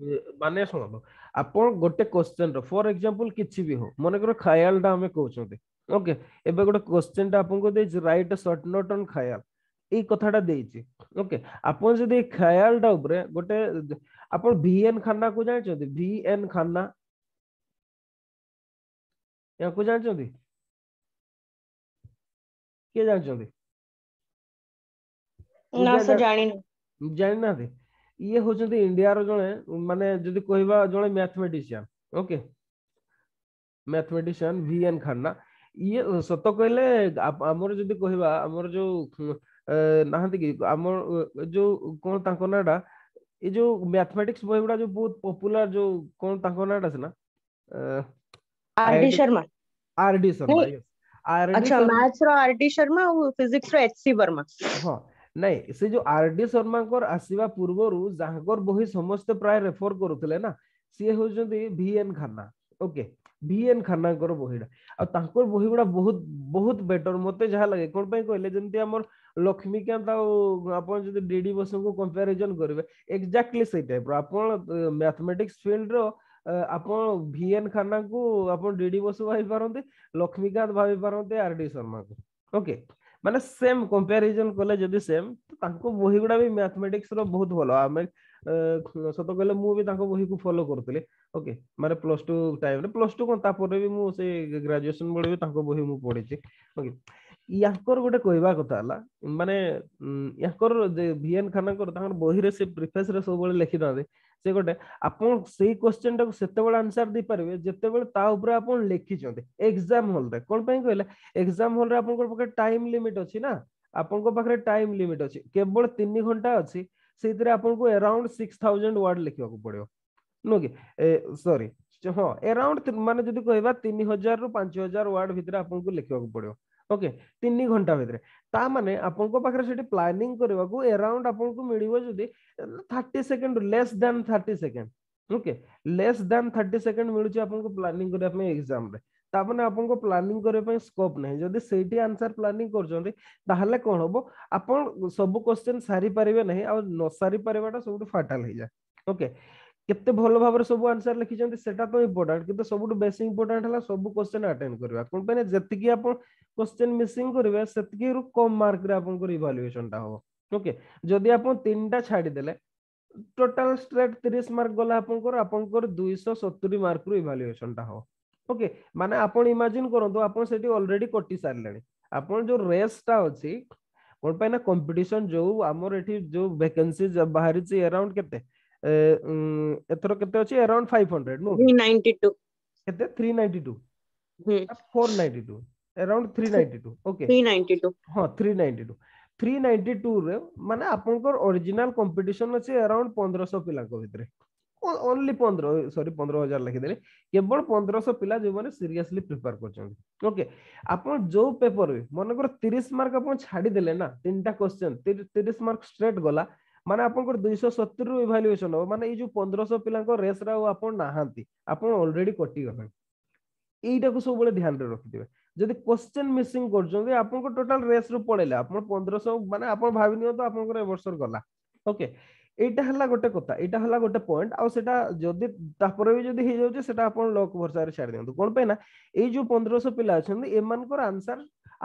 ମାନେ ଶୁଣ ଆପଣ ଗୋଟେ କ୍ୱେଶ୍ଚେନ ର ଫର ଏକ୍ସାମ୍ପଲ କିଛି ବି ହଉ ମନେକର ଖାୟାଲଟା ଆମେ କହୁଛନ୍ତି ଓକେ ଏବେ ଗୋଟେ କ୍ୱେଶ୍ଚେନଟା ଆପଣଙ୍କୁ ଦେଇଛି ରାଇଟ ସର୍ଟ ନୋଟ ଅନ୍ ଖାୟାଲ ଏଇ କଥାଟା ଦେଇଛି ଓକେ ଆପଣ ଯଦି ଏଇ ଖାୟାଲଟା ଉପରେ ଗୋଟେ ଆପଣ ଭିଏନ୍ ଖାନ୍ନାକୁ ଜାଣିଛନ୍ତି ଭିଏନ୍ ଖାନ୍ନା ୟାକୁ ଜାଣିଛନ୍ତି କିଏ ଜାଣିଛନ୍ତି ଜାଣିନାହାନ୍ତି ଇଏ ହଉଛନ୍ତି ଇଣ୍ଡିଆର ଜଣେ ମାନେ ଯଦି କହିବା ଜଣେ mathematician okay mathematician V N Khanna ଇଏ ସତ କହିଲେ ଆମର ଯଦି କହିବା ଆମର ଯୋଉ ନାହାନ୍ତି କି ଆମର ଯୋଉ କଣ ତାଙ୍କ ନାଁଟା ଏ ଯୋଉ ମ୍ୟାଥମେଟିକ୍ସ ବହି ଗୁଡା ଯୋଉ ବହୁତ ପପୁଲାର ଯୋଉ କଣ ତାଙ୍କ ନାଁଟା ସିନା ଆରଡି ଶର୍ମା ଆରଡି ଶର୍ମା ଆରଡି ଆଚ୍ଛା ମ୍ୟାଥ୍ସ ର ଆରଡି ଶର୍ମା ଆଉ ଫିଜିକ୍ସ ର ଏଚ ସି ବର୍ମା ହଁ ନାଇଁ ସେ ଯୋଉ ଆର ଡି ଶର୍ମାଙ୍କର ଆସିବା ପୂର୍ବରୁ ଜାହାଙ୍ଗର ବହି ସମସ୍ତେ ପ୍ରାୟ ରେଫର କରୁଥିଲେ ନା ସିଏ ହଉଛନ୍ତି ଭି ଏନ୍ ଖାନ୍ନା ଓକେ ଭି ଏନ୍ ଖାନ୍ନାଙ୍କର ବହିଟା ଆଉ ତାଙ୍କର ବହି ଗୁଡା ବହୁତ ବହୁତ ବେଟର ମତେ ଯାହା ଲାଗେ କଣ ପାଇଁ କହିଲେ ଯେମିତି ଆମର ଲକ୍ଷ୍ମୀକାନ୍ତ ଆଉ ଆପଣ ଯଦି ଡିଡି ବସୁଙ୍କୁ କମ୍ପାରିଜନ କରିବେ ଏକ୍ଜାକ୍ଟଲି ସେଇ ଟାଇପର ଆପଣ ମ୍ୟାଥମେଟିକ୍ସ ଫିଲ୍ଡର ଆପଣ ଭି ଏନ୍ ଖାନ୍ନାଙ୍କୁ ଆପଣ ଡିଡି ବସୁ ଭାବିପାରନ୍ତି ଲକ୍ଷ୍ମୀକାନ୍ତ ଭାବିପାରନ୍ତି ଆର ଡି ଶର୍ମାଙ୍କୁ ଓକେ ମାନେ ସେମ୍ କମ୍ପାରିଜନ କଲେ ଯଦି ସେମ୍ ତାଙ୍କ ବହି ଗୁଡା ବି ମ୍ୟାଥମେଟିକ୍ସ ର ବହୁତ ଭଲ ଆମେ ସତ କହିଲେ ମୁଁ ବି ତାଙ୍କ ବହିକୁ ଫଲୋ କରୁଥିଲି ଓକେ ମାନେ ପ୍ଲସ୍ ଟୁ ଟାଇମ୍ରେ ପ୍ଲସ୍ ଟୁ କ'ଣ ତାପରେ ବି ମୁଁ ସେ ଗ୍ରାଜୁଏସନ ବେଳେ ବି ତାଙ୍କ ବହି ମୁଁ ପଢିଛି ଓକେ ୟାଙ୍କର ଗୋଟେ କହିବା କଥା ହେଲା ମାନେ ୟାଙ୍କର ଭିଏନ୍ ଖାନାଙ୍କର ତାଙ୍କର ବହିରେ ସେ ପ୍ରିଫେସରେ ସବୁବେଳେ ଲେଖିଥାନ୍ତି ସେ ଗୋଟେ ଆପଣ ସେଇ question ଟାକୁ ସେତେବେଳେ answer ଦେଇପାରିବେ ଯେତେବେଳେ ତା ଉପରେ ଆପଣ ଲେଖିଛନ୍ତି exam hall ରେ କଣ ପାଇଁ କହିଲେ exam hall ରେ ଆପଣଙ୍କ ପାଖରେ time limit ଅଛି ନା ଆପଣଙ୍କ ପାଖରେ time limit ଅଛି କେବଳ ତିନି ଘଣ୍ଟା ଅଛି ସେଇଥିରେ ଆପଣଙ୍କୁ around 6000 word ଲେଖିବାକୁ ପଡିବ ନୁହଁ କି ସରି ହଁ around ମାନେ ଯଦି କହିବା 3000 ରୁ 5000 word ଭିତରେ ଆପଣଙ୍କୁ ଲେଖିବାକୁ ପଡିବ ଓକେ 3 ଘଣ୍ଟା ଭିତରେ ତାମାନେ ଆପଣଙ୍କ ପାଖରେ ସେଠି ପ୍ଲାନିଂ କରିବାକୁ ଏରାଉଣ୍ଡ ଆପଣଙ୍କୁ ମିଳିବ ଯଦି thirty second less than thirty second okay less than thirty second ମିଳୁଛି ଆପଣଙ୍କୁ ପ୍ଲାନିଂ କରିବା ପାଇଁ ଏକ୍ଜାମରେ ତାମାନେ ଆପଣଙ୍କ ପ୍ଲାନିଂ କରିବା ପାଇଁ ସ୍କୋପ୍ ନାହିଁ ଯଦି ସେଇଠି ଆନ୍ସର ପ୍ଲାନିଂ କରୁଛନ୍ତି ତାହେଲେ କ'ଣ ହବ ଆପଣ ସବୁ କ୍ୱେଶ୍ଚେନ୍ ସାରିପାରିବେ ନାହିଁ ଆଉ ନ ସାରିପାରିବାଟା ସବୁଠୁ ଫାଟାଲ ହେଇଯାଏ ଓକେ କେତେ ଭଲ ଭାବରେ ସବୁ ଆନ୍ସର ଲେଖିଛନ୍ତି ସେଟା ତ ଇମ୍ପୋର୍ଟାଣ୍ଟ କିନ୍ତୁ ସବୁଠୁ ବେଶୀ ଇମ୍ପୋର୍ଟାଣ୍ଟ ହେଲା ସବୁ କ୍ୱେଶ୍ଚେନ୍ ଆଟେଣ୍ଡ କରିବା କ'ଣ ପାଇଁ ଯେତିକି ଆପଣ କ୍ୱେଶ୍ଚେନ୍ ମିସିଂ କରିବେ ସେତିକିରୁ କମ୍ ମାର୍କରେ ଆପଣଙ୍କର ଇଭାଲୁଏସନଟା ହବ ଓକେ ଯଦି ଆପଣ ତିନିଟା ଛାଡ଼ିଦେଲେ ଟୋଟାଲ ଷ୍ଟ୍ରେଟ୍ ତିରିଶ ମାର୍କ ଗଲା ଆପଣଙ୍କର ଆପଣଙ୍କର ଦୁଇଶହ ସତୁରି ମାର୍କରୁ ଇଭାଲୁଏସନଟା ହବ ଓକେ ମାନେ ଆପଣ ଇମାଜିନ୍ କରନ୍ତୁ ଆପଣ ସେଠି ଅଲରେଡି କଟି ସାରିଲେଣି ଆପଣ ଯୋଉ ରେସ୍ଟା ଅଛି କ'ଣ ପାଇଁ ନା କମ୍ପିଟିସନ ଯୋଉ ଆମର ଏଠି ଯୋଉ ଭେକେନ୍ସି ବାହାରିଛି ଆରାଉଣ୍ଡ କେତେ ଏଥର କେତେ ଅଛି ଆରାଉଣ୍ଡ 500 ନୁ 392 କେତେ three ninety two two around three ninety two okay 392 ହଁ 392 392 ରେ ମାନେ ଆପଣଙ୍କର ଅରିଜିନାଲ କମ୍ପିଟିସନ ଅଛି ଏରାଉଣ୍ଡ ପନ୍ଦରଶହ ପିଲାଙ୍କ ଭିତରେ ଓନ୍ଲି ପନ୍ଦର ସରି ପନ୍ଦର ହଜାର ଲେଖିଦେଲେ କେବଳ ପନ୍ଦରଶହ ପିଲା ଯେଉଁମାନେ ସିରିୟସଲି ପ୍ରିପେୟାର କରୁଛନ୍ତି ଓକେ ଆପଣ ଯୋଉ ପେପର ମନେକର ତିରିଶ ମାର୍କ ଆପଣ ଛାଡିଦେଲେ ନା ତିନିଟା କ୍ୱେଶ୍ଚନ ତିରିଶ ମାର୍କ ଷ୍ଟ୍ରେଟ ଗଲା ମାନେ ଆପଣଙ୍କର ଦୁଇଶହ ସତୁରିରୁ ଇଭାଲୁଏସନ ହବ ମାନେ ଏଇ ଯୋଉ ପନ୍ଦରଶହ ପିଲାଙ୍କ ରେସରେ ଆଉ ଆପଣ ନାହାନ୍ତି ଆପଣ ଅଲରେଡି କଟିଗଲେଣି ଏଇଟାକୁ ସବୁବେଳେ ଧ୍ୟାନରେ ରଖିଥିବେ ଯଦି କ୍ୱେଶ୍ଚେନ୍ ମିସିଂ କରୁଛନ୍ତି ଆପଣଙ୍କ ଟୋଟାଲ ରେସରୁ ପଳେଇଲେ ଆପଣ ପନ୍ଦରଶହ ମାନେ ଆପଣ ଭାବି ନିଅନ୍ତୁ ଆପଣଙ୍କର ଏ ବର୍ଷର ଗଲା ଓକେ ଏଇଟା ହେଲା ଗୋଟେ କଥା ଏଇଟା ହେଲା ଗୋଟେ ପଏଣ୍ଟ ଆଉ ସେଟା ଯଦି ତାପରେ ବି ଯଦି ହେଇଯାଉଛି ସେଟା ଆପଣ ଲକ୍ ଭରସାରେ ଛାଡ଼ି ଦିଅନ୍ତୁ କଣ ପାଇଁ ନା ଏଇ ଯୋଉ ପନ୍ଦରଶହ ପିଲା ଅଛନ୍ତି ଏମାନଙ୍କର ଆନ୍ସର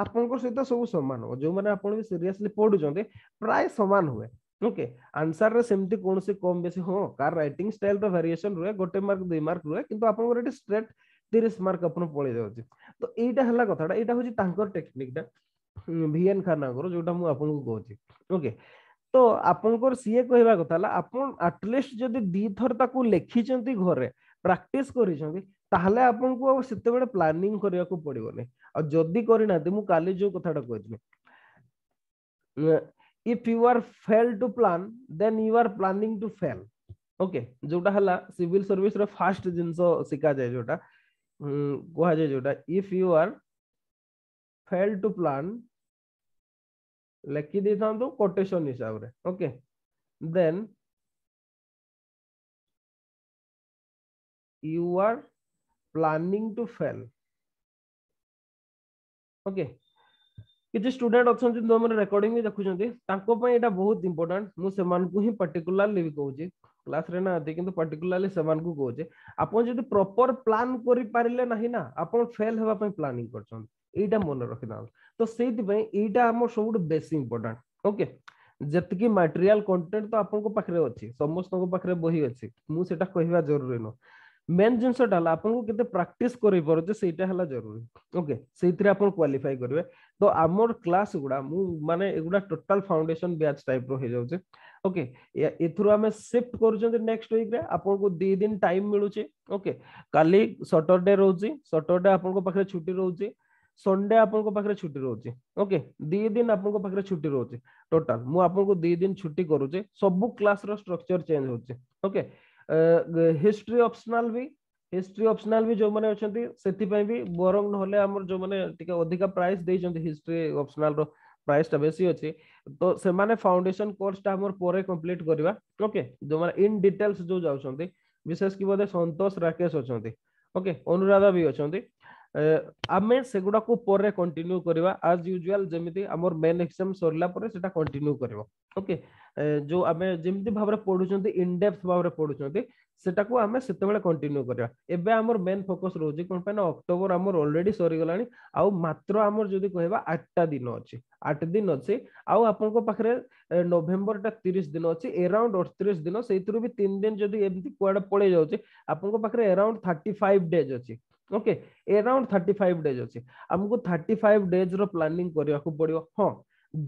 ଆପଣଙ୍କ ସହିତ ସବୁ ସମାନ ହବ ଯୋଉମାନେ ଆପଣ ବି ସିରିୟସଲି ପଢୁଛନ୍ତି ପ୍ରାୟ ସମାନ ହୁଏ ଓକେ ଆନ୍ସର ରେ ସେମିତି କୌଣସି କମ ବେଶୀ ହଁ କାର ରାଇଟିଂ ଷ୍ଟାଇଲ ର ଭେରିଏସନ ରୁହେ ଗୋଟେ ମାର୍କ ଦୁଇ ମାର୍କ ରୁହେ କିନ୍ତୁ ଆପଣଙ୍କର ଏଠି ଷ୍ଟ୍ରେଟ ତିରିଶ ମାର୍କ ଆପଣ ପଳେଇ ଯାଉଛି ତ ଏଇଟା ହେଲା କଥାଟା ଏଇଟା ହଉଛି ତାଙ୍କର ଟେକ୍ନିକଟା ଭିଏନ ଖାନ୍ନାଙ୍କର ଯୋଉଟା ମୁଁ ଆପଣଙ୍କୁ କହୁଛି ଓକେ ତ ଆପଣଙ୍କର ସିଏ କହିବା କଥା ହେଲା ଆପଣ ଆଟଲିଷ୍ଟ ଯଦି ଦିଥର ତାକୁ ଲେଖିଛନ୍ତି ଘରେ ପ୍ରାକ୍ଟିସ କରିଛନ୍ତି ତାହେଲେ ଆପଣଙ୍କୁ ଆଉ ସେତେବେଳେ ପ୍ଲାନିଂ କରିବାକୁ ପଡିବନି ଆଉ ଯଦି କରିନାହାନ୍ତି ମୁଁ କାଲି ଯୋଉ କଥାଟା କହିଥିଲି if you are fail to plan then you are planning to fail okay जोटा हला सिविल सर्विस रे फास्ट जिंसो सिखा जाय जोटा हम्म, कोहा जाय जोटा if you are fail to plan लेखि देथान तो कोटेशन हिसाब रे okay then you are planning to fail okay କିଛି ଷ୍ଟୁଡେଣ୍ଟ ଅଛନ୍ତି ଯୋଉମାନେ ରେକର୍ଡିଂ ବି ଦେଖୁଛନ୍ତି ତାଙ୍କ ପାଇଁ ଏଇଟା ବହୁତ ଇମ୍ପୋର୍ଟାଣ୍ଟ ମୁଁ ସେମାନଙ୍କୁ ହିଁ ପାର୍ଟିକୁଲାରଲି ବି କହୁଛି କ୍ଲାସରେ ନାହାନ୍ତି କିନ୍ତୁ ପାର୍ଟିକୁଲାରଲି ସେମାନଙ୍କୁ କହୁଛି ଆପଣ ଯଦି ପ୍ରପର ପ୍ଲାନ୍ କରିପାରିଲେ ନାହିଁ ନା ଆପଣ ଫେଲ୍ ହେବା ପାଇଁ ପ୍ଲାନିଂ କରିଛନ୍ତି ଏଇଟା ମନେ ରଖିଥାନ୍ତୁ ତ ସେଇଥିପାଇଁ ଏଇଟା ଆମର ସବୁଠୁ ବେଶୀ ଇମ୍ପୋର୍ଟାଣ୍ଟ ଓକେ ଯେତିକି ମାଟେରିଆଲ କଣ୍ଟେଣ୍ଟ ତ ଆପଣଙ୍କ ପାଖରେ ଅଛି ସମସ୍ତଙ୍କ ପାଖରେ ବହି ଅଛି ମୁଁ ସେଟା କହିବା ଜରୁରୀ ନୁହଁ मेन जिन आपको केते प्राक्टिस कर जरूरी ओके से क्वाफाई करेंगे तो आम क्लास गुड़ा मानते टोटाल फाउंडेसन ब्याच टाइप रही ओके एथुरु आमे शिफ्ट करूछन नेक्स्ट वीक रे को दी दिन टाइम मिलुचे ओके काली सटरडे रोज सटरडे आप छुट्टी रोज संडे आप छुट्टी रहउची ओके दी दिन आप छुट्टी रहउची टोटाल मुझे दी दिन छुट्टी करुचे सब क्लास रक्चर चेंज होके ओके हिस्ट्री ऑप्शनल भी हिस्ट्री ऑप्शनल भी जो माने अछंती सेति पई भी बोरंग নহলে हमर जो माने टिके अधिका प्राइस देई जंती हिस्ट्री ऑप्शनल रो प्राइस टा बेसी अछि तो से माने फाउंडेशन कोर्स टा हमर पोरे कंप्लीट करबा ओके जो माने इन डिटेल्स जो जाउ छंती विशेष कि बदे संतोष राकेश अछंती ओके अनुराधा भी अछंती ଆମେ ସେଗୁଡାକୁ ପରେ କଣ୍ଟିନ୍ୟୁ କରିବା ଆଜ୍ ୟୁଜୁଆଲ ଯେମିତି ଆମର ମେନ୍ ଏକ୍ସାମ ସରିଲା ପରେ ସେଟା କଣ୍ଟିନ୍ୟୁ କରିବ ଓକେ जो आम जमी भाव में पढ़ुं इनडेप्थ भाव में पढ़ुं सेटा को आम से कंटिन्यू करवा एवं आम मेन फोकस रोचे कौन पाई अक्टोबर आम अलरेडी सरीगला आउ मात्र आम जो कह आठटा दिन अच्छे आठ दिन अच्छे आउ आपको पाखे नोभेम्बर टा तीस दिन अच्छे एराउंड अड़तीस दिन से भी तीन दिन जब एमती कुआडे पड़े जाऊे आपको पाखे एराउंड थर्टी फाइव डेज अच्छे okay around thirty five days अच्छे आमको थर्टी फाइव डेज र प्लानिंग करने को पड़ो हाँ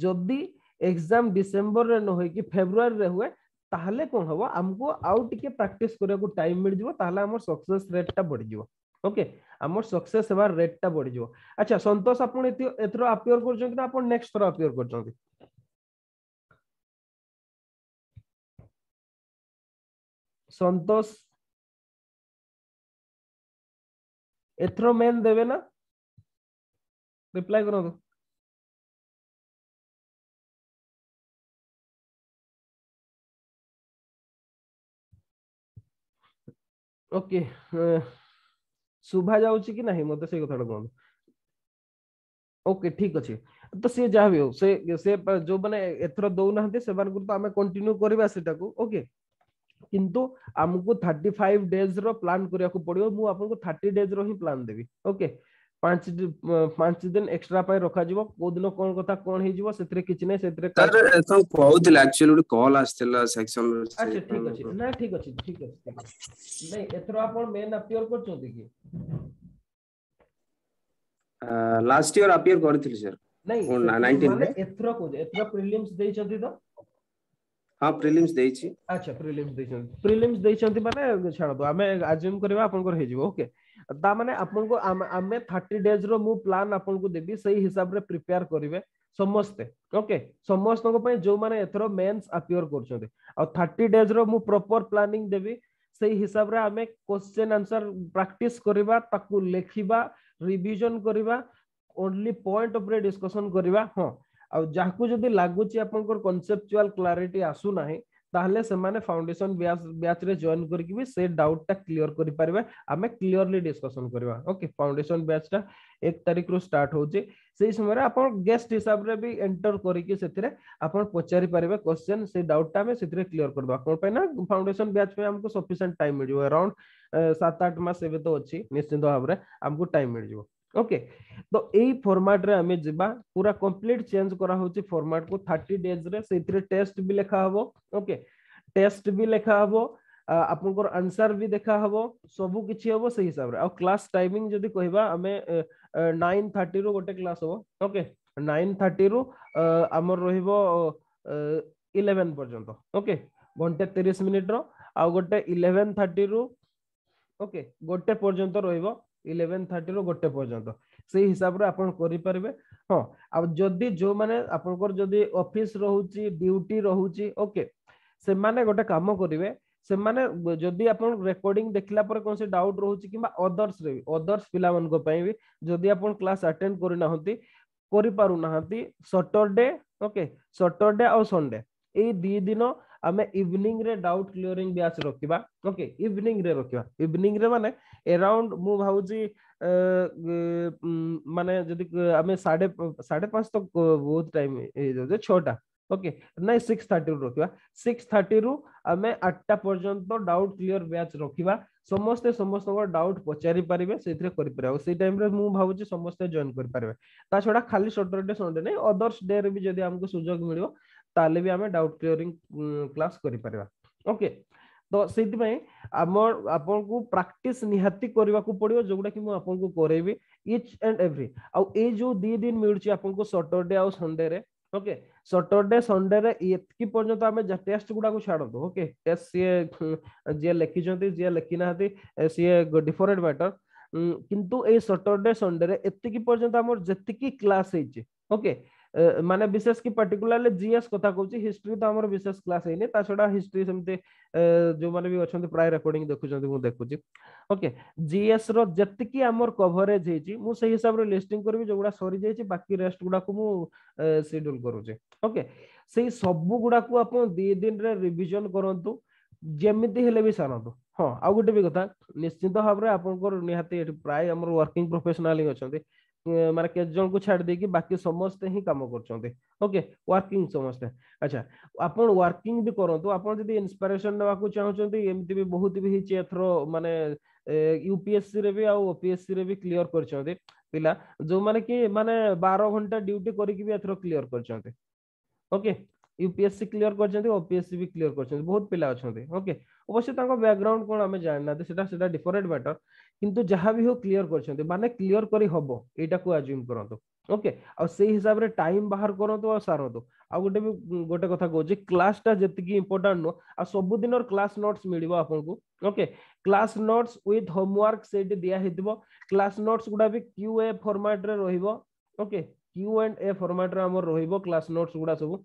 जदि एग्जाम डिसेम्बर में न होई कि फेब्रुवारी रे हुए ताले कोन होवा हमको आउट के प्रैक्टिस करे को टाइम मिल जाए ताले हमर सक्सेस रेट ता बढ़ जबो ओके हमर सक्सेस हेबार बढ़ जबो अच्छा संतोष अपन एतरो कर जों कर संतोष मेन देवे ना रिप्लाई कर तो। ଓକେ ଶୁଭା ଯାଉଛି କି ନାହିଁ ମତେ ସେଇ କଥାଟା କୁହନ୍ତୁ ଓକେ ଠିକ ଅଛି ତ ସିଏ ଯାହା ବି ହଉ ସେ ସେ ଯୋଉମାନେ ଏଥର ଦଉନାହାନ୍ତି ସେମାନଙ୍କୁ ତ ଆମେ କଣ୍ଟିନ୍ୟୁ କରିବା ସେଟାକୁ ଓକେ କିନ୍ତୁ ଆମକୁ ଥାର୍ଟି ଫାଇଭ ଡେଜ୍ ର ପ୍ଲାନ୍ କରିବାକୁ ପଡିବ ମୁଁ ଆପଣଙ୍କୁ ଥାର୍ଟି ଡେଜ୍ ର ହିଁ ପ୍ଲାନ୍ ଦେବି ଓକେ ପାଞ୍ଚ ପାଞ୍ଚ ଦିନ ଏକ୍ସଟ୍ରା ପାଇଁ ରଖାଯିବ କୋଉ ଦିନ କଣ କଥା କଣ ହେଇଯିବ ସେଥିରେ କିଛି ନାହିଁ ସେଥିରେ ସାର୍ କହୁଥିଲେ ଆକ୍ଚୁଆଲି ଗୋଟେ କଲ୍ ଆସିଥିଲା ସେକ୍ସନ ଆଚ୍ଛା ଠିକ ଅଛି ନା ଠିକ ଅଛି ଠିକ ଅଛି ନାଇଁ ଏଥର ଆପଣ ମେନ୍ ଆପିୟର କରୁଛନ୍ତି କି ଲାଷ୍ଟ ଇୟର ଆପିୟର କରିଥିଲି ସାର୍ ନାଇଁ 19 ରେ ଏଥର କହୁଛି ଏଥର ପ୍ରିଲିମ୍ସ ଦେଇଛନ୍ତି ତ ହଁ ପ୍ରିଲିମ୍ସ ଦେଇଛି ଆଚ୍ଛା ପ୍ରିଲିମ୍ସ ଦେଇଛନ୍ତି ପ୍ରିଲିମ୍ସ ଦେଇଛନ୍ତି ମାନେ ଛାଡ଼ନ୍ତୁ ଆମେ ଆଜ୍ୟୁମ୍ କରିବା ଆପଣଙ୍କର ହେଇଯିବ ଓକେ ताने आमे थर्टी डेज रो प्लान आपको देवी से हिसाब से प्रिपेयर करेंगे समस्ते ओके समस्त जो मैंने मेन्स आपिअर कर थर्टी डेज रो प्रपर प्लानिंग देवी से हिसाब से आम क्वेश्चन आंसर प्राक्ट करवा लिखा रिविजन करवा ओनली पॉइंट अफ्रे डिस्कसन करवा हाँ जहाँ को जब लगुच कनसेपचुआल क्लारीटी आसूना है তাহলে সে মানে ফাউন্ডেশন ব্যাচ ব্যাচ রে জয়েন করকিবি সে डाउट টা ক্লিয়ার করি পারিব আমি ক্লিয়ারলি ডিসকাশন করিবা ওকে ফাউন্ডেশন ব্যাচ টা 1 তারিখ রো স্টার্ট হউচে সেই সময়ে आपण গেস্ট হিসাবে রেও বি এন্টার করিকে সেতিরে आपण পচারি পারিব কোশ্চেন সে डाउट টা মে সেতিরে ক্লিয়ার কর দব आपण পায় না ফাউন্ডেশন ব্যাচ মে हमको सफिशिएंट টাইম মিডিবে अराउंड 7 8 মাস এবে তো হচি নিশ্চিত ভাবে हमको টাইম মিডিবে ओके ତ ଏଇ ଫର୍ମାଟରେ ଆମେ ଯିବା ପୁରା କମ୍ପ୍ଲିଟ ଚେଞ୍ଜ କରାହଉଛି ଫର୍ମାଟକୁ ଥାର୍ଟି ଡେଜରେ ସେଇଥିରେ ଟେଷ୍ଟ ବି ଲେଖା ହବ ଓକେ ଟେଷ୍ଟ ବି ଲେଖା ହବ ଆପଣଙ୍କର ଆନ୍ସର ବି ଦେଖା ହବ ସବୁ କିଛି ହବ ସେଇ ହିସାବରେ ଆଉ କ୍ଲାସ୍ ଟାଇମିଂ ଯଦି କହିବା ଆମେ ନାଇନ୍ ଥାର୍ଟିରୁ ଗୋଟେ କ୍ଲାସ୍ ହବ ଓକେ ନାଇନ୍ ଥାର୍ଟିରୁ ଆମର ରହିବ ଇଲେଭେନ୍ ପର୍ଯ୍ୟନ୍ତ ଓକେ ଘଣ୍ଟେ ତିରିଶ ମିନିଟ୍ର ଆଉ ଗୋଟେ ଇଲେଭେନ୍ ଥାର୍ଟିରୁ ଓକେ ଗୋଟେ ପର୍ଯ୍ୟନ୍ତ ରହିବ ইলেভেন থার্টিরু ଗୋଟେ ପର୍ଯ୍ୟନ୍ତ ସେଇ ହିସାବରେ ଆପଣ କରିପାରିବେ ହଁ ଆଉ ଯଦି ଯୋଉମାନେ ଆପଣଙ୍କର ଯଦି ଅଫିସ ରହୁଛି ଡ୍ୟୁଟି ରହୁଛି ଓକେ ସେମାନେ ଗୋଟେ କାମ କରିବେ ସେମାନେ ଯଦି ଆପଣ ରେକର୍ଡିଂ ଦେଖିଲା ପରେ କୌଣସି ଡାଉଟ୍ ରହୁଛି କିମ୍ବା ଅଦର୍ସରେ ବି ଅଦର୍ସ ପିଲାମାନଙ୍କ ପାଇଁ ବି ଯଦି ଆପଣ କ୍ଲାସ୍ ଆଟେଣ୍ଡ କରିନାହାନ୍ତି କରିପାରୁନାହାନ୍ତି ସଟରଡେ ଓକେ ସଟରଡେ ଆଉ ସଣ୍ଡେ ଏଇ ଦୁଇ ଦିନ ଆମେ ଇଭିନିଂରେ ଡାଉଟ୍ କ୍ଲିୟରିଂ ବ୍ୟାଚ୍ ରଖିବା ଓକେ ଇଭିନିଂରେ ରଖିବା ଇଭିନିଂରେ ମାନେ एराउंड मु भाजी माने आम साढ़े साढ़े पांच तो बहुत टाइम छा ओके ना सिक्स थर्टी रखा सिक्स थर्टी रु आम आठटा पर्यटन तो डाउट क्लीयर ब्याच रखा समस्ते समस्त डाउट पचारिपारे टाइम भावी समस्त जॉन करें छड़ा खाली सटरडे संडे ना अदर्स डे रही सुजोग मिले भी आम डाउट क्लीयरिंग क्लास करके okay. तो से प्राक्ट निहाती पड़ो जो गुडाक इच एंड एव्री आई जो दि दिन सटरडे आ सन्डे ओके सटरडे सन्डे इतकी पर्यटन आम टेस्ट गुडा छाड़ू ओके टेस्ट सी जी लिखिं जी लिखि ना सी डिफरेन्ट मैटर किंतु ये सटरडे सन्डे इतकी पर्यटन आम जी क्लास ओके ମାନେ ବିଶେଷ କି particularly GS କଥା କହୁଛି history ତ ଆମର ବିଶେଷ class ହେଇନି ତା ଛଡା history ସେମିତି ଯୋଉମାନେ ବି ଅଛନ୍ତି ପ୍ରାୟ recording ଦେଖୁଛନ୍ତି ମୁଁ ଦେଖୁଛି ଓକେ GS ର ଯେତିକି ଆମର coverage ହେଇଛି ମୁଁ ସେଇ ହିସାବରେ listing କରିବି ଯୋଉଗୁଡା ସରିଯାଇଛି ବାକି rest ଗୁଡାକୁ ମୁଁ schedule କରୁଛି ଓକେ ସେଇ ସବୁ ଗୁଡାକୁ ଆପଣ ଦି ଦିନରେ ରିଭିଜନ କରନ୍ତୁ ଯେମିତି ହେଲେ ବି ସାରନ୍ତୁ ହଁ ଆଉ ଗୋଟେ ବି କଥା ନିଶ୍ଚିନ୍ତ ଭାବରେ ଆପଣଙ୍କର ନିହାତି ଏଠି ପ୍ରାୟ ଆମର ୱାର୍କିଂ ପ୍ରଫେସନାଲ ହିଁ ଅଛନ୍ତି माने के जन को छाड़ दे कि बाकी समस्त ही काम करचोते ओके वर्किंग समस्त अच्छा आपन वर्किंग भी करो तो आपन जदी इंस्पिरेशन दवा को चाहो भी बहुत भी चेथरो माने यूपीएससी रे भी आ ओपीएससी रे भी क्लियर करचोते पिला जो माने कि माने 12 घंटा ड्यूटी करके भी एथरो क्लियर करचोते ओके यूपीएससी क्लियर करचोते ओपीएससी भी क्लियर करचोते बहुत पिला अछोते ओके ଅବଶ୍ୟ ତାଙ୍କ ବ୍ୟାକଗ୍ରାଉଣ୍ଡ କ'ଣ ଆମେ ଜାଣିନାହାନ୍ତି ସେଟା ସେଟା ଡିଫରେଣ୍ଟ ମ୍ୟାଟର କିନ୍ତୁ ଯାହା ବି ହଉ କ୍ଲିଅର କରିଛନ୍ତି ମାନେ କ୍ଲିଅର କରି ହବ ଏଇଟାକୁ ଆଜ୍ୟୁମ୍ କରନ୍ତୁ ଓକେ ଆଉ ସେଇ ହିସାବରେ ଟାଇମ୍ ବାହାର କରନ୍ତୁ ଆଉ ସାରନ୍ତୁ ଆଉ ଗୋଟେ ବି ଗୋଟେ କଥା କହୁଛି କ୍ଲାସଟା ଯେତିକି ଇମ୍ପୋର୍ଟାଣ୍ଟ ନୁହଁ ଆଉ ସବୁଦିନର କ୍ଲାସ୍ ନୋଟ୍ସ ମିଳିବ ଆପଣଙ୍କୁ okay class notes with homework ସେଇଠି ଦିଆହେଇଥିବ କ୍ଲାସ୍ ନୋଟ୍ସ ଗୁଡ଼ା ବି କ୍ୟୁ ଏ ଫର୍ମାଟରେ ରହିବ ଓକେ କ୍ୟୁ ଆଣ୍ଡ ଏ ଫର୍ମାଟରେ ଆମର ରହିବ କ୍ଲାସ୍ ନୋଟ୍ସ ଗୁଡ଼ା ସବୁ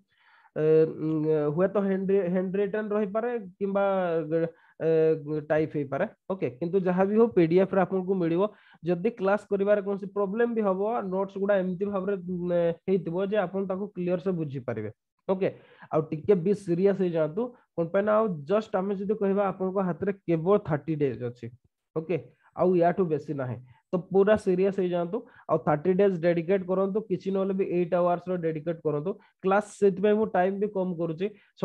ହୁଏତ ହ୍ୟାଣ୍ଡ ରିଟର୍ନ ରହିପାରେ କିମ୍ବା ଟାଇପ୍ ହେଇପାରେ ଓକେ କିନ୍ତୁ ଯାହା ବି ହଉ ପିଡିଏଫ୍ ରେ ଆପଣଙ୍କୁ ମିଳିବ ଯଦି କ୍ଲାସ୍ କରିବାରେ କୌଣସି ପ୍ରୋବ୍ଲେମ୍ ବି ହବ ନୋଟ୍ସ ଗୁଡ଼ା ଏମିତି ଭାବରେ ହେଇଥିବ ଯେ ଆପଣ ତାକୁ କ୍ଲିୟର ସେ ବୁଝିପାରିବେ ଓକେ ଆଉ ଟିକେ ବି ସିରିୟସ୍ ହେଇଯାଆନ୍ତୁ କ'ଣ ପାଇଁ ନା ଆଉ ଜଷ୍ଟ ଆମେ ଯଦି କହିବା ଆପଣଙ୍କ ହାତରେ କେବଳ ଥାର୍ଟି ଡେଜ୍ ଅଛି ଓକେ ଆଉ ୟାଠୁ ବେଶୀ ନାହିଁ तो पूरा सीरीयस हो जातु आउ थर्टी डेज डेडिकेट करूँ किसी ना भी एट आवर्स रेडिकेट करूँ क्लास से मुझे टाइम भी कम कर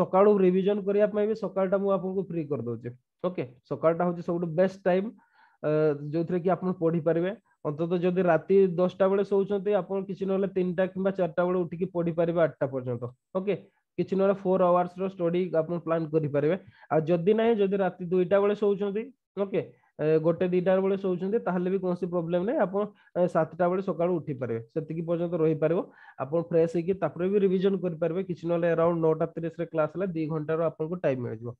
सका रिविजन करने भी सकालटा मुझे फ्री कर करदे ओके सकालटा हूँ सब बेस्ट टाइम जो थे कि आप पढ़ी पारे अंत तो जब रात दसटा बेले शौंत आप किसी ना तीन टा कि चार्टा बेले उठिक पढ़ी पारे आठटा पर्यटन ओके किसी ना फोर आवर्स रटडी आप प्लां करेंगे आदि ना राति रात दुईटा बेले शौंत ओके ଗୋଟେ ଦିଟାର ବେଳେ ଶୋଉଛନ୍ତି ତାହେଲେ ବି କୌଣସି ପ୍ରୋବ୍ଲେମ୍ ନାହିଁ ଆପଣ ସାତଟା ବେଳେ ସକାଳୁ ଉଠିପାରିବେ ସେତିକି ପର୍ଯ୍ୟନ୍ତ ରହିପାରିବ ଆପଣ ଫ୍ରେଶ୍ ହେଇକି ତାପରେ ବି ରିଭିଜନ୍ କରିପାରିବେ କିଛି ନହେଲେ ଆରାଉଣ୍ଡ ନଅଟା ତିରିଶରେ କ୍ଲାସ୍ ହେଲା ଦୁଇ ଘଣ୍ଟାରୁ ଆପଣଙ୍କୁ ଟାଇମ୍ ମିଳିଯିବ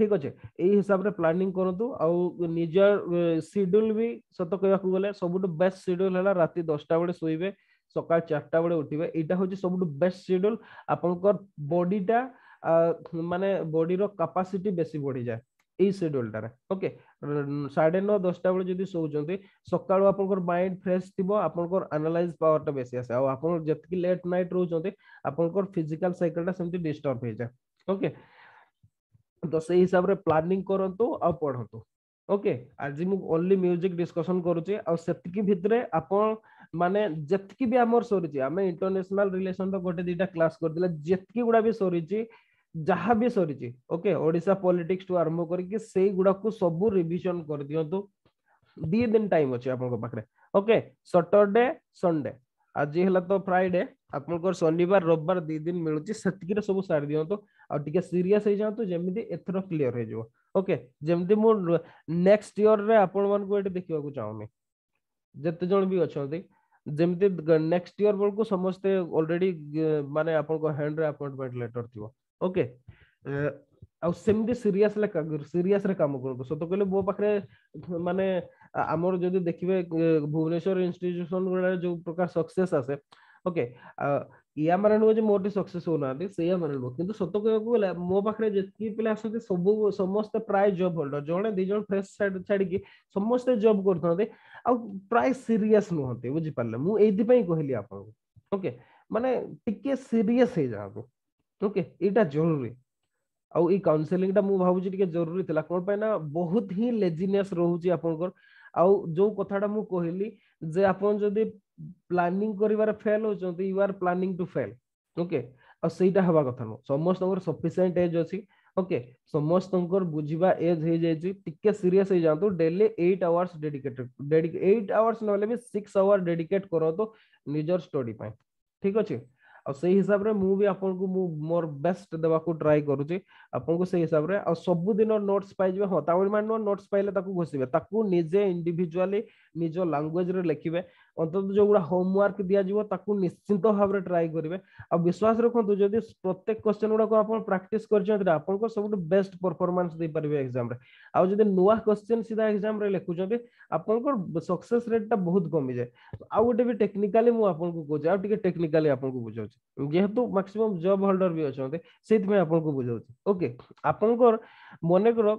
ଠିକ୍ ଅଛି ଏଇ ହିସାବରେ ପ୍ଲାନିଂ କରନ୍ତୁ ଆଉ ନିଜ ସିଡ୍ୟୁଲ୍ ବି ସତ କହିବାକୁ ଗଲେ ସବୁଠୁ ବେଷ୍ଟ ସିଡ୍ୟୁଲ୍ ହେଲା ରାତି ଦଶଟା ବେଳେ ଶୋଇବେ ସକାଳ ଚାରିଟା ବେଳେ ଉଠିବେ ଏଇଟା ହେଉଛି ସବୁଠୁ ବେଷ୍ଟ ସିଡ୍ୟୁଲ୍ ଆପଣଙ୍କର ବଡିଟା ମାନେ ବଡିର କାପାସିଟି ବେଶୀ ବଢିଯାଏ ଏଇ ସେଡ୍ୟୁଲଟାରେ ଓକେ ସାଢେ ନଅ ଦଶଟା ବେଳେ ଯଦି ଶୋଉଛନ୍ତି ସକାଳୁ ଆପଣଙ୍କର ମାଇଣ୍ଡ ଫ୍ରେଶ ଥିବ ଆପଣଙ୍କର ଆନାଲାଇଜ ପାୱାରଟା ବେଶୀ ଆସେ ଆଉ ଆପଣ ଯେତିକି ଲେଟ୍ ନାଇଟ୍ ରହୁଛନ୍ତି ଆପଣଙ୍କର ଫିଜିକାଲ ସାଇକେଲଟା ସେମିତି ଡିଷ୍ଟର୍ବ ହେଇଯାଏ ଓକେ ତ ସେଇ ହିସାବରେ ପ୍ଲାନିଂ କରନ୍ତୁ ଆଉ ପଢନ୍ତୁ ଓକେ ଆଜି ମୁଁ ଓନ୍ଲି ମ୍ୟୁଜିକ୍ ଡିସ୍କସନ୍ କରୁଛି ଆଉ ସେତିକି ଭିତରେ ଆପଣ ମାନେ ଯେତିକି ବି ଆମର ସରିଛି ଆମେ ଇଣ୍ଟରନ୍ୟାସନାଲ ରିଲେସନର ଗୋଟେ ଦୁଇଟା କ୍ଲାସ୍ କରିଥିଲେ ଯେତିକି ଗୁଡ଼ା ବି ସରିଛି जहां भी सरी ओके ओडा पॉलीटिक्स टू आरंभ कर सब रिविजन कर दिखा दि दिन टाइम अच्छे ओके सटरडे संडे आज है तो फ्राइडे आप शनिवार रविवार दि दिन मिलूँ से सब सारी दिखाई सीरीयस हो जातु जमी एथर क्लीयर हो ओके जमी नेक्स्ट इयर में आप देखा चाहूनि जिते जन भी अच्छा जमी नेक्स्ट इयर बेलू समस्ते अलरेडी मानने हेंड रे अपमेंटमेंट लेटर थी ओके आमती सीरीयस सीरीयस कम कर सत कह मो पाखे मानने आमर जो देखिए भुवनेश्वर इनट्यूशन गुड़ा जो प्रकार सक्से आसे ओके ये मैंने नुह जो मोर सक्से मैंने नुह कि सत कह मो पाखे जितकी पे आस समस्त प्राय जब होल्डर जड़े दिज फ्रेस छाड़ी समस्ते जब कर प्राय सीरीयस नुहत बुझीपारे मुझे यही कहली आपको ओके मानने सीरीयस ଓକେ ଏଇଟା ଜରୁରୀ ଆଉ ଏଇ କାଉନସେଲିଂଟା ମୁଁ ଭାବୁଛି ଟିକେ ଜରୁରୀ ଥିଲା କ'ଣ ପାଇଁ ନା ବହୁତ ହିଁ ଲେଜିନେସ୍ ରହୁଛି ଆପଣଙ୍କର ଆଉ ଯୋଉ କଥାଟା ମୁଁ କହିଲି ଯେ ଆପଣ ଯଦି ପ୍ଲାନିଂ କରିବାରେ ଫେଲ୍ ହଉଛନ୍ତି you are planning to fail okay ଆଉ ସେଇଟା ହେବା କଥା ନୁହଁ ସମସ୍ତଙ୍କର ସଫିସିଏଣ୍ଟ ଏଜ୍ ଅଛି ଓକେ ସମସ୍ତଙ୍କର ବୁଝିବା ଏଜ୍ ହେଇଯାଇଛି ଟିକେ ସିରିୟସ୍ ହେଇଯାଆନ୍ତୁ daily eight hours dedicated eight hours ନହେଲେ ବି ସିକ୍ସ ଆୱାର୍ ଡେଡିକେଟ୍ କରନ୍ତୁ ନିଜର ଷ୍ଟଡି ପାଇଁ ଠିକ ଅଛି ଆଉ ସେଇ ହିସାବରେ ମୁଁ ବି ଆପଣଙ୍କୁ ମୁଁ ମୋର ବେଷ୍ଟ ଦେବାକୁ ଟ୍ରାଏ କରୁଛି ଆପଣଙ୍କୁ ସେଇ ହିସାବରେ ଆଉ ସବୁଦିନ ନୋଟ୍ସ ପାଇଯିବେ ହଁ ତାମିଲ ମାନର ନୋଟ୍ସ ପାଇଲେ ତାକୁ ଘୋଷିବେ ତାକୁ ନିଜେ ଇଣ୍ଡିଭିଜୁଆଲି ନିଜ ଲାଙ୍ଗୁଏଜରେ ଲେଖିବେ অন্তত যে হোমওয়ার্ক দিয়া দিব তাকু নিশ্চিন্ত ভাবে ট্রাই করিবে আর বিশ্বাস রাখতো যদি প্রত্যেক কোশ্চেন গুড আপন প্র্যাকটিস করিছ তাহলে আপনক সব বেস্ট পারফরম্যান্স দি পারবি एग्जाम रे আর যদি নয়া কোশ্চেন সিদা एग्जाम रे লেখু জবে আপনক सक्सेस रेटটা বহুত কমই যায় আউ গটি বি টেকনিক্যালি মউ আপনক বুঝাও ঠিক টেকনিক্যালি আপনক বুঝাও যেহেতু ম্যাক্সিমাম জব হোল্ডার বি আছে সেইতে মই আপনক বুঝাও ওকে আপনক মনে গরো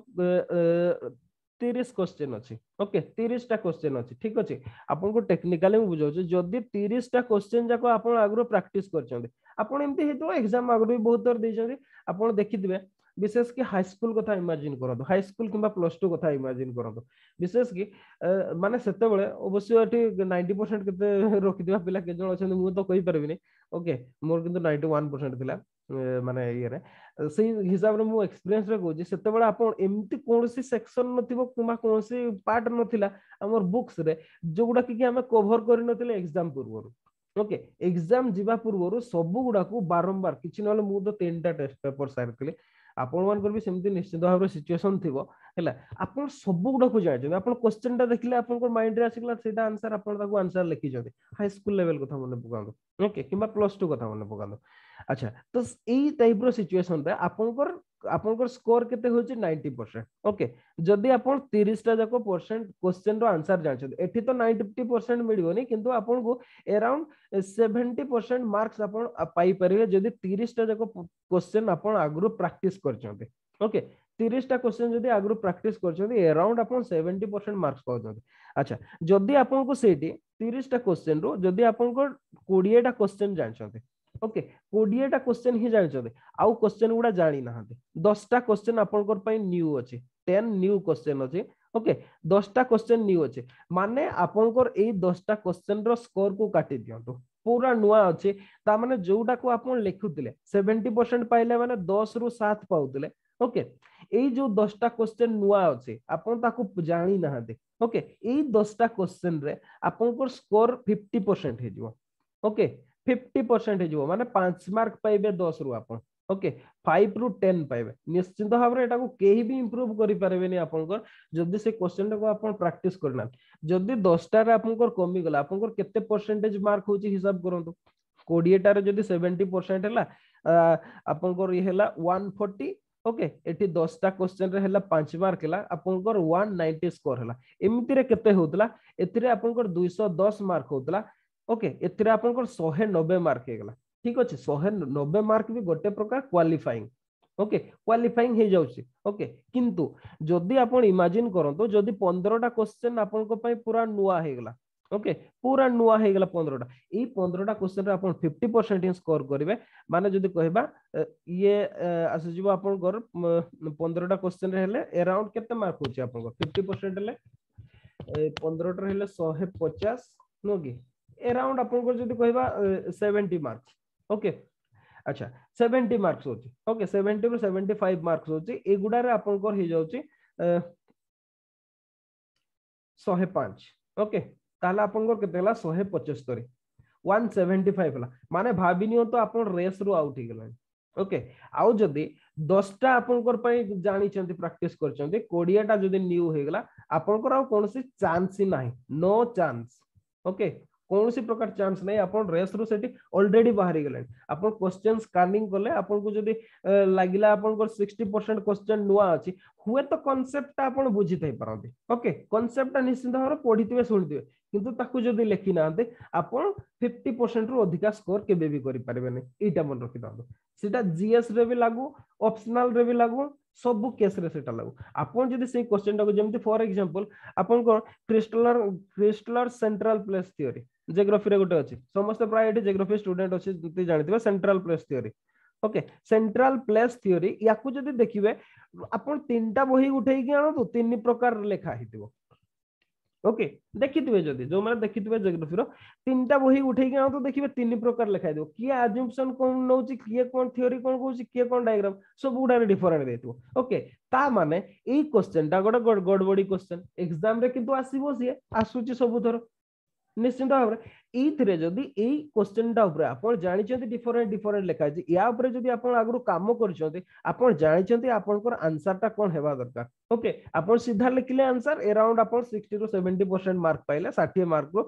তিরিশ কোশ্চেন অছি ওকে তিরিশটা কোশ্চেন অছি ঠিক আছে আপনার টেকনিকালি মু বুঝাউছি যদি তিরিশটা কোশ্চেন যাক আপনার আগর প্রাকটিস করছেন আপনার এমতি হইতো এক্সাম আগর বি বহুত থর দিয়েছেন আপনার দেখিদিবে বিশেষ কি হাই স্কুল কথা ইমাজিন করতো হাই স্কুল কিংবা প্লস টু কথা ইমাজিন করতো বিশেষ কি মানে সেতবেলে অবশ্য এটি নাইনটি পরসেন্ট কেতে রখিথিবা পিলা কেজন অছন্তি মু তো কই পারবিনি ওকে মোর কিন্তু 91% ওয়ান পরসেন্ট ମାନେ ଇଏରେ ସେଇ ହିସାବରେ ମୁଁ ଏକ୍ସପିରିଏନ୍ସରେ କହୁଛି ସେତେବେଳେ ଆପଣ ଏମିତି କୌଣସି ସେକ୍ସନ୍ ନଥିବ କିମ୍ବା କୌଣସି ପାର୍ଟ ନଥିଲା ଆମର ବୁକ୍ସରେ ଯୋଉଗୁଡା କି ଆମେ କଭର କରିନଥିଲେ ଏକ୍ଜାମ ପୂର୍ବରୁ ଓକେ ଏକ୍ଜାମ ଯିବା ପୂର୍ବରୁ ସବୁ ଗୁଡାକୁ ବାରମ୍ବାର କିଛି ନହେଲେ ମୁଁ ତ ତିନିଟା ଟେଷ୍ଟ ପେପର ସାରିଥିଲି ଆପଣମାନଙ୍କର ବି ସେମିତି ନିଶ୍ଚିନ୍ତ ଭାବରେ ସିଚୁଏସନ୍ ଥିବ ହେଲା ଆପଣ ସବୁ ଗୁଡାକୁ ଜାଣିଛନ୍ତି ଆପଣ କ୍ୱେଶ୍ଚନଟା ଦେଖିଲେ ଆପଣଙ୍କ ମାଇଣ୍ଡରେ ଆସିଲା ସେଇଟା ଆନ୍ସର୍ ଆପଣ ତାକୁ ଆନ୍ସର୍ ଲେଖିଛନ୍ତି ହାଇସ୍କୁଲ ଲେଭେଲ କଥା ମନେ ପକାନ୍ତୁ ଓକେ କିମ୍ବା ପ୍ଲସ୍ ଟୁ କଥା ମନେ ପକାନ୍ତୁ আচ্ছা তো এই টাইপর সিচুয়েসন রে আপনার আপনার স্কোর কেতে হচ্ছে নাইনটি পরসেন্ট ওকে যদি আপনার তিরিশটা যাক পরসেন্ট কোশ্চেন র আনসার জাঁচান এটি তো নাইনটি পরসেন্ট মিলবনি কিন্তু আপনার এরাউন্ড সেভেন্টি পরসেন্ট মার্কস আপনার পাইপারে যদি তিরিশটা যাক কোশ্চেন আপনার আগর প্রাকটিস করছেন ওকে তিরিশটা কোশ্চেন যদি আগর প্রাকটিস করছেন এরাউন্ড আপনার সেভেন্টি পরসেন্ট মার্কস পাচ্ছেন আচ্ছা যদি আপনার সেইটি তিরিশটা কোশ্চেন রু যদি আপনার কোড়িয়েটা কোশ্চেন জাঁচান ଓକେ କୋଡିଏଟା କୋଶ୍ଚେନ୍ ହିଁ ଜାଣିଛନ୍ତି ଆଉ କୋଶ୍ଚେନ୍ ଗୁଡା ଜାଣିନାହାନ୍ତି ଦଶଟା କୋଶ୍ଚେନ୍ ଆପଣଙ୍କର ପାଇଁ ନ୍ୟୁ ଅଛି ଟେନ୍ ନ୍ୟୁ କୋଶ୍ଚେନ୍ ଅଛି ଓକେ ଦଶଟା କୋଶ୍ଚେନ୍ ନ୍ୟୁ ଅଛି ମାନେ ଆପଣଙ୍କର ଏଇ ଦଶଟା କୋଶ୍ଚେନ୍ର ସ୍କୋରକୁ କାଟି ଦିଅନ୍ତୁ ପୁରା ନୂଆ ଅଛି ତା ମାନେ ଯୋଉଟାକୁ ଆପଣ ଲେଖୁଥିଲେ ସେଭେଣ୍ଟି ପରସେଣ୍ଟ ପାଇଲେ ମାନେ ଦଶରୁ ସାତ ପାଉଥିଲେ ଓକେ ଏଇ ଯୋଉ ଦଶଟା କୋଶ୍ଚେନ୍ ନୂଆ ଅଛି ଆପଣ ତାକୁ ଜାଣିନାହାନ୍ତି ଓକେ ଏଇ ଦଶଟା କୋଶ୍ଚେନ୍ରେ ଆପଣଙ୍କର ସ୍କୋର ଫିଫ୍ଟି ପରସେଣ୍ଟ ହେଇଯିବ ଓକେ ફિફ્ટી પરસેન્ટ જુઓ મને પાંચ માર્ક પાઇબે દસ રુ આપણ ওকে ফাইভ রু টেন পাইবে নিশ্চিন্ত ভাবে এটা কেহি বি ইম্প্রুভ করে পারবে আপনার যদি সে কোশ্চেনটা আপনার প্রাকটিস করে না যদি দশটার আপনার কমিগলা আপনার কেতে পরসেন্টেজ মার্ক হচ্ছে হিসাব করতু কোড়িয়েটার যদি সেভেন্টি পরসেন্ট হল আপনার ইয়ে হল ওয়ান ফোর্টি ওকে এটি দশটা কোশ্চেন হল পাঁচ মার্ক হল আপনার ওয়ান নাইনটি স্কোর হল এমিতিরে কেতে হোলা এতে আপনার দুইশ দশ মার্ক হোলা ଓକେ ଏଥିରେ ଆପଣଙ୍କର ଶହେ ନବେ ମାର୍କ ହେଇଗଲା ଠିକ ଅଛି ଶହେ ନବେ ମାର୍କ ବି ଗୋଟେ ପ୍ରକାର କ୍ୱାଲିଫାଇଂ ଓକେ କ୍ୱାଲିଫାଇଂ ହେଇଯାଉଛି ଓକେ କିନ୍ତୁ ଯଦି ଆପଣ ଇମାଜିନ୍ କରନ୍ତୁ ଯଦି ପନ୍ଦରଟା କୋଶ୍ଚେନ୍ ଆପଣଙ୍କ ପାଇଁ ପୁରା ନୂଆ ହେଇଗଲା ଓକେ ପୁରା ନୂଆ ହେଇଗଲା ପନ୍ଦରଟା ଏଇ ପନ୍ଦରଟା କୋଶ୍ଚେନ୍ରେ ଆପଣ ଫିଫ୍ଟି ପରସେଣ୍ଟ ହିଁ ସ୍କୋର କରିବେ ମାନେ ଯଦି କହିବା ଇଏ ଆସିଯିବ ଆପଣଙ୍କର ପନ୍ଦରଟା କୋଶ୍ଚେନ୍ରେ ହେଲେ ଏରାଉଣ୍ଡ କେତେ ମାର୍କ ହେଉଛି ଆପଣଙ୍କର ଫିଫ୍ଟି ପରସେଣ୍ଟ ହେଲେ ପନ୍ଦରଟାରେ ହେଲେ ଶହେ ପଚାଶ ନୁହଁ କି एराउंड आपण को जदी कहबा 70 मार्क्स ओके अच्छा 70 मार्क्स होची ओके 70 रु 75 मार्क्स होची ए गुडा रे आपण को हे जाउची 105 ओके ताला आपण को केतेला 175 175 होला माने भाबी नियो तो आपण रेस रु आउट हे गेला ওকে আউ যদি দশটা আপনার জাঁচান প্রাকটিস করছেন কোড়িয়েটা যদি নিউ হয়ে গলা আপনার আর কোণী চান্স হি না নো চান্স ওকে କୌଣସି ପ୍ରକାର ଚାନ୍ସ ନାହିଁ ଆପଣ ରେସ୍ରୁ ସେଠି ଅଲରେଡି ବାହାରିଗଲେଣି ଆପଣ କ୍ୱେଶ୍ଚେନ୍ ସ୍କାନିଂ କଲେ ଆପଣଙ୍କୁ ଯଦି ଲାଗିଲା ଆପଣଙ୍କର ସିକ୍ସଟି ପରସେଣ୍ଟ କ୍ୱେଶ୍ଚେନ୍ ନୂଆ ଅଛି ହୁଏତ କନସେପ୍ଟଟା ଆପଣ ବୁଝିଥାଇ ପାରନ୍ତି ଓକେ କନସେପ୍ଟଟା ନିଶ୍ଚିନ୍ତ ଭାବରେ ପଢିଥିବେ ଶୁଣିଥିବେ କିନ୍ତୁ ତାକୁ ଯଦି ଲେଖିନାହାନ୍ତି ଆପଣ ଫିଫ୍ଟି ପରସେଣ୍ଟରୁ ଅଧିକା ସ୍କୋର କେବେ ବି କରିପାରିବେନି ଏଇଟା ମନେ ରଖିଥାନ୍ତୁ ସେଟା ଜିଏସ୍ରେ ବି ଲାଗୁ ଅପସନାଲରେ ବି ଲାଗୁ ସବୁ କେସ୍ରେ ସେଟା ଲାଗୁ ଆପଣ ଯଦି ସେଇ କ୍ୱେଶ୍ଚେନ୍ଟାକୁ ଯେମିତି ଫର ଏକ୍ସାମ୍ପଲ୍ ଆପଣଙ୍କର Christaller Christaller central place theory geography गोटे अच्छे समस्त प्राय जियोग्राफी स्टूडेंट अच्छे जानते हैं central place theory okay central place theory या कोई देखिए आपटा बही उठे तीन प्रकार लिखाही थी ओके देखि जो मैंने देखि जियोग्राफी तीन टा बही उठे तो देखिए तीन प्रकार लिखा थी किए आजुमसन कौन नौ किए कौन थीओरी कौन कौन किए कौन डायग्राम सब गुडा डिफरेन्ट दे ओके मैंने ये क्वेश्चन टा गोटे गड़बड़ी क्वेश्चन एक्जाम आसब सी आसूस सबुथर ନିଶ୍ଚିନ୍ତ ଭାବରେ ଏଇଥିରେ ଯଦି ଏଇ କୋଶ୍ଚିନ୍ଟା ଉପରେ ଆପଣ ଜାଣିଛନ୍ତି ଡିଫରେଣ୍ଟ ଡିଫରେଣ୍ଟ ଲେଖା ହେଇଛି ୟା ଉପରେ ଯଦି ଆପଣ ଆଗରୁ କାମ କରିଛନ୍ତି ଆପଣ ଜାଣିଛନ୍ତି ଆପଣଙ୍କର ଆନ୍ସରଟା କ'ଣ ହେବା ଦରକାର ଓକେ ଆପଣ ସିଧା ଲେଖିଲେ ଆନ୍ସର ଏରାଉଣ୍ଡ ଆପଣ ସିକ୍ସଟିରୁ ସେଭେଣ୍ଟି ପରସେଣ୍ଟ ମାର୍କ ପାଇଲେ ଷାଠିଏ ମାର୍କରୁ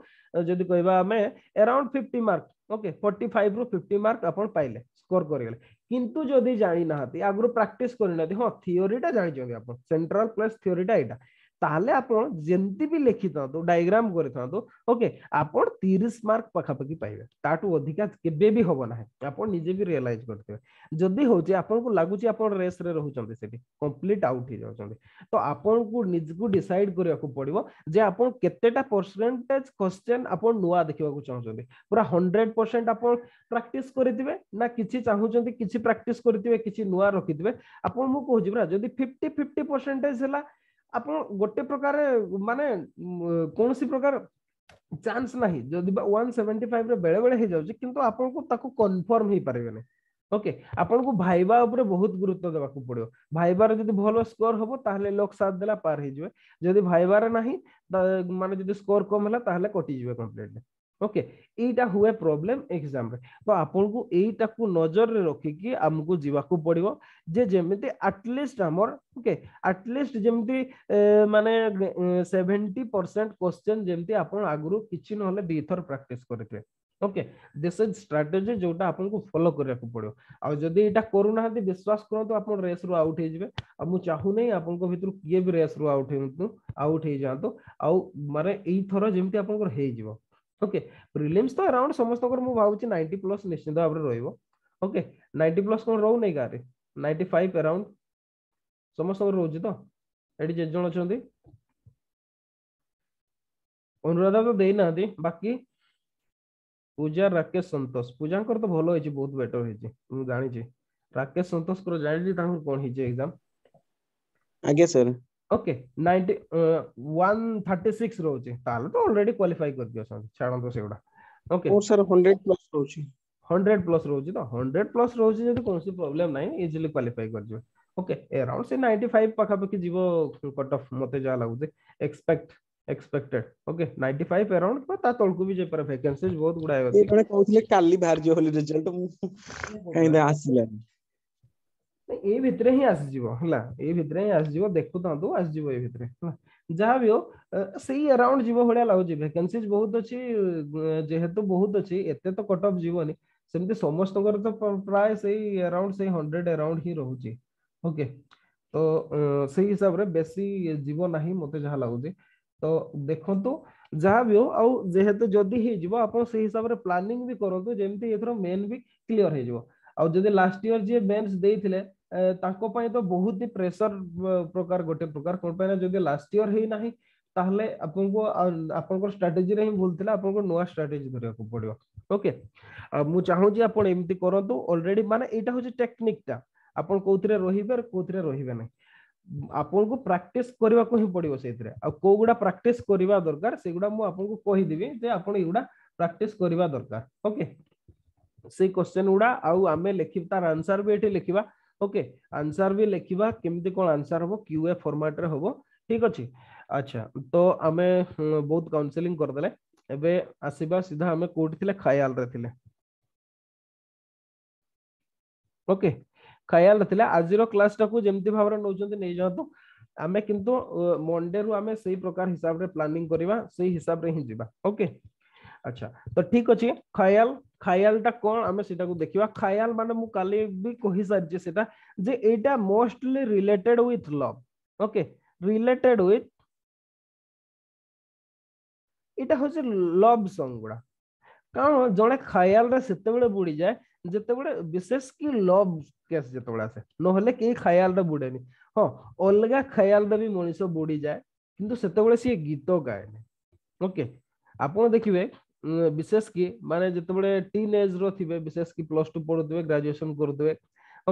ଯଦି କହିବା ଆମେ around fifty mark okay forty ଫାଇଭରୁ ଫିଫ୍ଟି ମାର୍କ ଆପଣ ପାଇଲେ ସ୍କୋର କରିଗଲେ କିନ୍ତୁ ଯଦି ଜାଣିନାହାନ୍ତି ଆଗରୁ ପ୍ରାକ୍ଟିସ୍ କରିନାହାନ୍ତି ହଁ ଥିଓରିଟା ଜାଣିଛନ୍ତି ଆପଣ ସେଣ୍ଟ୍ରାଲ ପ୍ଲସ୍ ଥିଓରିଟା ଏଇଟା ताले आपण जेंति भी लेखि था तो डायग्राम करि था तो ओके आपण 30 मार्क पखा पकी पाइबे ताटू अधिका केबे भी होबो ना आपण निजे भी रियलाइज करथे जदी हो आपण को लागु जे आपण रेस रे रहु चंदे सेठी कंप्लीट आउट हि जाउ चंदे तो आपण को निज को डिसाइड करिया को पडिवो जे आपण केतेटा परसेंटेज क्वेश्चन आपण नुवा देखिवा को चाहु चंदे पूरा 100% आपण प्रैक्टिस करितिबे ना किछि चाहु चंदे किछि प्रैक्टिस करितिबे किछि नुवा रखितिबे आपण मु कहु जे जदी 50 50% हैला ଆପଣ ଗୋଟେ ପ୍ରକାର ମାନେ କୌଣସି ପ୍ରକାର ଚାନ୍ସ ନାହିଁ ଯଦି ବା ୱାନ୍ ସେଭେଣ୍ଟି ଫାଇଭରେ ବେଳେବେଳେ ହେଇଯାଉଛି କିନ୍ତୁ ଆପଣଙ୍କୁ ତାକୁ କନଫର୍ମ ହେଇପାରିବେନି ଓକେ ଆପଣଙ୍କୁ ଭାଇବା ଉପରେ ବହୁତ ଗୁରୁତ୍ୱ ଦେବାକୁ ପଡିବ ଭାଇବାର ଯଦି ଭଲ ସ୍କୋର ହବ ତାହେଲେ ଲୋକ ସାଥ ଦେଲା ପାର ହେଇଯିବେ ଯଦି ଭାଇବାର ନାହିଁ ମାନେ ଯଦି ସ୍କୋର କମ ହେଲା ତାହେଲେ କଟିଯିବେ କମ୍ପ୍ଲିଟଲି ওকে এইটা ହୁଏ ପ୍ରୋବ୍ଲେମ ଏକ୍ଜାମରେ ତ ଆପଣଙ୍କୁ ଏଇଟାକୁ ନଜରରେ ରଖିକି ଆମକୁ ଯିବାକୁ ପଡିବ ଯେ ଯେମିତି ଆଟଲିଷ୍ଟ ଆମର ଓକେ ଆଟଲିଷ୍ଟ ଯେମିତି ମାନେ ସେଭେଣ୍ଟି ପରସେଣ୍ଟ କ୍ୱେଶ୍ଚେନ୍ ଯେମିତି ଆପଣ ଆଗରୁ କିଛି ନହେଲେ ଦୁଇଥର ପ୍ରାକ୍ଟିସ କରିଥିବେ ଓକେ ଦିସ୍ ଇଜ୍ ଷ୍ଟ୍ରାଟେଜି ଯୋଉଟା ଆପଣଙ୍କୁ ଫଲୋ କରିବାକୁ ପଡିବ ଆଉ ଯଦି ଏଇଟା କରୁନାହାନ୍ତି ବିଶ୍ୱାସ କରନ୍ତୁ ଆପଣ ରେସ୍ରୁ ଆଉଟ୍ ହେଇଯିବେ ଆଉ ମୁଁ ଚାହୁଁନି ଆପଣଙ୍କ ଭିତରୁ କିଏ ବି ରେସ୍ରୁ ଆଉଟ୍ ହୁଅନ୍ତୁ ଆଉଟ୍ ହେଇଯାଆନ୍ତୁ ଆଉ ମାନେ ଏଇଥର ଯେମିତି ଆପଣଙ୍କର ହେଇଯିବ ଓକେ ପ୍ରିଲିମ୍ସ ତ ଆରାଉଣ୍ଡ ସମସ୍ତଙ୍କର ମୁଁ ଭାବୁଛି ନାଇଣ୍ଟି ପ୍ଲସ୍ ନିଶ୍ଚିନ୍ତ ଭାବରେ ରହିବ ଓକେ ନାଇଣ୍ଟି ପ୍ଲସ୍ କ'ଣ ରହୁନାହିଁ ଗାଁରେ ନାଇଣ୍ଟି ଫାଇଭ୍ ଆରାଉଣ୍ଡ ସମସ୍ତଙ୍କର ରହୁଛି ତ ଏଠି ଯେତେ ଜଣ ଅଛନ୍ତି ଅନୁରାଧା ତ ଦେଇନାହାନ୍ତି ବାକି ପୂଜା ରାକେଶ ସନ୍ତୋଷ ପୂଜାଙ୍କର ତ ଭଲ ହେଇଛି ବହୁତ ବେଟର ହେଇଛି ମୁଁ ଜାଣିଛି ରାକେଶ ସନ୍ତୋଷଙ୍କର ଜାଣିଲି ତାଙ୍କର କ'ଣ ହେଇଛି ଏକ୍ଜାମ୍ ଆଜ୍ଞା sir okay ninety one thirty six ରହୁଛି ତାହେଲେ ତ ଅଲରେଡି କ୍ୱାଲିଫାଇ କରିକି ଅଛନ୍ତି ଛାଡ଼ନ୍ତୁ ସେଗୁଡ଼ା ଓକେ ସାର୍ ହଣ୍ଡ୍ରେଡ୍ ପ୍ଲସ୍ ରହୁଛି ହଣ୍ଡ୍ରେଡ୍ ପ୍ଲସ୍ ରହୁଛି ତ ହଣ୍ଡ୍ରେଡ୍ ପ୍ଲସ୍ ରହୁଛି ଯଦି କୌଣସି ପ୍ରୋବ୍ଲେମ୍ ନାହିଁ ଇଜିଲି କ୍ୱାଲିଫାଇ କରିଯିବେ ଓକେ ଏରାଉଣ୍ଡ ସେ ନାଇଣ୍ଟି ଫାଇଭ୍ ପାଖାପାଖି ଯିବ କଟ୍ ଅଫ୍ ମୋତେ ଯାହା ଲାଗୁଛି ଏକ୍ସପେକ୍ଟ ଏକ୍ସପେକ୍ଟେଡ୍ ଓକେ 95 अराउंड पर ता तळकू भी जे पर वैकेंसीज बहुत गुडा है ये कोने कहउथिले काली बाहर जो होली रिजल्ट काई दे आसिला ये भितर हिं आसजी है देखुद जहाँ भी हो से अराउंड जीव भाया लगुच वैकेंसी बहुत अच्छी जेहेतु बहुत अच्छी एत कट अफ जीवन सेमती समस्त तो प्राय से अराउंड से हंड्रेड अराउंड ही रोचे ओके तो से हिसाब से बेसी जीव ना मत लगुच तो देखो जहाँ भी हो जेहेतु जदि आप हिसाब से प्लानिंग भी करूँ जमी एथर मेन भी क्लीयर हो आदि लास्ट इयर जी मेन्स दे तो बहुत ही प्रेसर प्रकार गोटे प्रकार कौन पाए जो लास्ट इयर होना आपको स्ट्राटेजी हम भूल था आपको नुआ स्ट्राटेजी करने को पड़ो ओके मुझे आपड़ी करूँ अलरेडी मान यहाँ हूँ टेक्निकटा आप कौन रोबे कौन रही ना आपको प्राक्टिस करने को पड़ो से आगुड़ा प्राक्ट करवा दरकार से गुड़ा मुझे कहीदेवी आपड़ा प्राक्ट करवा दरकार ओके से क्वेश्चन गुड़ा आम लिख तार आंसर भी ये लिखा ओके आंसर भी लिखा केमी कौन आंसर हम क्यूए फर्माट रे हम ठीक अच्छे अच्छा तो आम बहुत काउनसिलिंग करदे एवं आसवा सीधा आम कौट थे खयाल रे ओके खयाल रे आज क्लास टाक जमी भाव में नहीं जातु आम कि मंडे रु आम से प्रकार हिसाब से प्लानिंग करवा हिसाब से ही जावा ओके अच्छा तो ठीक अच्छे खयाल ଖାୟାଲଟା କ'ଣ ଆମେ ସେଟାକୁ ଦେଖିବା ଖାୟାଲ ମାନେ ମୁଁ କାଲି ବି କହିସାରିଛି ସେଟା ଯେ ଏଇଟା mostly related with love okay related with ଏଇଟା ହେଉଛି ଲଭ୍ ସଙ୍ଗ ଗୁଡା କାରଣ ଜଣେ ଖାୟାଲରେ ସେତେବେଳେ ବୁଡ଼ିଯାଏ ଯେତେବେଳେ ବିଶେଷ କି ଲଭ୍ କେସ୍ ଯେତେବେଳେ ଆସେ ନହେଲେ କେହି ଖାୟାଲରେ ବୁଡ଼େନି ହଁ ଅଲଗା ଖାୟାଲରେ ବି ମଣିଷ ବୁଡ଼ିଯାଏ କିନ୍ତୁ ସେତେବେଳେ ସିଏ ଗୀତ ଗାଏନି ଓକେ ଆପଣ ଦେଖିବେ ବିଶେଷ କି ମାନେ ଯେତେବେଳେ ଟିନ୍ ଏଜ୍ ର ଥିବେ ବିଶେଷ କି ପ୍ଲସ୍ ଟୁ ପଢୁଥିବେ ଗ୍ରାଜୁଏସନ କରୁଥିବେ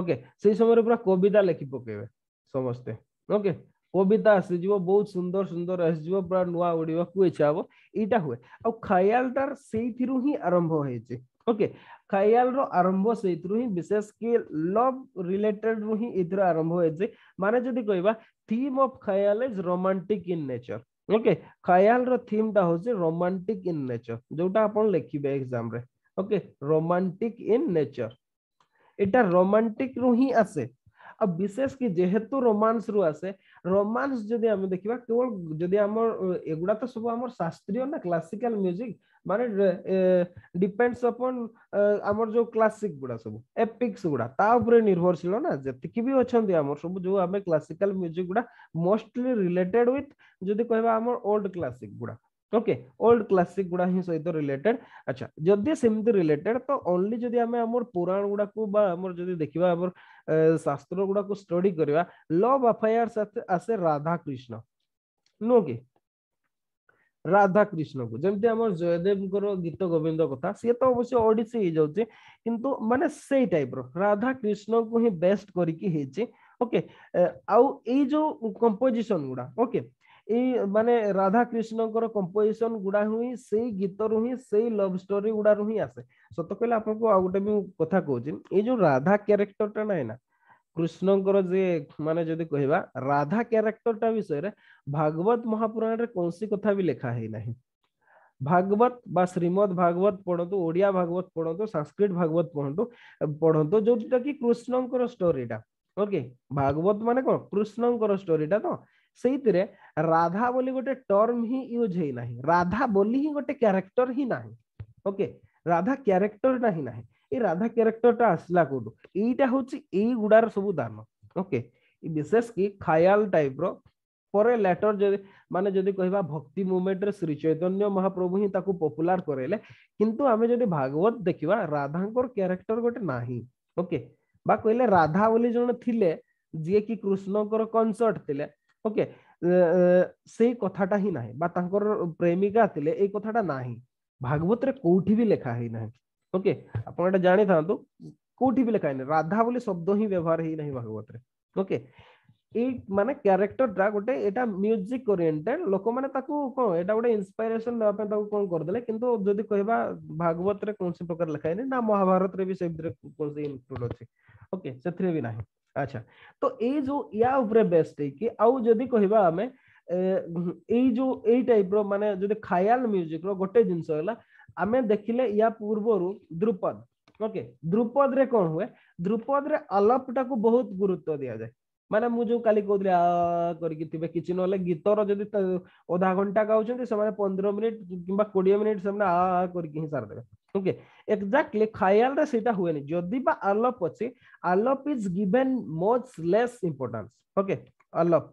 ଓକେ ସେଇ ସମୟରେ ପୁରା କବିତା ଲେଖି ପକେଇବେ ସମସ୍ତେ ଓକେ କବିତା ଆସିଯିବ ବହୁତ ସୁନ୍ଦର ସୁନ୍ଦର ଆସିଯିବ ପୁରା ନୂଆ ଉଡିବାକୁ ଇଚ୍ଛା ହବ ଏଇଟା ହୁଏ ଆଉ ଖୟାଲଟାର ସେଇଥିରୁ ହିଁ ଆରମ୍ଭ ହେଇଛି ଓକେ ଖୟାଲର ଆରମ୍ଭ ସେଇଥିରୁ ହିଁ ବିଶେଷ କି ଲଭ୍ ରିଲେଟେଡ ରୁ ହିଁ ଏଥିରୁ ଆରମ୍ଭ ହେଇଛି ମାନେ ଯଦି କହିବା theme of khayal is romantic in nature okay khayal रीम टा हूँ रोमांटिक इन नेचर जोटा आप लिखे exam okay romantic in nature इटा रोमांटिक रु ही आसे अब विशेष की जेहेतु रोमांस रु आसे रोमांस जदि आम देखा केवल जदि आम एगुड़ा तो सब आम शास्त्रीय ना क्लासिकल म्यूजिक ମାନେ ଡିପେଣ୍ଡସ ଅପନ୍ ଆମର ଯୋଉ କ୍ଲାସିକ ଗୁଡା ସବୁ ଏପିକ୍ସ ଗୁଡା ତା ଉପରେ ନିର୍ଭରଶୀଳ ନା ଯେତିକି ବି ଅଛନ୍ତି ଆମର ସବୁ ଯୋଉ ଆମେ କ୍ଲାସିକାଲ ମ୍ୟୁଜିକ ଗୁଡା ମୋଷ୍ଟଲି ରିଲେଟେଡ ୱିଥ ଯଦି କହିବା ଆମର ଓଲ୍ଡ କ୍ଲାସିକ ଗୁଡା ओके ओल्ड क्लासिक गुड़ा ही सहित रिलेटेड अच्छा जदि सेमती रिलेटेड तो ओनली जदि आम आम पुराण गुड़ा को आमर जदि देखिबा आमर शास्त्र गुड़ा को स्टडी करवा लव अफेयर साथ आसे राधा कृष्ण नुह कि ରାଧା କୃଷ୍ଣକୁ ଯେମିତି ଆମର ଜୟଦେବଙ୍କର ଗୀତ ଗୋବିନ୍ଦ କଥା ସିଏ ତ ଅବଶ୍ୟ ଓଡ଼ିଶୀ ହେଇଯାଉଛି କିନ୍ତୁ ମାନେ ସେଇ ଟାଇପ୍ର ରାଧା କୃଷ୍ଣକୁ ହିଁ ବେଷ୍ଟ କରିକି ହେଇଛି ଓକେ ଆଉ ଏଇ ଯୋଉ କମ୍ପୋଜିସନ ଗୁଡା ଓକେ ଏଇ ମାନେ ରାଧା କୃଷ୍ଣଙ୍କର କମ୍ପୋଜିସନ ଗୁଡା ହିଁ ସେଇ ଗୀତରୁ ହିଁ ସେଇ ଲଭ ଷ୍ଟୋରି ଗୁଡାରୁ ହିଁ ଆସେ ସତ କହିଲେ ଆପଣଙ୍କୁ ଆଉ ଗୋଟେ ବି କଥା କହୁଛି ଏଇ ଯୋଉ ରାଧା କ୍ୟାରେକ୍ଟରଟା ନାହିଁ ନା कृष्ण माने जदि कह राधा क्यारेक्टर टा विषय भागवत महापुराण में कौन सी कथा भी लिखा लिखाही ना भागवत बा श्रीमद भागवत पढ़तु ओडिया भागवत पढ़तु संस्कृत भागवत पढ़तु पढ़तु जो कृष्ण स्टोरी टा ओके भागवत मान कौन कृष्ण स्टोरी टा तो सही राधा बोली गोटे टर्म ही यूज है राधा बोली ही गोटे क्यारेक्टर ही ना ओके राधा क्यारेक्टर ना ही এই রাধা ক্যারেক্টরটা আসলা কোটু এইটা হচ্ছে এই গুড়ার সবু দান ওকে বিশেষ কি খায়াল টাইপর পরে লেটর যদি মানে যদি কহবা ভক্তি মুভমেন্টরে শ্রী চৈতন্য মহাপ্রভু হি তাকে পপুলার করাইলে কিন্তু আমি যদি ভাগবত দেখিবা রাধাঙ্কর ক্যারেক্টর গোটে নাহি ওকে বা কইলে রাধা বলি জনে থিলে যিয়ে কি কৃষ্ণঙ্কর কনসর্ট থিলে ওকে সেই কথাটা হি নাহি বা তাঙ্কর প্রেমিকা থিলে এই কথাটা নাহি ভাগবতরে কোউঠি বি লেখা হই নাহি ओके आपड़ा जाणी था कौटी भी लिखाई राधा बोली शब्द ही व्यवहार ही नहीं भगवत ओके माने क्यारेक्टर टा गोटे म्यूजिक ओरिएंटेड लोक मैंने कौन एटा गोटे इनपिरेसन देखा कौन करदे कि कह भागवत कौन सी प्रकार लिखा है ना महाभारत रे भी कौन सी इनक्लूड अच्छे ओके से भी ना अच्छा तो ये जो या बेस्ट है कि आदि कह ए जो ए टाइप रो माने जो खायाल म्यूजिक रो गोटे जिनस है ଆମେ ଦେଖିଲେ ୟା ପୂର୍ବରୁ ଦ୍ରୁପଦ ଓକେ ଦ୍ରୁପଦରେ କଣ ହୁଏ ଦ୍ରୁପଦରେ ଆଲାପଟାକୁ ବହୁତ ଗୁରୁତ୍ୱ ଦିଆଯାଏ ମାନେ ମୁଁ ଯୋଉ କାଲି କହୁଥିଲି ଆ କରିକି ଥିବେ କିଛି ନହେଲେ ଗୀତର ଯଦି ଅଧା ଘଣ୍ଟା ଗାଉଛନ୍ତି ସେମାନେ ପନ୍ଦର ମିନିଟ କିମ୍ବା କୋଡିଏ ମିନିଟ ସେମାନେ ଆ ଆ କରିକି ହିଁ ସାରିଦେବେ ଓକେ ଏକ୍ଜାକ୍ଟଲି ଖାୟାଲରେ ସେଇଟା ହୁଏନି ଯଦି ବା ଆଲପ ଅଛି alap is given much less importance okay alap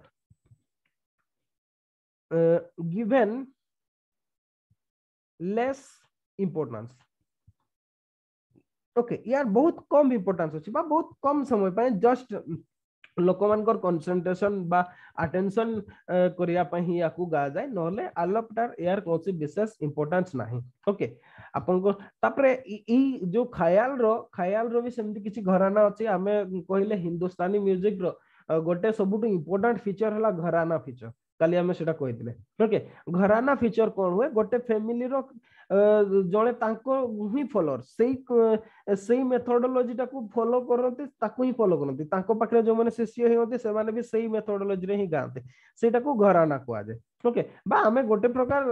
given less importance okay यार बहुत कम इंपोर्टेंस अछि बहुत कम समय पय जस्ट लोक मानकर कंसंट्रेशन बा अटेंशन करिया पय ही याकु गा जाय नले अलपटर एयर कोसी विशेष इंपोर्टेंस नाही ओके अपन को तापरे ई जो ख्याल रो ख्याल रो भी समति किछि घराना अछि हमें कहिले हिंदुस्तानी म्यूजिक रो गोटे सबुटु इंपोर्टेंट फीचर हला घराना फीचर घराना फिचर कौन हुए गोटे फैमिली रो जड़े हि फलोअर से, से टाक फलो करते ही फलो करते जो मैंने शिष्य होते भी से मेथडोलोजी हि गाते घराना कह जाए ओके आम गोटे प्रकार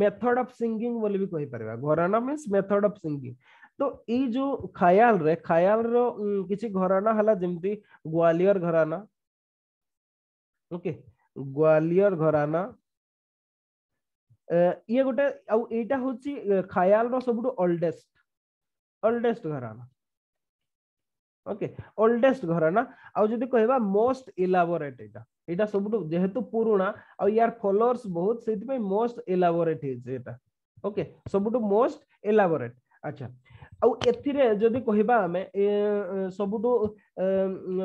मेथड अफ सिंगिंग भी कही पार घराना मीन मेथड अफ सिंगिंग तो ये जो खयाल रे खयाल रो किसी घराना है ग्वालियर घराना ओके okay. ग्वालियर घराना ये गोटे आईटा हूँ खयाल सब oldest oldest gharana okay oldest gharana आदि कह मोस्ट इलाबोरेट इटा इटा सब जेहेतु पुराणा यार फॉलोअर्स बहुत से मोस्ट इलाबोरेट ओके सब मोस्ट इलाबोरेट अच्छा ଆଉ ଏଥିରେ ଯଦି କହିବା ଆମେ ସବୁଠୁ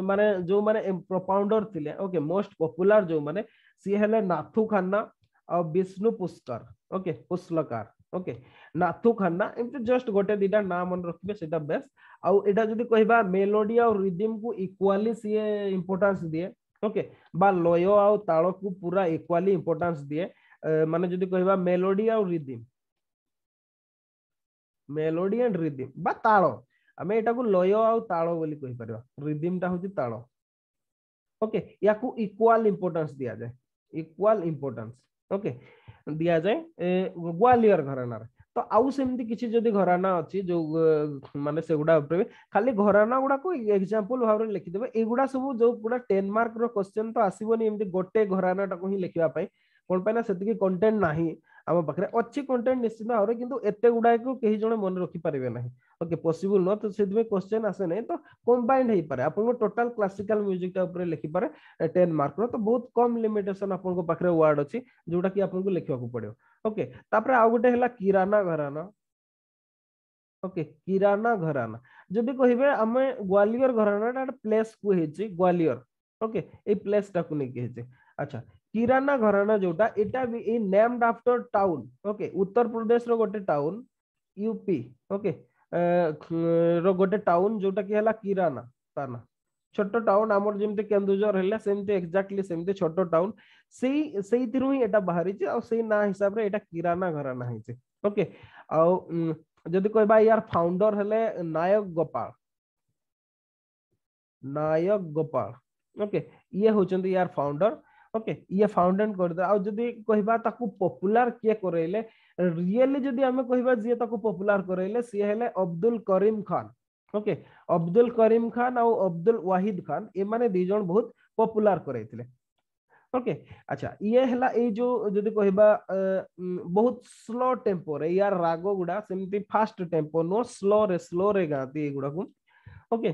ମାନେ ଯୋଉମାନେ ପ୍ରପାଉଣ୍ଡର ଥିଲେ ଓକେ ମୋଷ୍ଟ ପପୁଲାର ଯୋଉମାନେ ସିଏ ହେଲେ ନାଥୁ ଖାନ୍ନା ଆଉ ବିଷ୍ଣୁ ପୁଷ୍କର ଓକେ ପୁଷ୍ଲକାର ଓକେ ନାଥୁ ଖାନ୍ନା ଏମିତି ଜଷ୍ଟ ଗୋଟେ ଦିଟା ନାଁ ମନେ ରଖିବେ ସେଇଟା ବେଷ୍ଟ ଆଉ ଏଇଟା ଯଦି କହିବା ମେଲୋଡି ଆଉ ରିଦିମକୁ ଇକ୍ୱାଲି ସିଏ ଇମ୍ପୋର୍ଟାନ୍ସ ଦିଏ ଓକେ ବା ଲୟ ଆଉ ତାଳକୁ ପୁରା ଇକ୍ୱାଲି ଇମ୍ପୋର୍ଟାନ୍ସ ଦିଏ ମାନେ ଯଦି କହିବା ମେଲୋଡି ଆଉ ରିଦିମ ମେଲୋଡି ଆଣ୍ଡ ରିଦିମ ବା ତାଳ ଆମେ ଏଟାକୁ ଲୟ ଆଉ ତାଳ ବୋଲି କହିପାରିବା ରିଦିମଟା ହଉଛି ତାଳ ଓକେ ୟାକୁ ଇକ୍ୱାଲ ଇମ୍ପୋର୍ଟାନ୍ସ ଦିଆଯାଏ ଇକ୍ୱାଲ ଇମ୍ପୋର୍ଟାନ୍ସ ଓକେ ଦିଆଯାଏ ଗ୍ୱାଲିୟର ଘରାନାରେ ତ ଆଉ ସେମିତି କିଛି ଯଦି ଘରାନା ଅଛି ଯୋଉ ମାନେ ସେଗୁଡା ଉପରେ ଖାଲି ଘରାନା ଗୁଡାକୁ ଏକ୍ସାମ୍ପଲ ଭାବରେ ଲେଖିଦେବେ ଏଗୁଡା ସବୁ ଯୋଉ ପୁରା ଟେନ୍ ମାର୍କର କ୍ୱେଶ୍ଚନ ତ ଆସିବନି ଏମିତି ଗୋଟେ ଘରାନାଟାକୁ ହିଁ ଲେଖିବା ପାଇଁ କଣ ପାଇଁ ନା ସେତିକି କଣ୍ଟେଣ୍ଟ ନାହିଁ आम पाखे अच्छी कंटेन्ट निश्चित भाव में कितने गुड़ाक जन मन रखी पारे ना ओके पसबुल न तो क्वेश्चन आसे ना तो कम्बाइंड हो पाए आपको टोटाल क्लासिकाल म्यूजिक लिखिपे टेन मार्क तो बहुत कम लिमिटेसन आप वार्ड अच्छी जोटा कि आपको लिखा पड़ो ओके आउ गोटे किराना घराना ओके किराना घराना जब कह ग्वालियर घराना प्लेस को ग्वालियर ओके ये प्लेसटा को अच्छा કિરાના ઘરાના જોટા એટા બી ઇ named after town okay Uttar Pradesh રો ગોટે ટાઉન યુપી ઓકે રો ગોટે ટાઉન જોટા કે હેલા કિરાના તાના છોટો ટાউন આમર જેમતે કેન્દુજર હેલા સેમતે એક્ઝાક્ટલી સેમતે છોટો ટાউন સેઈ સેઈતિરુ હિ એટા બાહારીચે આ સેઈ ના હિસાબ રે એટા કિરાના ઘરાના હિચે ઓકે આ ଯଦି କହିବା ୟାର ଫାଉଣ୍ଡର ହେଲେ ନାୟକ ଗୋପାଳ ନାୟକ ଗୋପାଳ ଓକେ ଇଏ ହଉଛନ୍ତି ୟାର ଫାଉଣ୍ଡର ओके ये फाउंडेन कर दे आउ जदी कहबा ताकु पॉपुलर के करैले रियली जदी हमें कहबा जे ताकु पॉपुलर करैले से हेले अब्दुल करीम खान ओके अब्दुल करीम खान आउ अब्दुल वाहिद खान ए माने दि जण बहुत पॉपुलर करैतिले ओके अच्छा ये हला ए जो जदी कहबा बहुत स्लो टेम्पो रे यार रागो गुडा सेमती फास्ट टेम्पो नो स्लो रे स्लो रे गाती गुडा को ओके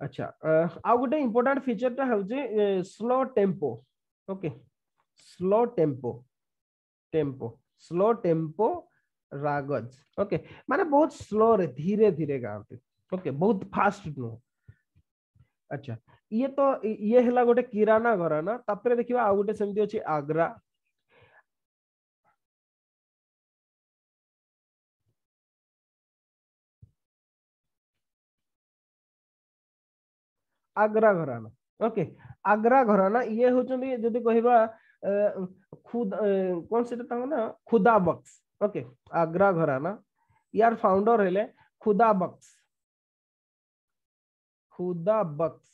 अच्छा गोटे इंपोर्टाट फिचर टा हूँ slow tempo okay slow tempo tempo slow tempo रागज ओके माने बहुत स्लो रे धीरे धीरे गाते ओके बहुत फास्ट नु अच्छा ये तो ये गोटे किराना घर ना तापर देखा आ गोटे सेमती आग्रा घराना ओके आग्रा घराना ये होचंदी जदि कहबा खुद कोन से तांग ना खुदा बक्स ओके आग्रा घराना यार फाउंडर हेले खुदा बक्स खुदा बक्स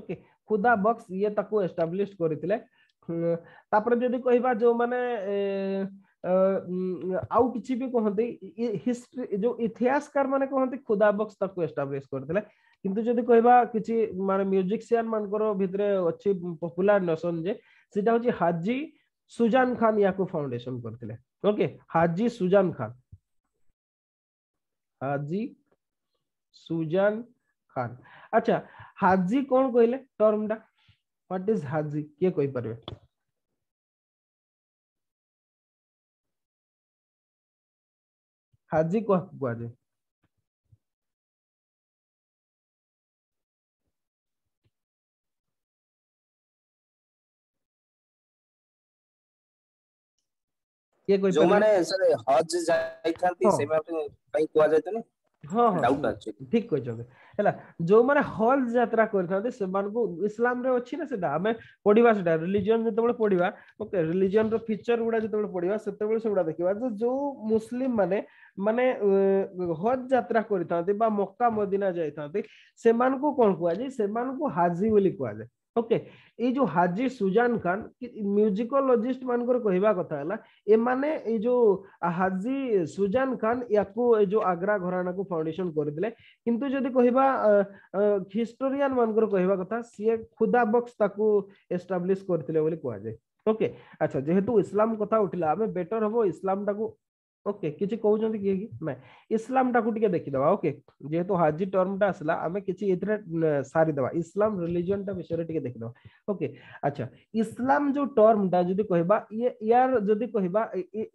ओके खुदा बक्स ये ताको एस्टाब्लिश करथिले हम्म, तापर जदि कहबा जो माने आउ किसी भी कहते हिस्ट्री जो इतिहासकार माने कहते खुदा बक्स ताको एस्टाब्लिश करथिले କିନ୍ତୁ ଯଦି କହିବା କିଛି ମାନେ ମ୍ୟୁଜିସିଆନ ମାନଙ୍କର ଭିତରେ ଅଛି ପପୁଲାର ନସନ ଯେ ସେଟା ହଉଛି ହାଜି ସୁଜାନ ଖାନ ୟାକୁ ଫାଉଣ୍ଡେସନ କରିଥିଲେ ଓକେ ହାଜି ସୁଜାନ ଖାନ ହାଜି সুজান খান আচ্ছা হাজি কোন কইলে টর্মটা হোয়াট ইজ হাজি কে কই পারবে হাজি কাহাকু কুয়াযায় किए कोई जो माने सर हज जाई थांती से माने कई कुआ जाय तने हां हां ठीक कोइ जो माने हज यात्रा कर थांते मान ना सेटा हमें रिलीजन जते बले ओके रिलीजन रो फीचर उडा जते से उडा देखिबा जो मुस्लिम माने माने हज यात्रा मक्का मदीना जाय थांते से से हाजी बोली ଓକେ ଏଇ ଯୋଉ ହାଜି ସୁଜାନ ଖାନ୍ ମ୍ୟୁଜିକୋଲୋଜିଷ୍ଟ ମାନଙ୍କର କହିବା କଥା ହେଲା ଏମାନେ ଏଇ ଯୋଉ ହାଜି ସୁଜାନ ଖାନ୍ ୟାକୁ ଏଇ ଯୋଉ ଆଗ୍ରା ଘରାଣାକୁ ଫାଉଣ୍ଡେସନ କରିଥିଲେ କିନ୍ତୁ ଯଦି କହିବା ହିଷ୍ଟୋରିଆନ ମାନଙ୍କର କହିବା କଥା ସିଏ ଖୁଦା ବକ୍ସ ତାକୁ ଏଷ୍ଟାବ୍ଲିଶ କରିଥିଲେ ବୋଲି କୁହାଯାଏ ଓକେ ଆଚ୍ଛା ଯେହେତୁ ଇସଲାମ କଥା ଉଠିଲା ଆମେ ବେଟର ହବ ଇସଲାମ ଟାକୁ ओके किसी कहते किए कि ना इसलाम टाइम देखीद ओके जेहतु हाजी टर्म टा आसला आम कि सारीद इसलाम रिलीजन टा विषय देखीद ओके अच्छा इसलाम जो टर्म टा जो कह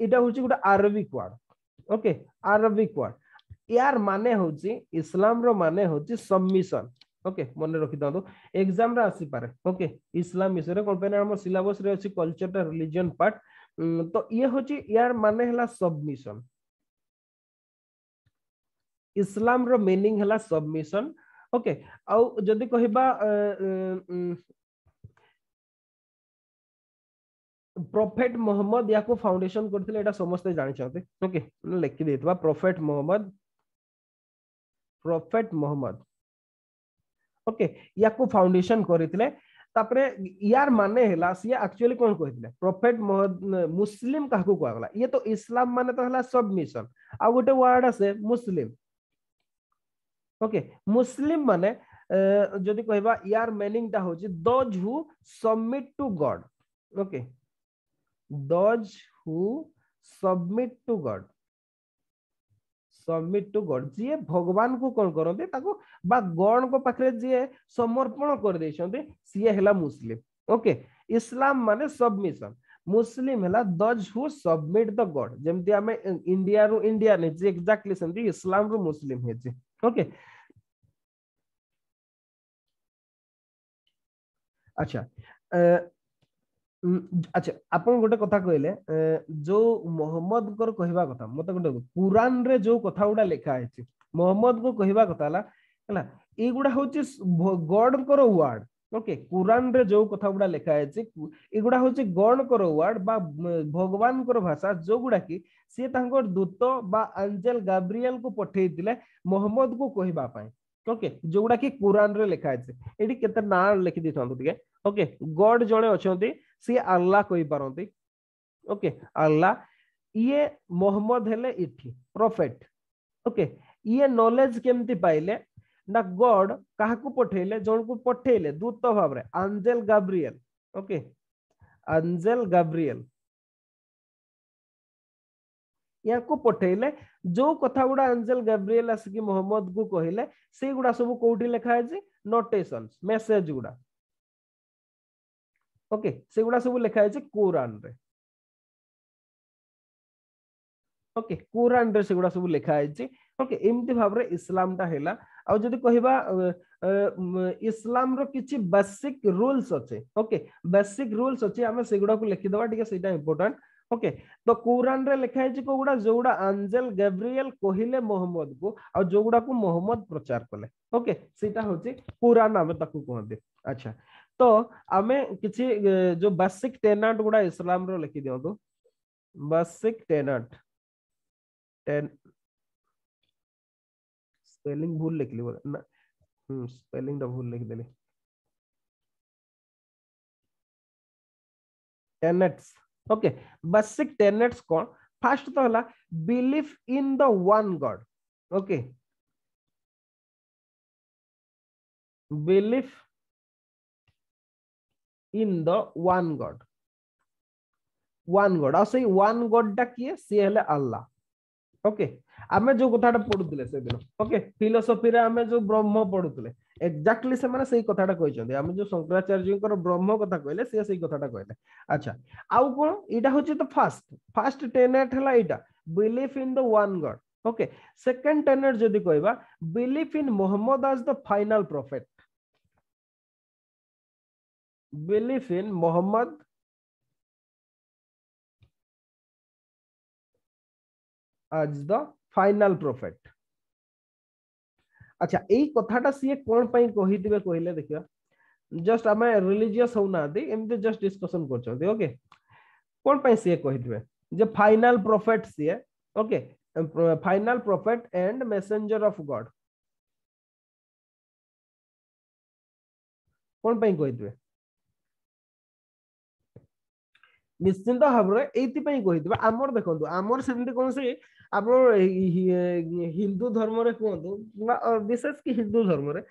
यदा हूँ गोटे Arabic word okay Arabic word यार माने हूँ इसलाम रान हूँ सबमिशन ओके मन रखी था एक्जाम आसपे ओके इसलाम विषय कौन पाए सिलेबस कलचर रिलीजन पार्ट तो ये होची यार माने हला सबमिशन इस्लाम रो मीनिंग है सबमिशन ओके आउ जदि कहबा प्रॉफेट मोहम्मद या को फाउंडेशन करथिले समस्ते समस्त जानि ओके लिखी देतबा prophet Muhammad prophet Muhammad okay okay, या को फाउंडेशन करते तापरे यार माने हला सी एक्चुअली कोन कहिले प्रॉफेट मुस्लिम काकु को आगला ये तो इस्लाम माने तो हला सबमिशन आ गोटे वर्ड असे मुस्लिम ओके मुस्लिम माने जदि कहबा यार मीनिंग ता होची those who submit to God okay those who submit to God submit to God जी भगवान को कौन करते गण समर्पण कर मुस्लिम ओके इस्लाम माने सबमिशन मुस्लिम है दज हु सबमिट द गड जमी आम इंडिया रू इंडिया एक्जाक्टली exactly इस्लाम रु मुसलिम ओके अच्छा আচ্ছা আপন গোটে কথা কইলে যে মোহাম্মদকর কহিবা কথা মতে গোটে কুরআনরে যে কথা গুড়া লেখা হয়েছে মোহাম্মদক কহিবা কথা হলা ହେଲା ଏଇଗୁଡା ହଉଛି ଗଡଙ୍କର ୱାର୍ଡ ଓକେ କୁରାନରେ ଯୋଉ କଥା ଗୁଡା ଲେଖା ହେଇଛି ଏଗୁଡା ହଉଛି ଗଡଙ୍କର ୱାର୍ଡ ବା ଭଗବାନଙ୍କର ଭାଷା ଯୋଉଗୁଡା କି ସିଏ ତାଙ୍କର ଦୂତ ବା ଆଞ୍ଜେଲ ଗାବ୍ରିଏଲକୁ ପଠେଇଥିଲେ ମହମ୍ମଦକୁ କହିବା ପାଇଁ ଓକେ ଯୋଉଗୁଡା କି କୁରାନରେ ଲେଖା ହେଇଛି ଏଠି କେତେ ନାଁ ଲେଖି ଦେଇଥାନ୍ତୁ ଟିକେ ଓକେ ଗଡ ଜଣେ ଅଛନ୍ତି सी आल्ला कहीपारती ओके आल्ला ये मोहम्मद हेले इठी प्रोफेट ओके ये नॉलेज केमती पाइले ना गॉड क्या पठेले जन को पठेले दूत भाव में angel Gabriel okay angel Gabriel या को पठेले जो कथा गुड़ा आंजेल गाब्रिएल आसिक मोहम्मद को कहले से गुड़ा सब कोठी कौटी लिखाई नोटेशंस मैसेज गुड़ा ओके से गुडा सब लिखाई कुरान ओके कुरान से गुडा सब लिखाई ओके एमती भाव इसलाम टाइम आज जी कह इलाम रिचि बेसिक रूल्स अच्छे ओके बेसिक रूल्स अच्छे आम से गुडा लिखिदा इम्पोर्टाट ओके तो कुरान लिखाई कौ गुडा जो गुडा आंजेल गैब्रिएल कहले मोहम्मद को आ जो गुडा को मोहम्मद प्रचार कले ओके हूँ कुरान आम कहते अच्छा तो आम कि जो बेसिक टेनाट गुड़ा इसलाम रखी दिखा तो। बेसिक टेनाट टेन स्पेलिंग भूल लिख ली बोले हम्म, स्पेलिंग तो भूल लिख दिली टेनेट्स ओके बेसिक टेनेट्स कौन फास्ट तो है belief in the one God okay belief in the one God. One God. ଆଉ ସେଇ one God ଟା କିଏ ସିଏ ହେଲେ ଆଲ୍ଲା ଓକେ ଆମେ ଯୋଉ କଥାଟା ପଢୁଥିଲେ ସେଦିନ ଓକେ ଫିଲୋସଫିରେ ଆମେ ଯୋଉ ବ୍ରହ୍ମ ପଢୁଥିଲେ ଏକ୍ଜାକ୍ଟଲି ସେମାନେ ସେଇ କଥାଟା କହିଛନ୍ତି ଆମେ ଯୋଉ ଶଙ୍କରାଚାର୍ଯ୍ୟଙ୍କର ବ୍ରହ୍ମ କଥା କହିଲେ ସିଏ ସେଇ କଥାଟା କହିଲେ ଆଚ୍ଛା ଆଉ କଣ ଏଇଟା ହଉଛି ତ ଫାଷ୍ଟ ଫାଷ୍ଟ ଟେନେଟ୍ ହେଲା ଏଇଟା belief in the one God okay second tenet ଯଦି କହିବା belief in Muhammad as the final prophet belief in Muhammad as the final prophet. আচ্ছা এই কথাটা সিয়ে কোন পাই কহিদিবে কহিলে দেখিবা জাস্ট আমি রিলিজিয়াস হউ না দি এমতে জাস্ট ডিসকশন করছন্তি ওকে কোন পাই সিয়ে কহিদিবে যে ফাইনাল প্রফেট সিয়ে okay final prophet and messenger of God কোন পাই কহিদিবে ନିଶ୍ଚିନ୍ତ ଭାବରେ ଏଇଥିପାଇଁ କହିଥିବେ ଆମର ଦେଖନ୍ତୁ ଆମର ସେମିତି କୌଣସି ଆମର ହିନ୍ଦୁ ଧର୍ମରେ କୁହନ୍ତୁ କିମ୍ବା ବିଶେଷ କି ହିନ୍ଦୁ ଧର୍ମରେ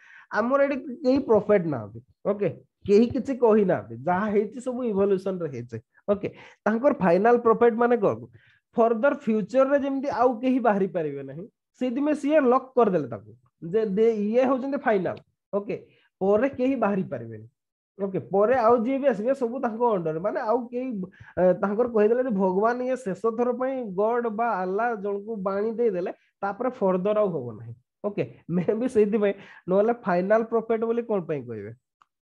ଆମର ଏଠି କେହି ପ୍ରଫେଟ୍ ନାହାନ୍ତି ଓକେ କେହି କିଛି କହିନାହାନ୍ତି ଯାହା ହେଇଛି ସବୁ ଇଭଲ୍ୟୁସନରେ ହେଇଛି ଓକେ ତାଙ୍କର ଫାଇନାଲ ପ୍ରଫେଟ୍ ମାନେ କଣ ଫର୍ଦର ଫ୍ୟୁଚରରେ ଯେମିତି ଆଉ କେହି ବାହାରି ପାରିବେ ନାହିଁ ସେଇଥିପାଇଁ ସିଏ ଲକ୍ କରିଦେଲେ ତାକୁ ଯେ ଇଏ ହଉଛନ୍ତି ଫାଇନାଲ ଓକେ ପରେ କେହି ବାହାରି ପାରିବେନି ପରେ ଆଉ ଯିଏ ବି ଆସିବେ ସବୁ ତାଙ୍କ ଅଣ୍ଡର ମାନେ ଆଉ କେହି ତାଙ୍କର କହିଦେଲେ ଯେ ଭଗବାନ ଇଏ ଶେଷ ଥର ପାଇଁ ଗଡ ବା ଆଲ୍ଲା ଜଣକୁ ବାଣୀ ଦେଇଦେଲେ ତାପରେ ଫର୍ଦର ଆଉ ହବ ନାହିଁ ଓକେ ମେ ବି ସେଇଥିପାଇଁ ନହେଲେ ଫାଇନାଲ ପ୍ରଫିଟ ବୋଲି କଣ ପାଇଁ କହିବେ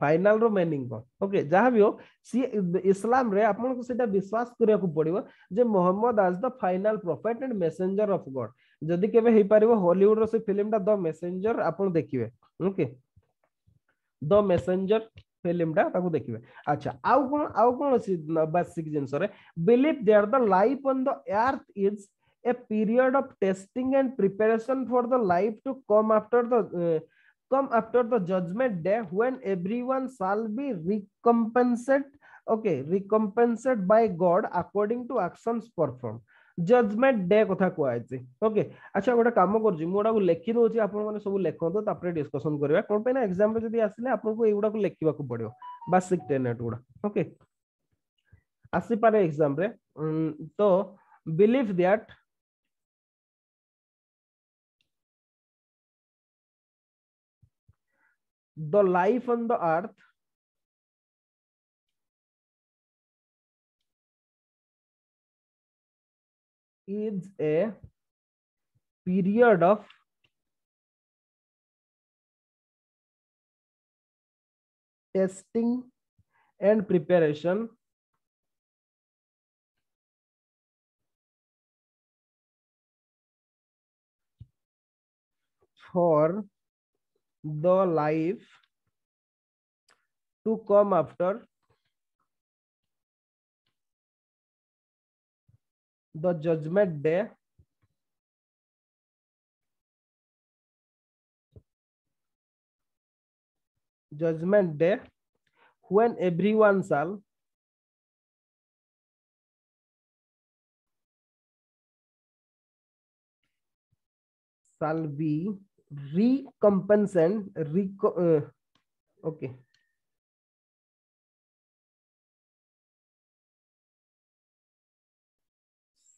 ଫାଇନାଲ ର ମିନିଂ କଣ ଓକେ ଯାହା ବି ହଉ ସିଏ ଇସଲାମରେ ଆପଣଙ୍କୁ ସେଇଟା ବିଶ୍ୱାସ କରିବାକୁ ପଡିବ ଯେ Muhammad as the final prophet and messenger of God ଯଦି କେବେ ହେଇପାରିବ ହଲିଉଡର ସେ ଫିଲ୍ମଟା ଦ ମେସେଞ୍ଜର ଆପଣ ଦେଖିବେ ଓକେ ଦ ମେସେଞ୍ଜର ଫିଲ୍ମଟା ତାକୁ ଦେଖିବେ ଆଚ୍ଛା ଆଉ କ'ଣ ଆଉ କ'ଣ ଅଛି ବାର୍ଷିକ ଜିନିଷରେ believe there the life on the earth is a period of testing and preparation for the life to come after the come after the judgment day when everyone shall be recompensed okay recompensed by god according to actions performed judgement day କଥା କୁହାଯାଇଛି okay ଆଚ୍ଛା ଗୋଟେ କାମ କରୁଛି ମୁଁ ଏଗୁଡାକୁ ଲେଖି ଦଉଛି ଆପଣମାନେ ସବୁ ଲେଖନ୍ତୁ ତାପରେ ଡିସ୍କସନ କରିବା କଣ ପାଇଁ ନା ଏକ୍ଜାମରେ ଯଦି ଆସିଲେ ଆପଣଙ୍କୁ ଏଗୁଡାକୁ ଲେଖିବାକୁ ପଡିବ ବାସିକ ଟେନେଟ୍ ଗୁଡା ଓକେ ଆସିପାରେ ଏକ୍ଜାମରେ ତ believe that the life on the earth is a period of testing and preparation for the life to come after the judgment day judgment day when everyone shall shall be recompensed reco uh, okay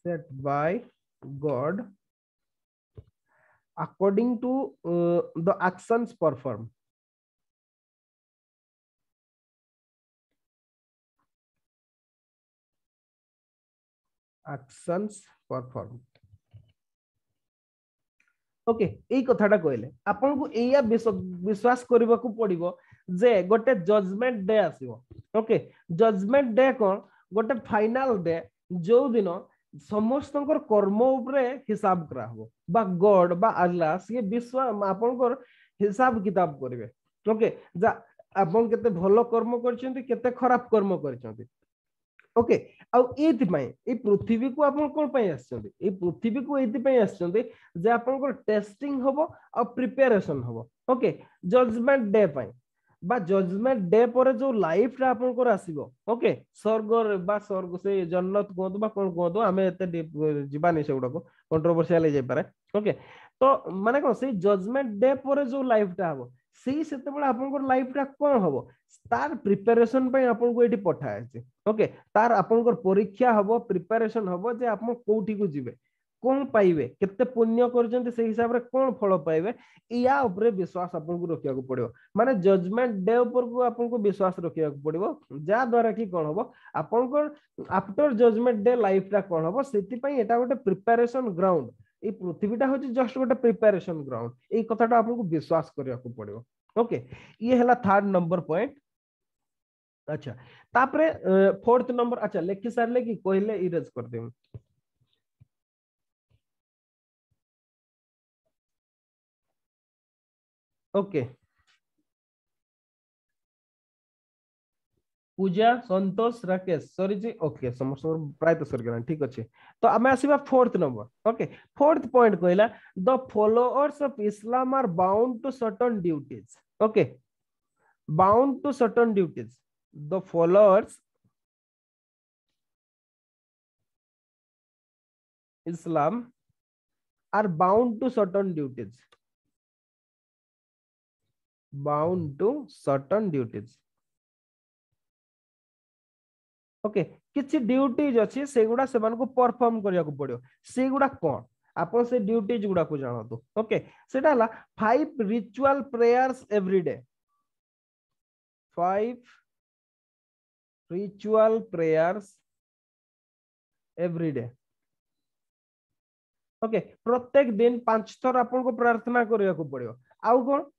set by god according to uh, the actions performed actions performed okay ଏଇ କଥାଟା କହିଲେ ଆପଣଙ୍କୁ ଏଇଆ ବିଶ୍ୱାସ କରିବାକୁ ପଡିବ ଯେ ଗୋଟେ ଜଜମେଣ୍ଟ ଡେ ଆସିବ ଓକେ ଜଜମେଣ୍ଟ ଡେ କ'ଣ ଗୋଟେ ଫାଇନାଲ ଡେ ଯୋଉ ଦିନ ସମସ୍ତଙ୍କର କର୍ମ ଉପରେ ହିସାବ କରାହବ ବା ଗଡ ବା ଆଲ୍ଲା ସିଏ ବିଶ୍ଵ ଆପଣଙ୍କର ହିସାବ କିତାବ କରିବେ ଓକେ ଯା ଆପଣ କେତେ ଭଲ କର୍ମ କରିଛନ୍ତି କେତେ ଖରାପ କର୍ମ କରିଛନ୍ତି ଓକେ ଆଉ ଏଇଥିପାଇଁ ଏଇ ପୃଥିବୀକୁ ଆପଣ କଣ ପାଇଁ ଆସିଛନ୍ତି ଏଇ ପୃଥିବୀକୁ ଏଇଥିପାଇଁ ଆସିଛନ୍ତି ଯେ ଆପଣଙ୍କର ଟେଷ୍ଟିଂ ହବ ଆଉ ପ୍ରିପାରେସନ ହବ ଓକେ ଜଜମେଣ୍ଟ ଡେ ପାଇଁ ବା ଜଜମେଣ୍ଟ ଡେ ପରେ ଯୋଉ ଲାଇଫଟା ଆପଣଙ୍କର ଆସିବ ଓକେ ସ୍ୱର୍ଗ ବା ସ୍ୱର୍ଗ ସେ ଜନ୍ନତ କୁହନ୍ତୁ ବା କଣ କୁହନ୍ତୁ ଆମେ ଏତେ ଯିବାନି ସେଗୁଡାକୁ କଣ୍ଟ୍ରୋଭର୍ସିଆଲ ହେଇଯାଇପାରେ ଓକେ ତ ମାନେ କଣ ସେଇ ଜଜମେଣ୍ଟ ଡେ ପରେ ଯୋଉ ଲାଇଫଟା ହବ ସେଇ ସେତେବେଳେ ଆପଣଙ୍କର ଲାଇଫଟା କଣ ହବ ତାର ପ୍ରିପାରେସନ ପାଇଁ ଆପଣଙ୍କୁ ଏଠି ପଠାଯାଇଛି ଓକେ ତାର ଆପଣଙ୍କର ପରୀକ୍ଷା ହବ ପ୍ରିପାରେସନ ହବ ଯେ ଆପଣ କୋଉଠିକୁ ଯିବେ কোন পাইবে কেতে পুণ্য করছেন সেই হিসাবে কোন ফল পাইবে ইয়া উপরে বিশ্বাস আপনার রক্ষা পড়ব মানে জজমেন্ট ডে উপরকু আপনার বিশ্বাস রক্ষা পড়ব যা দ্বারা কি কোণ হব আপনার আফটর জজমেন্ট ডে লাইফটা কোণ হব সেপাই এটা গোটে প্রিপারেসন গ্রাউন্ড এই পৃথিবীটা হচ্ছে জস্ট গোটে প্রিপারেসন গ্রাউন্ড এই কথাটা আপনার বিশ্বাস করা পড়ব ওকে ইয়ে হল থার্ড নম্বর পয়েন্ট আচ্ছা তাপরে ফোর্থ নম্বর আচ্ছা লেখি সারলে কি কহিলে ইরেজ করদেবি ওকে ପୂଜା ସନ୍ତୋଷ ରାକେଶ ସରିଛି ଓକେ ସମସ୍ତଙ୍କର ପ୍ରାୟତଃ ସରିଗଲାଣି ଠିକ ଅଛି ତ ଆମେ ଆସିବା fourth number okay fourth point କହିଲା the followers of Islam are bound to certain duties okay bound to certain duties the followers Islam are bound to certain duties bound to certain duties. Okay किसी duties अच्छी से गुड़ा से मानको perform करिया को पड़ियो से गुड़ा कौन आपण से ड्यूटीज गुड़ा को जानतो ओके सेटा हला five ritual prayers every five ritual prayers every okay प्रत्येक दिन पांच थर आपन को प्रार्थना करिया को पड़ियो आउ कोन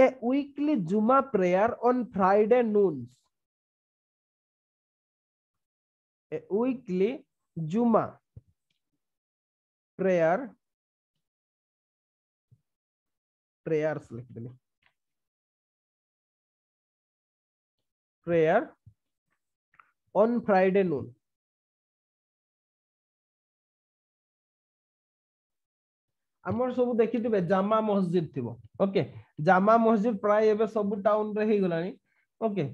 a weekly Juma prayer on Friday noons. A weekly Juma prayer. Prayers like the prayer on Friday noon. ଆମର ସବୁ ଦେଖିଥିବେ ଜାମା ମସଜିଦ ଥିବ ଓକେ ଜାମା ମସଜିଦ ପ୍ରାୟ ଏବେ ସବୁ ଟାଉନରେ ହେଇଗଲାଣି ଓକେ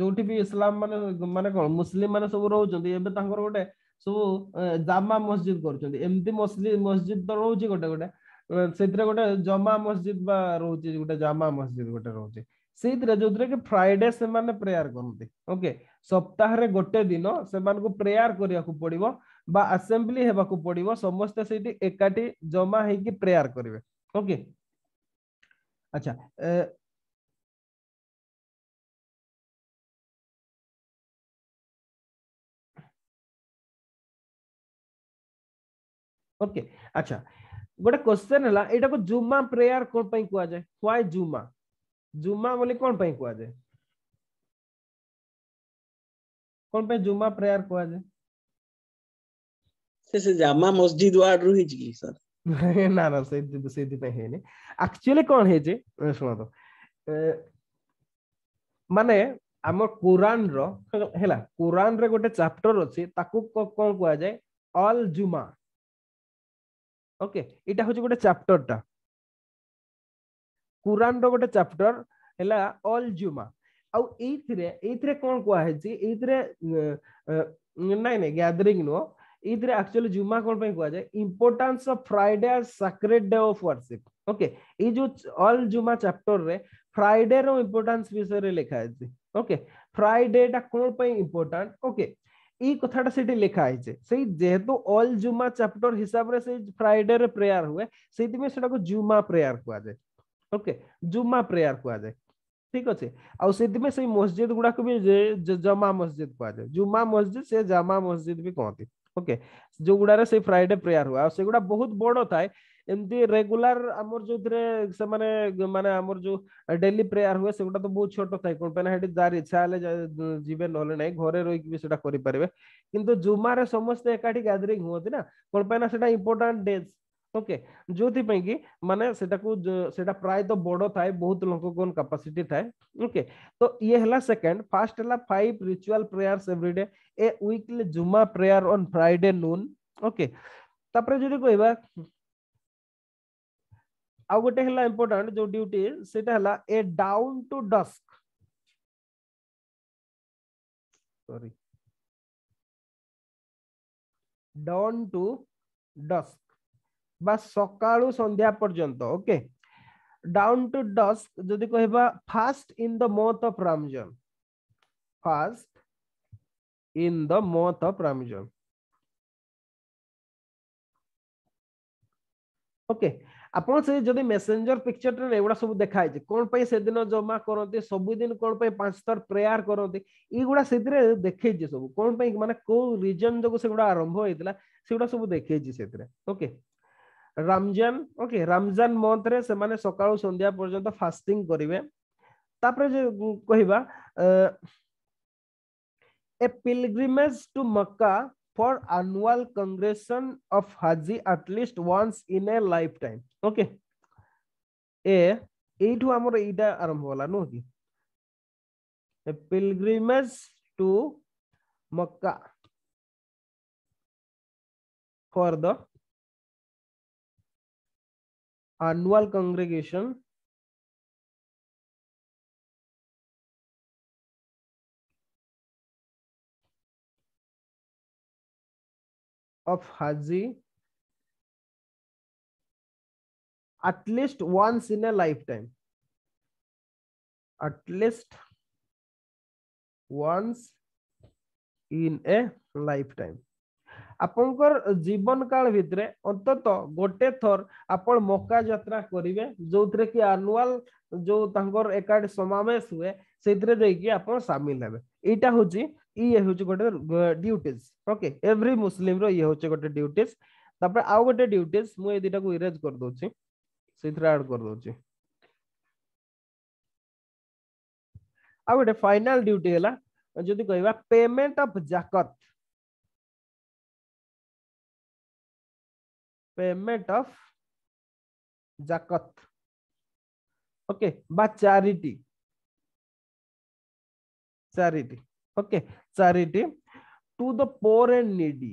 ଯୋଉଠି ବି ଇସଲାମ ମାନେ ମାନେ କଣ ମୁସଲିମ ମାନେ ସବୁ ରହୁଛନ୍ତି ଏବେ ତାଙ୍କର ଗୋଟେ ସବୁ ଜାମା ମସଜିଦ କରୁଛନ୍ତି ଏମିତି ମସଜିଦ ତ ରହୁଛି ଗୋଟେ ଗୋଟେ ସେଥିରେ ଗୋଟେ ଜମା ମସଜିଦ ବା ରହୁଛି ଗୋଟେ ଜାମା ମସଜିଦ ଗୋଟେ ରହୁଛି ସେଇଥିରେ ଯୋଉଥିରେ କି ଫ୍ରାଇଡେ ସେମାନେ ପ୍ରେୟାର କରନ୍ତି ଓକେ ସପ୍ତାହରେ ଗୋଟେ ଦିନ ସେମାନଙ୍କୁ ପ୍ରେୟାର କରିବାକୁ ପଡିବ বা ଆସେମ୍ବଲି ହେବାକୁ ପଡିବ সমস্ত ସେଇଠି ଏକାଠି জমা ହେଇକି প্রেয়ার କରିବେ ওকে আচ্ছা ওকে আচ্ছা গোটে কোশ্চেন হলা এটাকে জুমা প্রেয়ার কোন পাই কুয়া যায় হোয়াই জুমা জুমা বলি কোন পাই কুয়া যায় কোন পাই জুমা প্রেয়ার কুয়া যায় se llama Masjid Ruhi sir. ना ना सही सही नहीं ସେଇଥିପାଇଁ ହେଇନି ଆକ୍ଚୁଆଲି କଣ ହେଇଛି ଶୁଣ ତ तो माने ଆମ କୋରଆନର ହେଲା କୁରାନରେ ଗୋଟେ ଚାପ୍ଟର ଅଛି ତାକୁ କଣ କୁହାଯାଏ ଅଲ ଜୁମା ଓକେ ଏଇଟା ହଉଛି ଗୋଟେ ଚାପ୍ଟରଟା କୋରଆନର ଗୋଟେ ଚାପ୍ଟର ହେଲା ଅଲ ଜୁମା ଆଉ ଏଇଥିରେ ଏଇଥିରେ କଣ କୁହା ହେଇଛି ଏଇଥିରେ ନାଇଁ ନାଇଁ ଗ୍ୟାଦରିଂ ନୁହଁ ଏଇଥିରେ ଆକ୍ଚୁଆଲି ଜୁମା କ'ଣ ପାଇଁ କୁହାଯାଏ importance of Friday as sacred day of worship okay ଏଇ ଯୋଉ ଅଲ୍ ଜୁମା ଚାପ୍ଟରରେ ଫ୍ରାଇଡେର ଇମ୍ପୋର୍ଟାନ୍ସ ବିଷୟରେ ଲେଖା ହେଇଛି ଓକେ ଫ୍ରାଇଡେଟା କ'ଣ ପାଇଁ ଇମ୍ପୋର୍ଟାଣ୍ଟ ଓକେ ଏଇ କଥାଟା ସେଠି ଲେଖା ହେଇଛି ସେଇ ଯେହେତୁ ଅଲ୍ ଜୁମା ଚାପ୍ଟର ହିସାବରେ ସେଇ ଫ୍ରାଇଡେରେ ପ୍ରେୟାର ହୁଏ ସେଇଥିପାଇଁ ସେଟାକୁ ଜୁମା ପ୍ରେୟାର କୁହାଯାଏ ଓକେ ଜୁମା ପ୍ରେୟାର କୁହାଯାଏ ଠିକ ଅଛି ଆଉ ସେଥିପାଇଁ ସେଇ ମସଜିଦ ଗୁଡାକୁ ବି ଜମା ମସଜିଦ କୁହାଯାଏ ଜୁମା ମସଜିଦ ସେ ଜାମା ମସଜିଦ ବି କହନ୍ତି ओके जो गुडा से फ्राइडे प्रेयर हुआ से गुडा बहुत बड़ो थाए एमती रेगुलर अमर जो थरे से माने माने अमर जो डेली प्रेयर हुए से गुडा तो बहुत छोटो थाए कोन पेना हेडी जार इच्छा आले जीवे नले नहीं घरे रोई भी सेटा करि परबे किंतु जुमा रे समस्त एकाठी गैदरिंग होत ना कोन पेना सेटा इंपोर्टेंट डेज ओके जो कि मानते प्राय तो बड़ था बहुत लोग कैपासीटी थाए ओके तो ये हला सेकंड फास्ट हला five ritual prayers everyday a weekly जुमा prayer on Friday noon okay तापर जो कह आ गोटे इम्पोर्टाट जो ड्यूटी से dawn to dusk sorry dawn to dusk বা সকালু সন্ধ্যা পর্যন্ত ওকে ডাউন টু ডস্ক যদি কহবা first in the month of Ramzan first in the month of Ramzan okay ଆପଣ ସେ ଯଦି ମେସେଞ୍ଜର ପିକ୍ଚରରେ ଏଗୁଡ଼ା ସବୁ ଦେଖାହେଇଛି କ'ଣ ପାଇଁ ସେଦିନ ଜମା କରନ୍ତି ସବୁଦିନ କ'ଣ ପାଇଁ ପାଞ୍ଚ ଥର ପ୍ରେୟାର କରନ୍ତି ଏଇଗୁଡ଼ା ସେଥିରେ ଦେଖେଇଛି ସବୁ କ'ଣ ପାଇଁ ମାନେ କୋଉ ରିଜନ ଯୋଗୁଁ ସେଗୁଡ଼ା ଆରମ୍ଭ ହେଇଥିଲା ସେଗୁଡ଼ା ସବୁ ଦେଖେଇଛି ସେଥିରେ ଓକେ রামজান ওকে রামজান মন্থরে সেমানে সকাল সন্ধ্যা পর্যন্ত ফাস্টিং করিবে তারপরে যে কহিবা a pilgrimage to Mecca for annual congregation of Hajj at least once in a lifetime okay a এইটু আমার এইটা আরম্ভ হলা নুহ কি pilgrimage to Mecca for the annual congregation of Haji at least once in a lifetime. At least once in a lifetime. ଆପଣଙ୍କର ଜୀବନ କାଳ ଭିତରେ ଅନ୍ତତଃ ଗୋଟେ ଥର ଆପଣ ମକା ଯାତ୍ରା କରିବେ ଯୋଉଥିରେ କି ଆନୁଆଲ ଯୋଉ ତାଙ୍କର ଏକାଠି ସମାବେଶ ହୁଏ ସେଇଥିରେ ଯାଇକି ଆପଣ ସାମିଲ ହେବେ ଏଇଟା ହଉଛି ଇଏ ହଉଛି ଗୋଟେ ଡ୍ୟୁଟିଜ ଓକେ ଏଭ୍ରି ମୁସଲିମର ଇଏ ହଉଛି ଗୋଟେ ଡ୍ୟୁଟିଜ ତାପରେ ଆଉ ଗୋଟେ ଡ୍ୟୁଟିଜ ମୁଁ ଏଇ ଦିଟାକୁ ଇରେଜ କରିଦଉଛି ସେଇଥିରେ ଆଡ୍ କରିଦଉଛି ଆଉ ଗୋଟେ ଫାଇନାଲ ଡ୍ୟୁଟି ହେଲା ଯଦି କହିବା payment of zakat payment of zakat okay बा charity charity okay charity to the poor and needy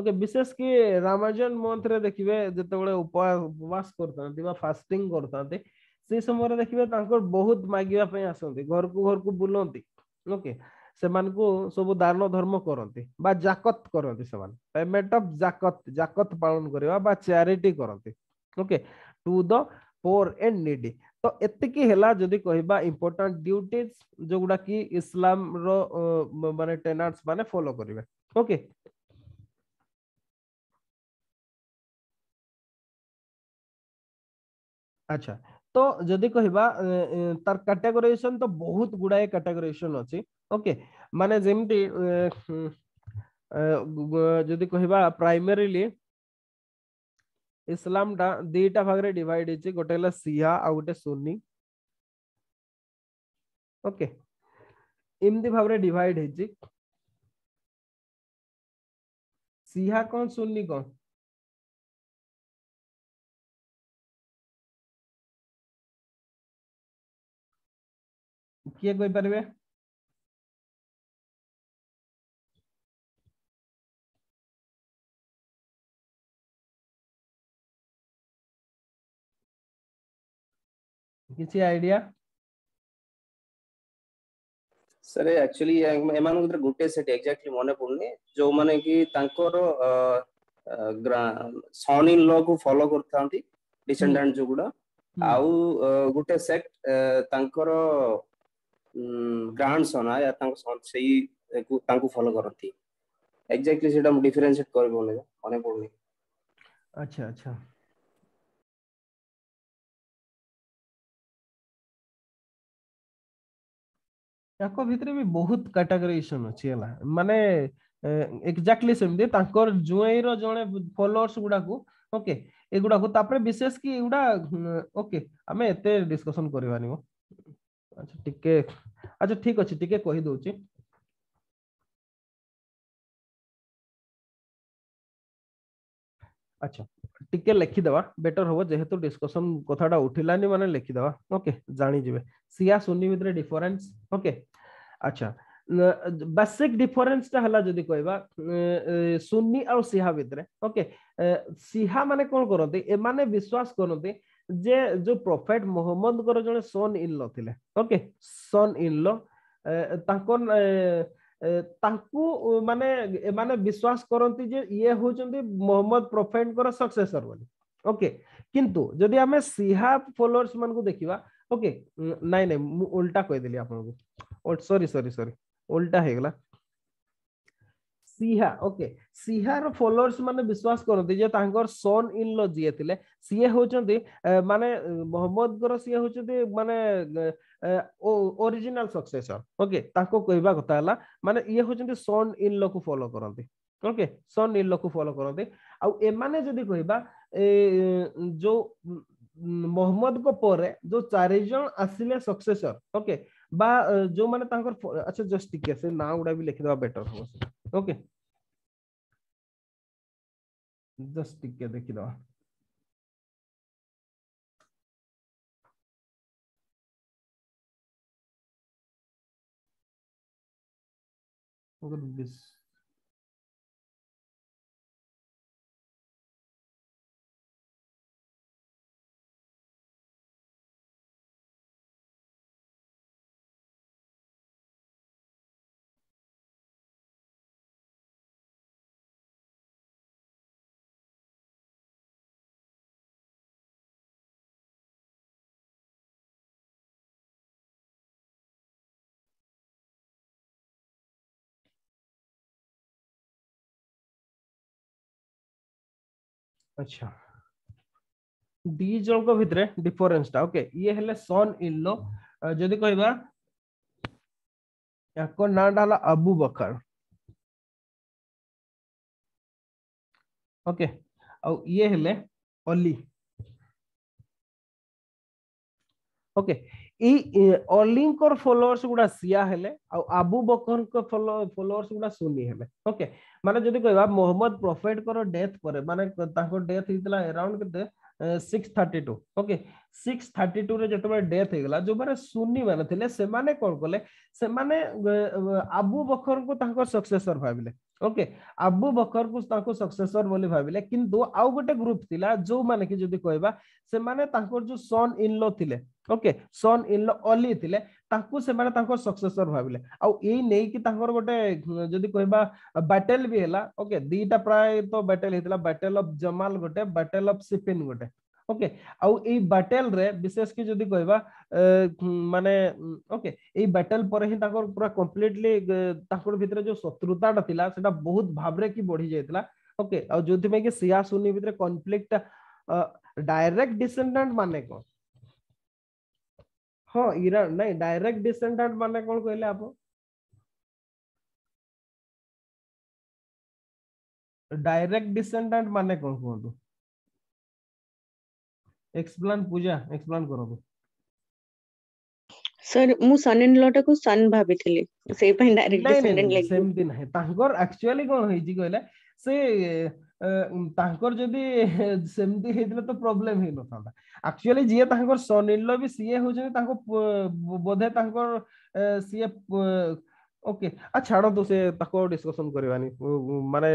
okay विशेष कि रामायण मंथ रे देखिबे जते जेतेबेले उपवास करतांती बा फास्टिंग ते से समय रे देखिबे तांकर बहुत मागिबा पय आसंती घर को घर को बुलंती ओके okay. ସେମାନଙ୍କୁ ସବୁ ଦାନ ଧର୍ମ କରନ୍ତି ବା ଜାକତ କରନ୍ତି ସେମାନେ ପେମେଣ୍ଟ ଅଫ୍ ଜାକତ ଜାକତ ପାଳନ କରିବା ବା ଚ୍ୟାରିଟି କରନ୍ତି okay to the poor and needy ତ ଏତିକି ହେଲା ଯଦି କହିବା ଇମ୍ପୋର୍ଟାଣ୍ଟ ଡ୍ୟୁଟିଜ ଯୋଉଗୁଡା କି ଇସଲାମର ମାନେ ଟେନାଣ୍ଟସ ମାନେ ଫଲୋ କରିବେ ଓକେ ଆଚ୍ଛା तो जदि कह तार कैटेगोरेशन तो बहुत गुड़ाए कैटेगोरेशन अच्छी ओके माने जमी जदि कह प्राइमरली इस्लाम टा दीटा भाग रे डिवाइड है गोटे सिया आ गोटे सुन्नी ओके एमती भाव डिवाइड है सिया कौन सुन्नी कौन किए कोई सर्वे किसी आइडिया सर एक्चुअली ଏମାନଙ୍କର ଗୋଟେ ସେଠି ଏକ୍ଜାକ୍ଟଲି ମନେ ପଡୁନି ଯୋଉମାନେ କି ତାଙ୍କର ସନ୍ ଇନ୍ ଲ କୁ ଫଲୋ କରିଥାନ୍ତି ଡିସେଣ୍ଡାଣ୍ଟ ଯୋଗୁଡା ଆଉ ଗୋଟେ ସେଟ୍ ତାଙ୍କର ଗ୍ରାଣ୍ଡ ସନ୍ ୟା ତାଙ୍କ ସେଇ ତାଙ୍କୁ ଫଲୋ କରନ୍ତି ଏକ୍ଜାକ୍ଟଲି ସେଇଟା ମୁଁ ଡିଫରେନ୍ସିଏଟ୍ କରିବି ମନେ ମନେ ପଡୁନି ଆଚ୍ଛା ଆଚ୍ଛା ୟାଙ୍କ ଭିତରେ ବି ବହୁତ କାଟାଗୋରିଜେସନ ଅଛି ହେଲା ମାନେ ଏକ୍ଜାକ୍ଟଲି ସେମିତି ତାଙ୍କର ଜୁଆଇର ଜଣେ ଫଲୋଅର୍ସ ଗୁଡାକୁ ଓକେ ଏଗୁଡାକୁ ତାପରେ ବିଶେଷ କି ଏଗୁଡା ଓକେ ଆମେ ଏତେ ଡିସ୍କସନ କରିବାନି ମ আচ্ছা টিকে আচ্ছা ঠিক আছে টিকে কই দউচি আচ্ছা টিকে লিখি দেবা বেটার হব যেহেতু ডিসকশন কথাটা উঠিলানি মানে লিখি দেবা ওকে জানি যাবে সিয়া সুন্নি ভিতরে ডিফারেন্স ওকে আচ্ছা बेसिक डिफरेन्स टा हला जदि कहबा सुन्नी और सिहा भितर ओके सिहा माने कोन करते ए माने विश्वास करते जे जो प्रोफेट मोहम्मद जो सन इन लगे ओके सन इन लाख माने विश्वास करती ये हूँ मोहम्मद प्रोफेट सक्सेसर बोली ओके किंतु जदि आम सिहा फॉलोअर्स मान को देखा ओके नाई नाई उल्टा कहीदेली आप सरी सरी सरी उल्टा है गला। सीहा ओके सीहार फॉलोअर्स माने विश्वास करते जे तांकर सन इन लॉ जिए थिले सीए होचंती माने मोहम्मद गोर सीए होचंती माने ओरिजिनल सक्सेसर ओके ताको कहबा कथाला माने ये होचंती सन इन लॉ को फॉलो करते ओके सन इन लॉ को फॉलो करते आ ए माने जदी कहबा ए जो मोहम्मद को परे जो चार जन आसीले सक्सेसर ओके बा जो माने तांकर अच्छा जस्ट ठीक उडा भी लिख दो बेटर हो ಓಕೆ ಜಸ್ಟ್ ಟಿಕ್ಕೆ ಅದಕ್ಕಿದ Look at this. अच्छा दी जन को भितरे डिफरेंस टा ओके ये हेले सन इन लो जदि कहबा एको नाम डाला अबू बकर ओके औ ये हेले अली ओके ଅଲିଙ୍କର ଫଲୋଅର୍ସ ଗୁଡା ସିଆ ହେଲେ ଆଉ ଆବୁ ବକରଙ୍କ ଫଲୋଅର୍ସ ଗୁଡା ସୁନି ହେଲେ ଓକେ ମାନେ ଯଦି କହିବା ମହମ୍ମଦ ପ୍ରଫେଟଙ୍କର ଡେଥ୍ ପରେ ମାନେ ତାଙ୍କ ଡେଥ୍ ହେଇଥିଲା ଏରାଉଣ୍ଡ କେତେ six thirty two okay six thirty ଟୁରେ ଯେତେବେଳେ ଡେଥ୍ ହେଇଗଲା ଯେଉଁମାନେ ସୁନି ମାନେ ଥିଲେ ସେମାନେ କ'ଣ କଲେ ସେମାନେ ଆବୁ ବଖରଙ୍କୁ ତାଙ୍କ ସକ୍ସେସର ଭାବିଲେ ଓକେ ଆବୁ ବକରକୁ ତାଙ୍କୁ ସକ୍ସେସର ବୋଲି ଭାବିଲେ କିନ୍ତୁ ଆଉ ଗୋଟେ ଗ୍ରୁପ ଥିଲା ଯୋଉମାନେ କି ଯଦି କହିବା ସେମାନେ ତାଙ୍କର ଯୋଉ ସନ୍ ଇନଲୋ ଥିଲେ ଓକେ ସନ୍ ଇନଲୋ ଅଲି ଥିଲେ ତାଙ୍କୁ ସେମାନେ ତାଙ୍କ ସକ୍ସେସର ଭାବିଲେ ଆଉ ଏଇ ନେଇକି ତାଙ୍କର ଗୋଟେ ଯଦି କହିବା ବ୍ୟାଟେଲ ବି ହେଲା ଓକେ ଦିଟା ପ୍ରାୟତଃ ବ୍ୟାଟେଲ ହେଇଥିଲା ବ୍ୟାଟେଲ ଅଫ ଜମାଲ ଗୋଟେ ବ୍ୟାଟେଲ ଅଫ ସିପିନ ଗୋଟେ ओके आउ ए बैटल रे विशेष के जदी कहबा माने ओके ए बैटल पर ही ताकर पूरा कंप्लीटली ताकर भीतर जो शत्रुता थिला सेटा बहुत भाबरे की बढ़ी जायतला ओके आउ जोथि में के सिया सुनी भीतर कॉन्फ्लिक्ट डायरेक्ट डिसेंडेंट माने को हां ईरान नहीं डायरेक्ट डिसेंडेंट माने कोन कहले आप डायरेक्ट डिसेंडेंट माने कोन कोन एक्सप्लेन पूजा एक्सप्लेन करो सर तो। मु सन इन लॉ टाकू सन भाबिथिली से पई डायरेक्टली सेम दिन है तांकर एक्चुअली कोन होई जी कहले से ତାଙ୍କର ଯଦି ସେମିତି ହେଇଥିଲା ତ ପ୍ରୋବ୍ଲେମ ହେଇନଥାନ୍ତା ଆକ୍ଚୁଆଲି ଯିଏ ତାଙ୍କର ସନ୍ ଇନ୍ ଲ ବି ସିଏ ହଉଛନ୍ତି ତାଙ୍କ ବୋଧେ ତାଙ୍କର ସିଏ ଓକେ ଆ ଛାଡ଼ନ୍ତୁ ସେ ତାକୁ ଆଉ ଡିସ୍କସନ୍ କରିବାନି ମାନେ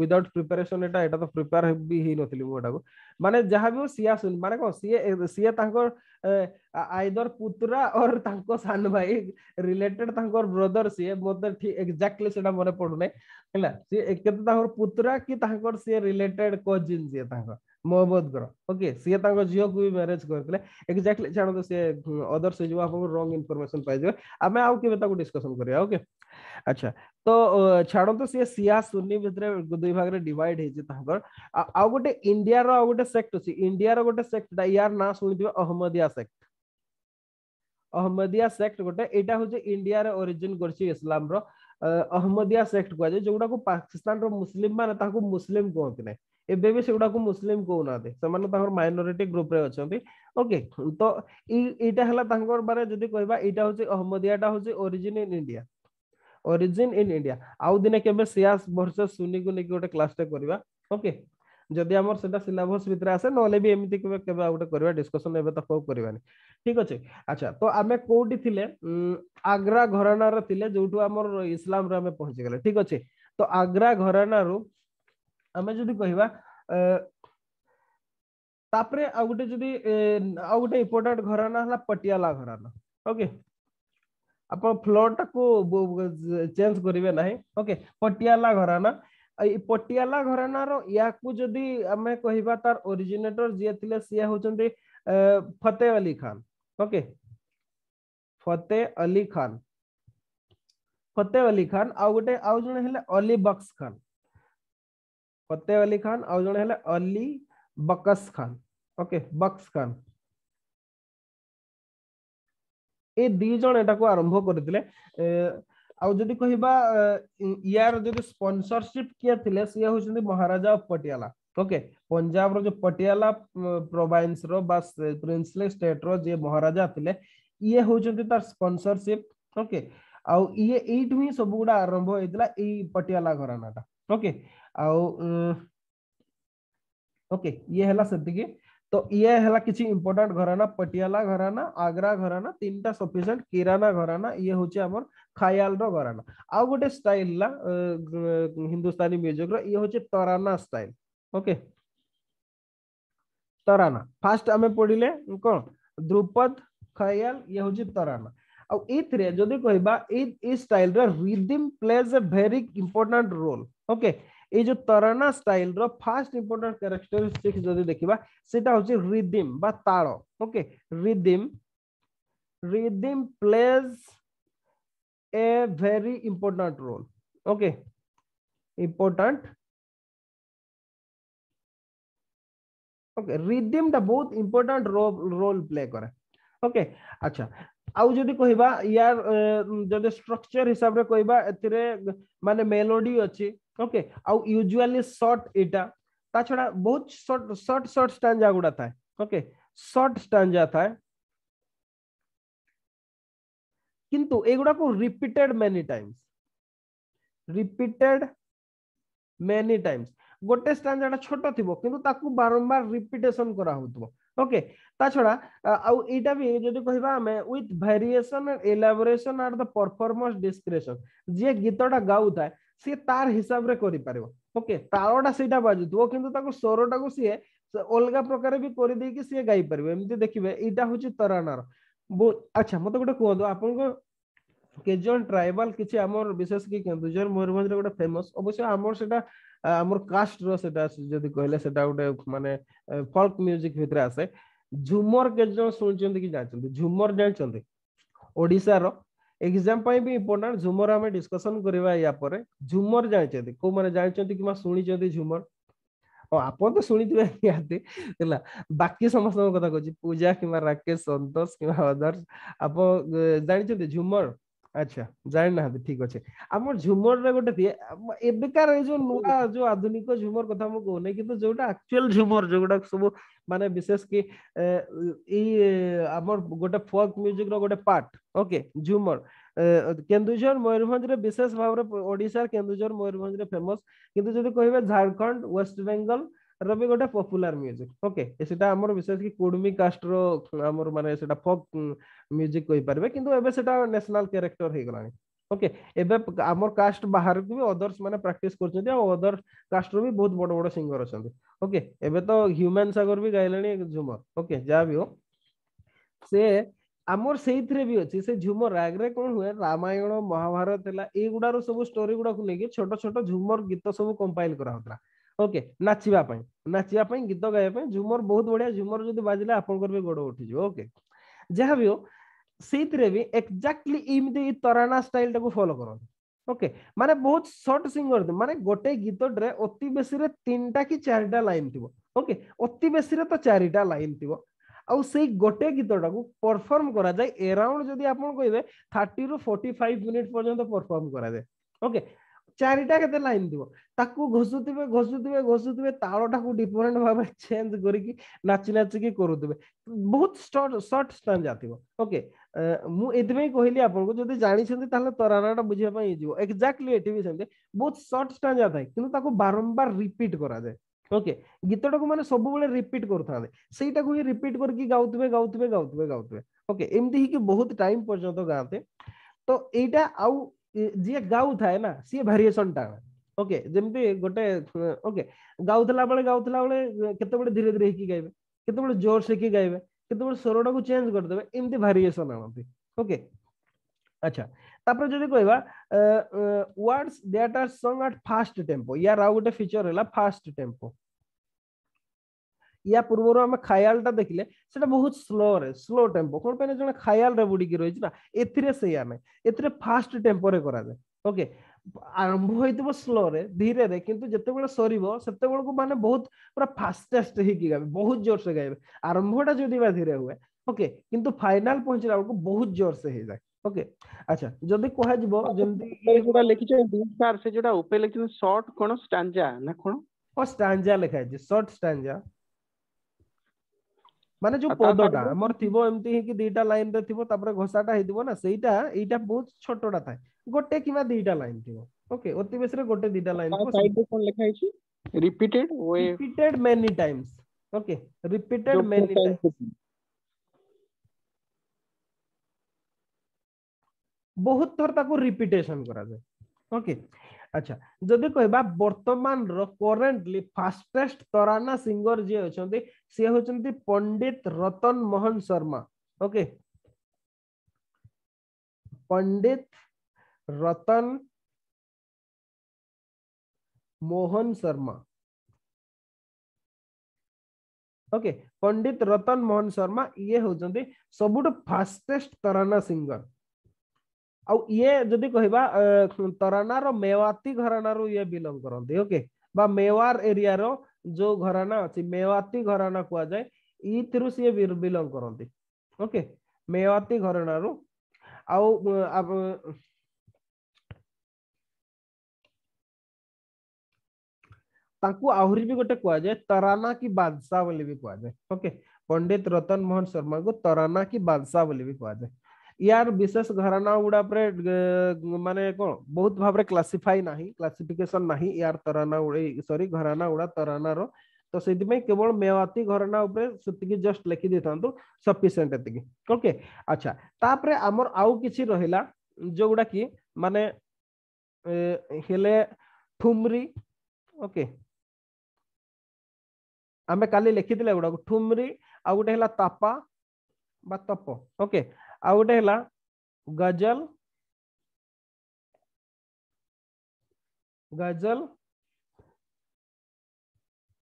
ୱିଦାଉଟ୍ ପ୍ରିପାରେସନ୍ ଏଟା ଏଟା ତ ପ୍ରିପେୟାର ବି ହେଇନଥିଲି ମୁଁ ଏଟାକୁ ମାନେ ଯାହା ବି ହଉ ସିଏ ଆସୁନି ମାନେ କ'ଣ ସିଏ ସିଏ ତାଙ୍କ ଆଇଦର ପୁତୁରା ଅର୍ ତାଙ୍କ ସାନ ଭାଇ ରିଲେଟେଡ୍ ତାଙ୍କର ବ୍ରଦର ସିଏ ମୋତେ ଏକ୍ଜାକ୍ଟଲି ସେଟା ମନେ ପଡୁନାହିଁ ହେଲା ସିଏ କେତେ ତାଙ୍କର ପୁତୁରା କି ତାଙ୍କର ସିଏ ରିଲେଟେଡ୍ କଜିନ୍ ସିଏ ତାଙ୍କର ମହମ୍ମଦ ଙ୍କର ଓକେ ସିଏ ତାଙ୍କ ଝିଅକୁ ବି ମ୍ୟାରେଜ କରିଥିଲେ ଏକ୍ଜାକ୍ଟଲି ଛାଡ଼ନ୍ତୁ ସିଏ ଅଦର୍ସ ହେଇଯିବ ଆପଣଙ୍କୁ ରଙ୍ଗ ଇନଫର୍ମେସନ ପାଇଯିବେ ଆମେ ଆଉ କେବେ ତାକୁ ଡିସକସନ କରିବା ଓକେ ଆଚ୍ଛା ତ ଛାଡ଼ନ୍ତୁ ସିଏ ସିଆ ସୁନି ଭିତରେ ଦୁଇ ଭାଗରେ ଡିଭାଇଡ ହେଇଛି ତାଙ୍କର ଆଉ ଗୋଟେ ଇଣ୍ଡିଆର ଆଉ ଗୋଟେ ସେକ୍ଟ ଅଛି ଇଣ୍ଡିଆର ଗୋଟେ ସେକ୍ଟ ୟାର ନାଁ ଶୁଣିଥିବେ ଅହମଦିଆ ସେକ୍ଟ ଅହମଦିଆ ସେକ୍ଟ ଗୋଟେ ଏଇଟା ହଉଛି ଇଣ୍ଡିଆର ଓରିଜିନ କରିଛି ଇସଲାମର ଅହମଦିଆ ସେକ୍ଟ କୁହାଯାଏ ଯୋଉଟାକୁ ପାକିସ୍ତାନର ମୁସଲିମ ମାନେ ତାଙ୍କୁ ମୁସଲିମ କୁହନ୍ତି ନାହିଁ ଏବେ ବି ସେଗୁଡାକୁ ମୁସଲିମ କହୁନାହାନ୍ତି ସେମାନେ ତାଙ୍କର ମାଇନୋରିଟି ଗ୍ରୁପରେ ଅଛନ୍ତି ଓକେ ତ ଏଇଟା ହେଲା ତାଙ୍କର ବାରେ ଯଦି କହିବା ଏଇଟା ହଉଛି ଅହମ୍ମଦିଆଟା ହଉଛି origin in India origin in India ଆଉ ଦିନେ କେବେ ସିଆସ ଭର୍ସେସ ସୁନିକୁ ନେଇକି ଗୋଟେ କ୍ଲାସଟେ କରିବା ଓକେ ଯଦି ଆମର ସେଟା ସିଲାବସ ଭିତରେ ଆସେ ନହେଲେ ବି ଏମିତି କେବେ କେବେ ଆଉ ଗୋଟେ କରିବା ଡିସ୍କସନ ଏବେ ତ କୋଉ କରିବାନି ଠିକ ଅଛି ଆଚ୍ଛା ତ ଆମେ କୋଉଠି ଥିଲେ ଆଗ୍ରା ଘରାନାରେ ଥିଲେ ଯୋଉଠୁ ଆମର ଇସଲାମରେ ଆମେ ପହଞ୍ଚିଗଲେ ଠିକ ଅଛି ତ ଆଗ୍ରା ଘରାନାରୁ आम जी कह तापरे गोटे जी घराना है पटियाला घराना ओके आप फ्लोर टा को चेंज करेंगे ना ओके पटियाला घराना पटियाला घरानार या जी आम कह तार ओरिजिनेटर जी थे सी हूँ फतेह अली खान ओके फतेह अली खान फतेह अली खान आउ गोटे आउ जन अली बक्स खान फते अली खान आज जन अली बकस खान ओके बक्स खान ए दी जण एटाकू आरंभ करथिले आउ जदि कहिबा यार जदि स्पोंसरशिप किया थिले से होछन महाराजा ऑफ पटियाला ओके पंजाब रो जो पटियाला प्रोविंस रो बस प्रिंसले स्टेट रो जे महाराजा थिले ये होछन तार स्पोंसरशिप ओके आउ ये एइठ ही सब गुडा आरंभ होइतला एई पटियाला घरानाटा ओके okay. ओके ये हला से तो ये है किसी इम्पोर्टाट घराना पटियाला घराना आगरा घराना तीन टा सफिसीयंट किराना घराना ये हूँ आम खायाल घराना आउ गोटे स्टाइल ला हिंदुस्तानी म्यूजिक ये हूँ tarana style okay tarana fast आम पढ़ले कौन द्रुपद खयाल ये हूँ तराना ଆଉ ଏଇଥିରେ ଯଦି କହିବା ଏଇ ଏଇ ଷ୍ଟାଇଲର rhythm plays a very important role okay ए जो तरना स्टाइल रो फास्ट इंपोर्टेंट कैरेक्टरिस्टिक्स जदी देखिबा सेटा होची रिदिम बा ताळो okay rhythm rhythm plays a very important role okay important okay rhythm the बहुत इंपोर्टेंट रोल प्ले करे ओके अच्छा आदि कह यदि स्ट्रक्चर हिसाब से कह मान मेलोडी अच्छी ओके आजुआली सर्ट इटा ता छड़ा बहुत सर्ट सर्ट सर्ट स्टाजा गुड़ा था ओके सर्ट स्टाजा था किंतु एगुड़ा को repeated many times repeated many times गोटे स्टाजा छोट थ किंतु ताकू बारंबार रिपीटेशन करा हो ओके छड़ा भी कह उसन एलाबोरेसन आर द परफर्मास डिस्क्रेसन जी गीतटा गाउ था सी तार हिसाब से ओके तालटा से बाजुव कि स्वर टा को सी अलग प्रकार भी कर देखिए देखिए यहाँ हूँ तरानार अच्छा मत गोटे कहतु आप କେଜୁଆଲ ଟ୍ରାଇବାଲ କିଛି ଆମର ବିଶେଷ କି କେନ୍ଦୁଝର ମୟୂରଭଞ୍ଜରେ ଗୋଟେ ଫେମସ ଅବଶ୍ୟ ଆମର ସେଟା ଆମର କାଷ୍ଟର ସେଟା ଯଦି କହିଲେ ସେଟା ଗୋଟେ ମାନେ ଫଲ୍କ ମ୍ୟୁଜିକ ଭିତରେ ଆସେ ଝୁମର କେଜୁଆଲ ଶୁଣିଛନ୍ତି କି ଜାଣିଛନ୍ତି ଝୁମର ଜାଣିଛନ୍ତି ଓଡ଼ିଶାର ଏକ୍ଜାମ ପାଇଁ ବି ଇମ୍ପୋର୍ଟାଣ୍ଟ ଝୁମର ଆମେ ଡିସ୍କସନ କରିବା ୟା ପରେ ଝୁମର ଜାଣିଛନ୍ତି କୋଉମାନେ ଜାଣିଛନ୍ତି କିମ୍ବା ଶୁଣିଛନ୍ତି ଝୁମର ହଁ ଆପଣ ତ ଶୁଣିଥିବେ ନିହାତି ହେଲା ବାକି ସମସ୍ତଙ୍କ କଥା କହୁଛି ପୂଜା କିମ୍ବା ରାକେଶ ସନ୍ତୋଷ କିମ୍ବା ଅଦର୍ଶ ଆପଣ ଜାଣିଛନ୍ତି ଝୁମର ଆଚ୍ଛା ଜାଣିନାହାନ୍ତି ଠିକ ଅଛି ଆମର ଝୁମରରେ ଗୋଟେ ଏବେକାର ଏଇ ଯୋଉ ନୂଆ ଯୋଉ ଆଧୁନିକ ଝୁମର କଥା ମୁଁ କହୁନି କିନ୍ତୁ ଯୋଉଟା ଆକ୍ଚୁଆଲ ଝୁମର ଯୋଉଗୁଟା ସବୁ ମାନେ ବିଶେଷ କି ଏଇ ଆମର ଗୋଟେ ଫୋକ୍ ମ୍ୟୁଜିକ ର ଗୋଟେ ପାର୍ଟ ଓକେ ଝୁମର କେନ୍ଦୁଝର ମୟୂରଭଞ୍ଜରେ ବିଶେଷ ଭାବରେ ଓଡ଼ିଶା କେନ୍ଦୁଝର ମୟୂରଭଞ୍ଜରେ ଫେମସ କିନ୍ତୁ ଯଦି କହିବେ ଝାଡ଼ଖଣ୍ଡ ୱେଷ୍ଟ ବେଙ୍ଗଲ ରବି ଗୋଟେ ପପୁଲାର ମ୍ୟୁଜିକ ଓକେ ସେଟା ଆମର ବିଶେଷ କି କୁଡମି କାଷ୍ଟର ଆମର ମାନେ ସେଟା ଫକ୍ ମ୍ୟୁଜିକ କହିପାରିବେ କିନ୍ତୁ ଏବେ ସେଟା ନ୍ୟାସନାଲ କ୍ୟାରେକ୍ଟର ହେଇଗଲାଣି ଓକେ ଏବେ ଆମର କାଷ୍ଟ ବାହାରକୁ ବି ଅଦର୍ସ ମାନେ ପ୍ରାକ୍ଟିସ କରୁଛନ୍ତି ଆଉ ଅଦର କାଷ୍ଟର ବି ବହୁତ ବଡ ବଡ ସିଙ୍ଗର ଅଛନ୍ତି ଓକେ ଏବେ ତ ହ୍ୟୁମାନ ସାଗର ବି ଗାଇଲେଣି ଝୁମର ଓକେ ଯାହା ବି ହଉ ସେ ଆମର ସେଇଥିରେ ବି ଅଛି ସେ ଝୁମର ରାଗରେ କଣ ହୁଏ ରାମାୟଣ ମହାଭାରତ ହେଲା ଏଇଗୁଡାର ସବୁ ଷ୍ଟୋରି ଗୁଡାକୁ ନେଇକି ଛୋଟ ଛୋଟ ଝୁମର ଗୀତ ସବୁ କମ୍ପାଇଲ କରାହଉଥିଲା ଓକେ ନାଚିବା ପାଇଁ ନାଚିବା ପାଇଁ ଗୀତ ଗାଇବା ପାଇଁ ଝୁମର ବହୁତ ବଢିଆ ଝୁମର ଯଦି ବାଜିଲା ଆପଣଙ୍କର ବି ଗୋଡ ଉଠିଯିବ ଓକେ ଯାହା ବି ହଉ ସେଇଥିରେ ବି ଏକ୍ଜାକ୍ଟଲି ଏମିତି ଏଇ ତରାନା ଷ୍ଟାଇଲଟାକୁ ଫଲୋ କରନ୍ତି ଓକେ ମାନେ ବହୁତ ସର୍ଟ ସିଙ୍ଗର ମାନେ ଗୋଟେ ଗୀତଟାରେ ଅତି ବେଶୀରେ ତିନିଟା କି ଚାରିଟା ଲାଇନ ଥିବ ଓକେ ଅତି ବେଶୀରେ ତ ଚାରିଟା ଲାଇନ ଥିବ ଆଉ ସେଇ ଗୋଟେ ଗୀତଟାକୁ ପରଫର୍ମ କରାଯାଏ ଏରାଉଣ୍ଡ ଯଦି ଆପଣ କହିବେ ଥାର୍ଟିରୁ ଫୋର୍ଟି ଫାଇଭ ମିନିଟ୍ ପର୍ଯ୍ୟନ୍ତ ପରଫର୍ମ କରାଯାଏ ଓକେ ଚାରିଟା କେତେ ଲାଇନ ଥିବ ତାକୁ ଘୋଷୁଥିବେ ଘୋଷୁଥିବେ ଘୋଷୁଥିବେ ତାଳଟାକୁ ଡିଫରେଣ୍ଟ ଭାବେ ଚେଞ୍ଜ କରିକି ନାଚି ନାଚିକି କରୁଥିବେ ବହୁତ ସର୍ଟ ଷ୍ଟାଣ୍ଡ ଥିବ ଓକେ ମୁଁ ଏଥିପାଇଁ କହିଲି ଆପଣଙ୍କୁ ଯଦି ଜାଣିଛନ୍ତି ତାହେଲେ ତରାରାଟା ବୁଝିବା ପାଇଁ ହେଇଯିବ ଏକ୍ଜାକ୍ଟଲି ଏଠି ବି ସେମିତି ବହୁତ ସର୍ଟ ଷ୍ଟାଣ୍ଡ ଥାଏ କିନ୍ତୁ ତାକୁ ବାରମ୍ବାର ରିପିଟ୍ କରାଯାଏ ଓକେ ଗୀତଟାକୁ ମାନେ ସବୁବେଳେ ରିପିଟ୍ କରୁଥାନ୍ତି ସେଇଟାକୁ ହିଁ ରିପିଟ୍ କରିକି ଗାଉଥିବେ ଗାଉଥିବେ ଗାଉଥିବେ ଗାଉଥିବେ ଓକେ ଏମିତି ହେଇକି ବହୁତ ଟାଇମ ପର୍ଯ୍ୟନ୍ତ ଗାଆନ୍ତେ ତ ଏଇଟା ଆଉ जी गाऊ था ना सी भारियसन टा ओके जमी गोटे ओके गाऊला बेले गाऊला बेले केत धीरे धीरे गायबे केत जोर से गायबे केत स्वर टा को चेज करदे एम भारियसन आणती ओके अच्छा तापर जदि कहबा words that are song at fast tempo यार आ फीचर हैला फास्ट टेम्पो या पूर्व आम खायाल टा देखिले से बहुत स्लो रे स्लो टेम्पो कौन पे जो खायाल रे बुड़ी रही ना ए सेया ना ए फास्ट टेम्पो रे करा जाए ओके ଆରମ୍ଭ ହେଇଥିବ ସ୍ଲୋରେ ଧୀରେରେ କିନ୍ତୁ ଯେତେବେଳେ ସରିବ ସେତେବେଳକୁ ମାନେ ବହୁତ ପୁରା ଫାଷ୍ଟେଷ୍ଟ ହେଇକି ଗାଇବେ ବହୁତ ଜୋରସେ ଗାଇବେ ଆରମ୍ଭଟା ଯଦି ବା ଧୀରେ ହୁଏ ଓକେ କିନ୍ତୁ ଫାଇନାଲ ପହଞ୍ଚିଲା ବେଳକୁ ବହୁତ ଜୋରସେ ହେଇଯାଏ ଓକେ ଆଚ୍ଛା ଯଦି କୁହାଯିବ ଯେମିତି ଏଗୁଡା ଲେଖିଛନ୍ତି ସାର୍ ସେ ଯୋଉଟା ଉପରେ ଲେଖିଛନ୍ତି ସର୍ଟ କଣ ଷ୍ଟାଞ୍ଜା ନା କଣ ହଁ ଷ୍ଟାଞ୍ଜା ଲେଖା ହେଇଛି ସର୍ଟ ଷ୍ଟାଞ୍ଜା ମାନେ ଯୋଉ ପଦଟା ଆମର ଥିବ ଏମିତି ହେଇକି ଦିଟା ଲାଇନ ରେ ଥିବ ତାପରେ ଘୋଷାଟା ହେଇଥିବ ନା ସେଇଟା ଏଇଟା ବହୁତ ଛୋଟଟା ଥାଏ ଗୋଟେ କିମ୍ବା ଦିଟା ଲାଇନ ଥିବ ଓକେ ଅତି ବେଶୀରେ ଗୋଟେ ଦିଟା ଲାଇନ ଥିବ ସାଇଡରେ କଣ ଲେଖା ହେଇଛି repeated way many times okay repeated many times ବହୁତ ଥର ତାକୁ ରିପିଟେସନ କରାଯାଏ ଓକେ अच्छा जदि कह बर्तमान रेन्टली फास्टेस्ट तराना सिंगर जी अच्छा सी हूँ Pandit Ratan Mohan Sharma okay Pandit Ratan Mohan Sharma okay okay, Pandit Ratan Mohan Sharma ये हूँ सबुठ फास्टेस्ट तराना सिंगर आए जदि कह तरानार मेवाती घरान ये बिलंग करती ओके बा मेवार एरिया रो जो घराना अच्छी मेवाती घराना कह जाए इतर सीए बिलंग करती ओके मेवाती घरानु आहरी भी गोटे कह जाए तराना की बादशाह बोली भी कह जाए ओके पंडित रतन मोहन शर्मा को तराना की बादशाह बोली भी कह जाए यार विशेष घराना गुड़ा माने कौन बहुत भाव क्लासीफाई ना क्लासीफिकेसन ना यार तराना सरी घराना गुड़ा रो तो से केवल मेवाती घराना से जस्ट लिखी लिखि था सफिसीयंट एति ओके अच्छा तापर आमर आउ किसी रहा जो गुड़ा कि माने हेले ठुमरी ओके आम कल लिखी गुड़ा ठुमरी आ गए तापा बा तप ओके ଆଉ ଗୋଟେ ହେଲା ଗଜଲ ଗଜଲ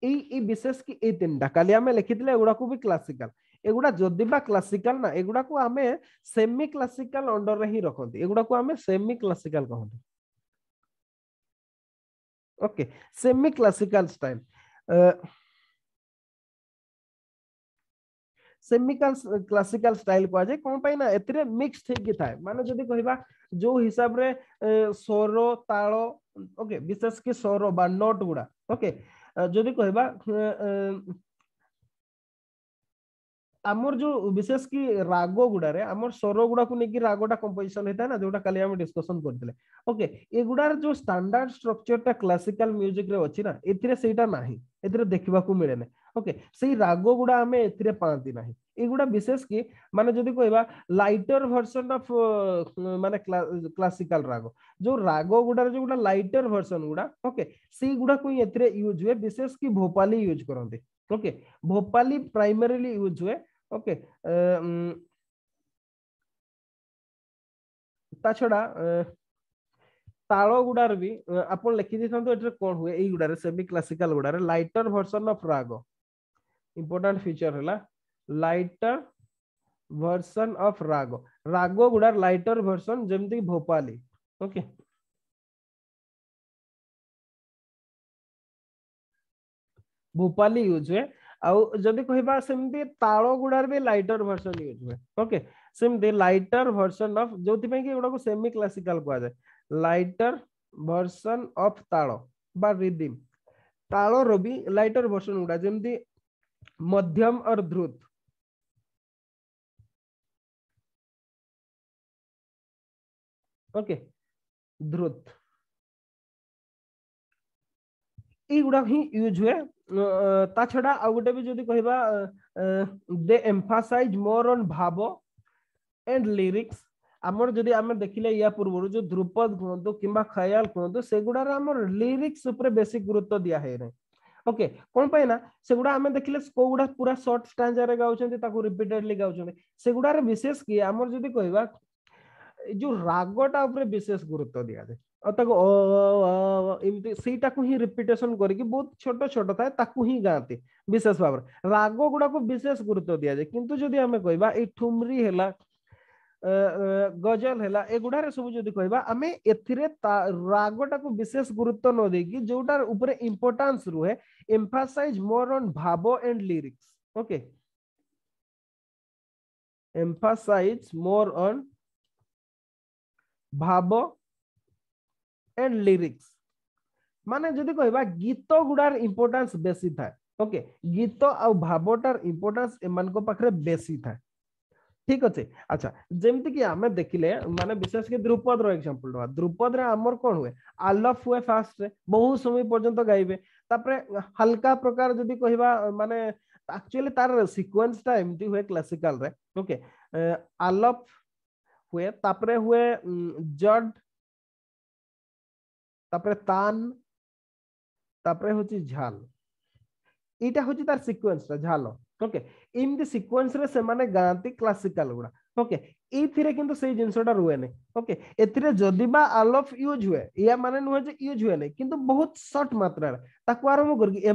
ଏଇ ଏଇ ବିଶେଷକି ଏଇ ତିନିଟା କାଲି ଆମେ ଲେଖିଥିଲେ ଏଗୁଡାକୁ ବି କ୍ଲାସିକାଲ ଏଗୁଡା ଯଦି ବା କ୍ଲାସିକାଲ ନା ଏଗୁଡାକୁ ଆମେ ସେମି କ୍ଲାସିକାଲ ଅଣ୍ଡରରେ ହିଁ ରଖନ୍ତି ଏଗୁଡାକୁ ଆମେ ସେମି କ୍ଲାସିକାଲ କହନ୍ତି okay semi classical style semi classical style କୁହାଯାଏ କଣ ପାଇଁ ନା ଏଥିରେ ମିକ୍ସ ହେଇକି ଥାଏ ମାନେ ଯଦି କହିବା ଯୋଉ ହିସାବରେ ସ୍ୱର ତାଳ ଓକେ ବିଶେଷ କି ସ୍ୱର ବା ନୋଟ ଗୁଡା ଓକେ ଯଦି କହିବା ଆମର ଯୋଉ ବିଶେଷ କି ରାଗ ଗୁଡାରେ ଆମର ସ୍ୱର ଗୁଡାକୁ ନେଇକି ରାଗଟା କମ୍ପୋଜିସନ ହେଇଥାଏ ନା ଯୋଉଟା କାଲି ଆମେ ଡିସ୍କସନ କରିଥିଲେ ଓକେ ଏଗୁଡାର ଯୋଉ ଷ୍ଟାଣ୍ଡାର୍ଡ ଷ୍ଟ୍ରକ୍ଚରଟା କ୍ଲାସିକାଲ ମ୍ୟୁଜିକରେ ଅଛି ନା ଏଥିରେ ସେଇଟା ନାହିଁ ଏଥିରେ ଦେଖିବାକୁ ମିଳେ ନାହିଁ ओके से राग गुड़ा आम ए पाती ना युवा विशेष कि मान जो कह लाइटर भर्सन अफ मान क्लासिकाल राग जो राग गुडा जो गुड़ा लाइटर भर्सन गुड़ा ओके से गुड़ा को ही यूज हुए विशेष की भोपाली यूज करते ओके भोपाली प्राइमरली यूज हुए ओके ता छड़ा ताल गुडार भी आप लिखी देखते कौन हुए ये सेमी क्लासिकाल गुड़ा lighter version of raga important feature ಅಲ್ಲ lighter version of raga raga ଗୁଡା ଲାଇଟର ଭର୍ସନ୍ ଯେମିତିକି ଭୋପାଲି ଓକେ ଭୋପାଲି ୟୁଜ୍ ହୁଏ ଆଉ ଯଦି କହିବା ସେମିତି ତାଳ ଗୁଡାରେ ବି ଲାଇଟର ଭର୍ସନ୍ ୟୁଜ୍ ହୁଏ ଓକେ ସେମିତି ଲାଇଟର ଭର୍ସନ୍ ଅଫ୍ ଯୋଉଥିପାଇଁ କି ଏଗୁଡାକୁ ସେମି କ୍ଲାସିକାଲ କୁହାଯାଏ ଲାଇଟର ଭର୍ସନ୍ ଅଫ୍ ତାଳ ବା ରିଦିମ୍ ତାଳର ବି ଲାଇଟର ଭର୍ସନ୍ ଗୁଡା ଯେମିତି मध्यम और ध्रुत ओके ध्रुत गुड़ा ही यूज हुए छड़ा आ भी जदी कहबा दे more on bhav and lyrics अमर जदी आमे देखिले या पूर्व जो ध्रुपद गुंतो किंबा ख्याल से गुड़ा लिरिक्स बेसिक गुरुत्व दिया है ओके कौन पाए ना से गुड़ा आम देखे कौगुरा पूरा सर्ट स्टाजारे गाँव रिपीटेडली गाँव से गुड़ा विशेष कि आम जो कह जो रागटा विशेष गुरुत्व दि जाए रिपीटेशन करके बहुत छोट छोट था गाते विशेष भाव राग गुड़ा विशेष गुरुत्व दि जाए कि हमें कहुमरी गजल है एगुड़ार सब जो कहवा आम रागटा को विशेष गुरुत्व न देकि जोटार उपर इम्पोर्टान्स रुहे emphasize more on bhav and lyrics okay emphasize more on bhav and lyrics माने जदि कहवा गीत गुड़ार इम्पोर्टान्स बेसी था ओके गीत आ भावटार इम्पोर्टान्स एमान को पाखरे बेसी था ଠିକ ଅଛି ଆଚ୍ଛା ଯେମିତି କି ଆମେ ଦେଖିଲେ ମାନେ ବିଶେଷ କରି ଦ୍ରୁପଦର ଏକ୍ସାମ୍ପଲ ନବା ଦ୍ରୁପଦରେ ଆମର କଣ ହୁଏ ଆଲଫ ହୁଏ ଫାଷ୍ଟରେ ବହୁତ ସମୟ ପର୍ଯ୍ୟନ୍ତ ଗାଇବେ ତାପରେ ହାଲକା ପ୍ରକାର ଯଦି କହିବା ମାନେ ଆକ୍ଚୁଆଲି ତାର ସିକ୍ୱେନ୍ସଟା ଏମିତି ହୁଏ କ୍ଲାସିକାଲରେ ଓକେ ଆଲଫ ହୁଏ ତାପରେ ହୁଏ ଜଡ୍ ତାପରେ ତାନ ତାପରେ ହଉଛି ଝାଲ ଏଇଟା ହଉଛି ତାର ସିକ୍ୱେନ୍ସଟା ଝାଲ ओके इमती सिक्वेन्स गाँती क्लासिकाल गुड़ा ओके ये से जिनटा रुए ओके जदि आलफ यूज हुए या मान नुह यूज हुए ना कि बहुत सर्ट मात्र आरम्भ कर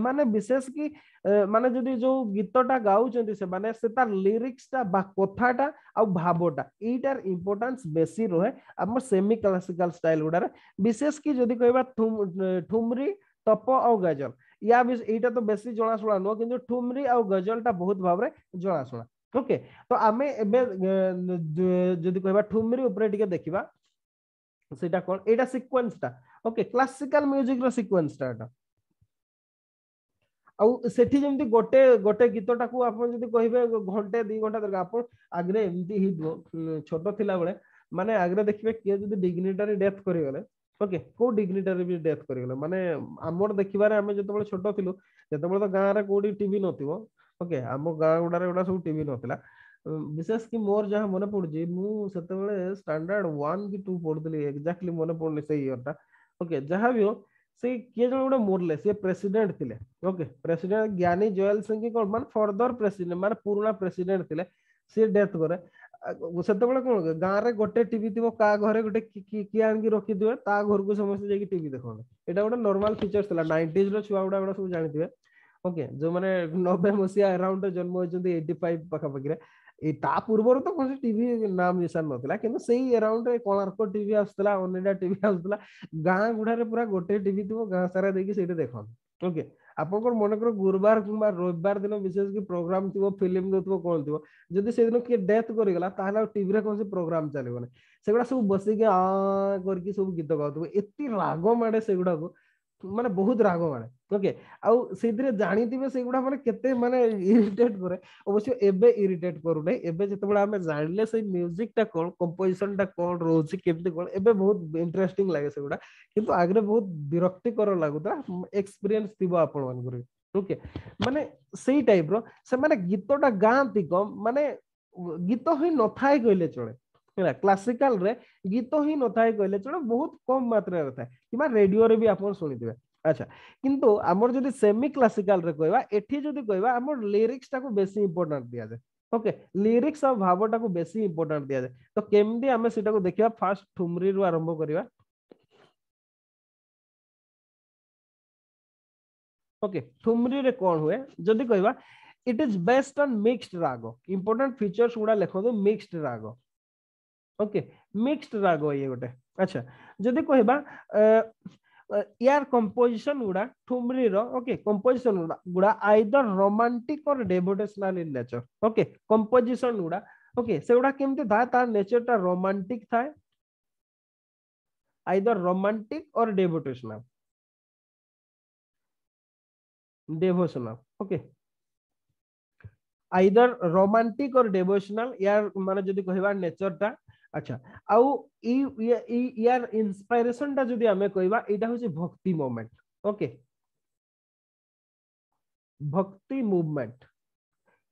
मानते जो गीत गीतटा गाने से लिरिक्स टा कथाटा आउ भावटा यार इम्पोर्टान्स बेसी रुहे आम सेमी क्लासिकाल स्टाइल गुडा विशेषकी जो कह ठुमरी तप आउ गजल या एटा तो बेसी जनाशुना नुह कि ठुमरी आ गजलटा बहुत भाव में जनाशुना ओके तो आम जदि कह ठुमरी उपरे देखा सेटा कौन एटा सिक्वेन्सटा ओके क्लासिकाल म्यूजिक रो सिक्वेन्सटा एटा ଆଉ ସେଠି ଯେମିତି ଗୋଟେ ଗୋଟେ ଗୀତଟାକୁ ଆପଣ ଯଦି କହିବେ ଘଣ୍ଟେ ଦି ଘଣ୍ଟା ଦରକାର ଆପଣ ଆଗରେ ଏମିତି ହେଇଯିବ ଛୋଟ ଥିଲାବେଳେ ମାନେ ଆଗରେ ଦେଖିବେ କିଏ ଯଦି ଡିଗ୍ନିଟାରୀ ଡେଥ୍ କରିଗଲେ ଓକେ କୋଉ ଡିଗ୍ନିଟାରୀ ବି ଡେଥ୍ କରିଗଲେ ମାନେ ଆମର ଦେଖିବାରେ ଆମେ ଯେତେବେଳେ ଛୋଟ ଥିଲୁ ଯେତେବେଳେ ତ ଗାଁରେ କୋଉଠି ଟିଭି ନଥିବ ଓକେ ଆମ ଗାଁ ଗୁଡାରେ ଏଗୁଡା ସବୁ ଟିଭି ନଥିଲା ବିଶେଷ କି ମୋର ଯାହା ମନେ ପଡୁଛି ମୁଁ ସେତେବେଳେ ଷ୍ଟାଣ୍ଡାର୍ଡ ୱାନ୍ କି ଟୁ ପଢୁଥିଲି ଏକ୍ଜାକ୍ଟଲି ମନେ ପଡୁନି ସେଇ ଇୟରଟା ଓକେ ଯାହା ବି ହଉ ସେ କିଏ ଜଣେ ଗୋଟେ ମୋରଲେ ସିଏ ପ୍ରେସିଡେଣ୍ଟ ଥିଲେ ଓକେ ପ୍ରେସିଡେଣ୍ଟ ଜ୍ଞାନୀ ଜୟଲ ସିଂ କି କଣ ମାନେ ଫର୍ଦର ପ୍ରେସିଡେଣ୍ଟ ମାନେ ପୁରୁଣା ପ୍ରେସିଡେଣ୍ଟ ଥିଲେ ସିଏ ଡେଥ୍ କରେ ସେତେବେଳେ କଣ ଗାଁରେ ଗୋଟେ ଟିଭି ଥିବ କାହା ଘରେ ଗୋଟେ କିଏ ଆଣିକି ରଖିଥିବେ ତା ଘରକୁ ସମସ୍ତେ ଯାଇକି ଟିଭି ଦେଖନ୍ତି ଏଇଟା ଗୋଟେ ନର୍ମାଲ ଫିଚର୍ସ ଥିଲା ନାଇଣ୍ଟିଜ ର ଛୁଆ ଗୁଡା ସବୁ ଜାଣିଥିବେ ଓକେ ଯୋଉମାନେ ନବେ ମସିହା ଆରାଉଣ୍ଡ ଜନ୍ମ ହୋଇଛନ୍ତି ଏଇଟି ଫାଇଭ ପାଖାପାଖିରେ ଏଇ ତା ପୂର୍ବରୁ ତ କୌଣସି ଟିଭି ନାମ ନିଶାନ ନଥିଲା କିନ୍ତୁ ସେଇ ଆରାଉଣ୍ଡରେ କୋଣାର୍କ ଟିଭି ଆସୁଥିଲା ଅନିଡା ଟିଭି ଆସୁଥିଲା ଗାଁ ଗୁଡାରେ ପୁରା ଗୋଟେ ଟିଭି ଥିବ ଗାଁ ସାରା ଦେଇକି ସେଇଠି ଦେଖନ୍ତି ଓକେ आप मन कर गुरुवार किंबा रविवार दिन विशेष कि प्रोग्राम थी फिल्म देखो कौन थी जब से दिन किए डेथ कर प्रोग्राम चलो ना से सब बस कि सब गीत गाथ ये राग मेड़े से गुडा ମାନେ ବହୁତ ରାଗ ମାନେ ଓକେ ଆଉ ସେଇଥିରେ ଜାଣିଥିବେ ସେଗୁଡା ମାନେ କେତେ ମାନେ ଇରିଟେଟ୍ କରେ ଅବଶ୍ୟ ଏବେ ଇରିଟେଟ୍ କରୁନାହିଁ ଏବେ ଯେତେବେଳେ ଆମେ ଜାଣିଲେ ସେଇ ମ୍ୟୁଜିକଟା କଣ କମ୍ପୋଜିସନଟା କଣ ରହୁଛି କେମିତି କଣ ଏବେ ବହୁତ ଇଣ୍ଟରେଷ୍ଟିଂ ଲାଗେ ସେଗୁଡା କିନ୍ତୁ ଆଗରେ ବହୁତ ବିରକ୍ତିକର ଲାଗୁଥିଲା ଏକ୍ସପିରିଏନ୍ସ ଥିବ ଆପଣମାନଙ୍କର ଓକେ ମାନେ ସେଇ ଟାଇପର ସେମାନେ ଗୀତଟା ଗାଆନ୍ତି କମ ମାନେ ଗୀତ ହୋଇ ନଥାଏ କହିଲେ ଚଳେ ହେଲା କ୍ଲାସିକାଲରେ ଗୀତ ହିଁ ନଥାଏ କହିଲେ ଚଳେ ବହୁତ କମ ମାତ୍ରାରେ ନଥାଏ କିମ୍ବା ରେଡିଓରେ ବି ଆପଣ ଶୁଣିଥିବେ ଆଚ୍ଛା କିନ୍ତୁ ଆମର ଯଦି ସେମି କ୍ଲାସିକାଲରେ କହିବା ଏଠି ଯଦି କହିବା ଆମର ଲିରିକ୍ସଟାକୁ ବେଶୀ ଇମ୍ପୋର୍ଟାଣ୍ଟ ଦିଆଯାଏ ଓକେ ଲିରିକ୍ସ ଆଉ ଭାବଟାକୁ ବେଶୀ ଇମ୍ପୋର୍ଟାଣ୍ଟ ଦିଆଯାଏ ତ କେମିତି ଆମେ ସେଟାକୁ ଦେଖିବା ଫାର୍ଷ୍ଟ ଠୁମରିରୁ ଆରମ୍ଭ କରିବା ଓକେ ଠୁମରିରେ କ'ଣ ହୁଏ ଯଦି କହିବା it is based on mixed raga important features ଗୁଡା ଲେଖନ୍ତୁ ମିକ୍ସଡ ରାଗ ओके मिक्सड राग ये गोटे अच्छा जदि कह यार कंपोजिशन गुड़ा ठुमरी ओके कंपोजिशन गुड़ा either romantic or devotional in nature okay composition गुड़ा ओके से गुड़ा केमते था तार नेचर टा रोमांटिक था either romantic or devotional devotional okay either romantic or devotional यार माने जदी कहबा नेचर टा अच्छा आउ इंस्पायरेशन टा जदी हमें कहबा एटा होची भक्ति मोमेंट ओके भक्ति मूवमेंट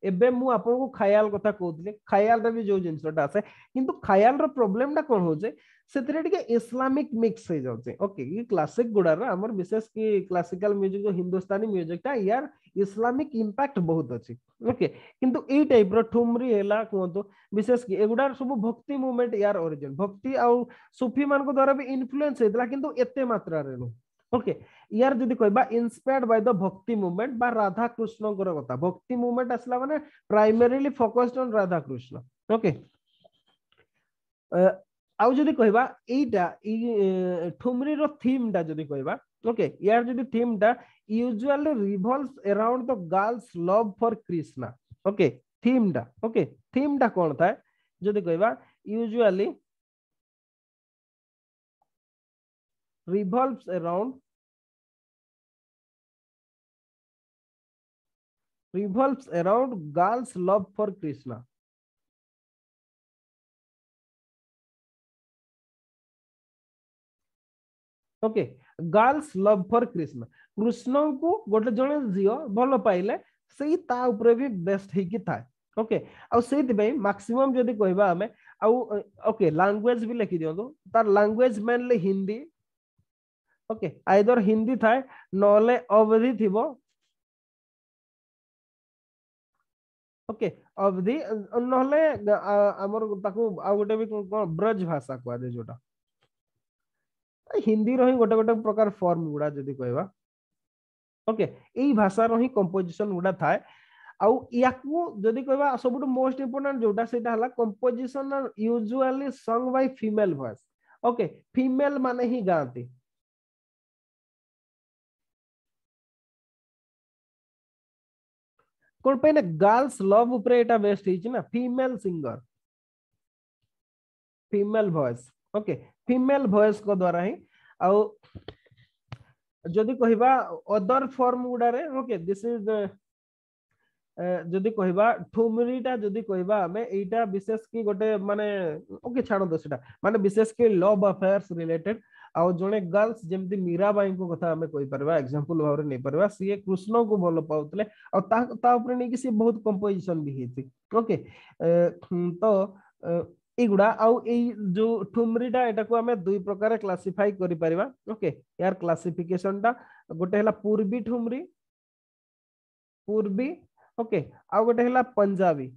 ଏବେ ମୁଁ ଆପଣଙ୍କୁ ଖାୟାଲ କଥା କହୁଥିଲି ଖାୟାଲରେ ବି ଯୋଉ ଜିନିଷଟା ଆସେ କିନ୍ତୁ ଖାୟାଲର ପ୍ରୋବ୍ଲେମଟା କଣ ହଉଛି ସେଥିରେ ଟିକେ ଇସଲାମିକ ମିକ୍ସ ହେଇଯାଉଛି ଓକେ ଇ କ୍ଲାସିକ ଗୁଡାର ଆମର ବିଶେଷ କି କ୍ଲାସିକାଲ ମ୍ୟୁଜିକ ଯୋଉ ହିନ୍ଦୁସ୍ତାନୀ ମ୍ୟୁଜିକଟା ୟାର ଇସଲାମିକ ଇମ୍ପାକ୍ଟ ବହୁତ ଅଛି ଓକେ କିନ୍ତୁ ଏଇ ଟାଇପର ଠୁମରି ହେଲା କୁହନ୍ତୁ ବିଶେଷ କି ଏଗୁଡାର ସବୁ ଭକ୍ତି ମୁଭମେଣ୍ଟ ୟାର ଅରିଜିନ ଭକ୍ତି ଆଉ ସୁଫି ମାନଙ୍କ ଦ୍ୱାରା ବି ଇନଫ୍ଲୁଏନ୍ସ ହେଇଥିଲା କିନ୍ତୁ ଏତେ ମାତ୍ରାରେ ନୁହଁ ওকে ইয়ার যদি কইবা inspired by the bhakti movement বা রাধা কৃষ্ণঙ্কর কথা ভক্তি মুভমেন্ট আসলা মানে primarily focused on Radha Krishna okay আউ যদি কইবা এইটা এই ঠুমরির থিমটা যদি কইবা ওকে ইয়ার যদি থিমটা usually revolves around the girls love for Krishna okay থিমটা ওকে থিমটা কোন থাকে যদি কইবা usually revolves around revolves around girl's love for krishna okay girls love for Krishna Krishna को गोटे जन झील भल पाइले से भी बेस्ट होके okay. मैक्सिमम जो कह ओके लांगुएज भी लिखी दिखा तार language mainly Hindi okay either Hindi थाए ना थी ଓକେ ଅବଧି ନହେଲେ ଆମର ତାକୁ ଆଉ ଗୋଟେ ବି କଣ ବ୍ରଜ ଭାଷା କୁହାଯାଏ ଯୋଉଟା ହିନ୍ଦୀର ହିଁ ଗୋଟେ ଗୋଟେ ପ୍ରକାର ଫର୍ମ ଗୁଡା ଯଦି କହିବା ଓକେ ଏଇ ଭାଷାର ହିଁ କମ୍ପୋଜିସନ ଗୁଡା ଥାଏ ଆଉ ୟାକୁ ଯଦି କହିବା ସବୁଠୁ ମୋଷ୍ଟ ଇମ୍ପୋର୍ଟାଣ୍ଟ ଯୋଉଟା ସେଇଟା ହେଲା composition usually sung by female voice okay female ମାନେ ହିଁ ଗାଆନ୍ତି કોણ પહેને ગર્લ્સ લવ ઉપર એટા બેસ્ટ ହେଇଛି ના female singer female voice okay female voice કો દ્વારા ହିଁ ଆଉ ଯଦି କହିବା ଅଦର ଫର୍ମ ଗୁଡାରେ ଓକେ ଦିସ୍ ଇଜ ଯଦି କହିବା ଠୁମରିଟା ଯଦି କହିବା ଆମେ ଏଇଟା ବିଶେଷ କି ଗୋଟେ ମାନେ ଓକେ ଛାଡ଼ନ୍ତୁ ସେଟା ମାନେ ବିଶେଷ କି ଲଭ୍ ଆଫେୟାର୍ସ ରିଲେଟେଡ୍ जड़े गर्ल्स जमी मीराबाई को कथा कही पार एक्जामपल भाव में नहीं पार सी कृष्ण को भल पाते सी बहुत कंपोजिशन भी होती ओके तो युवा आई जो ठुमरीटा यहाँ को दुई प्रकार क्लासीफाई करके यार क्लासीफिकेसन टा गोटे पूर्वी ठुमरी पूर्वी ओके आ गए पंजाबी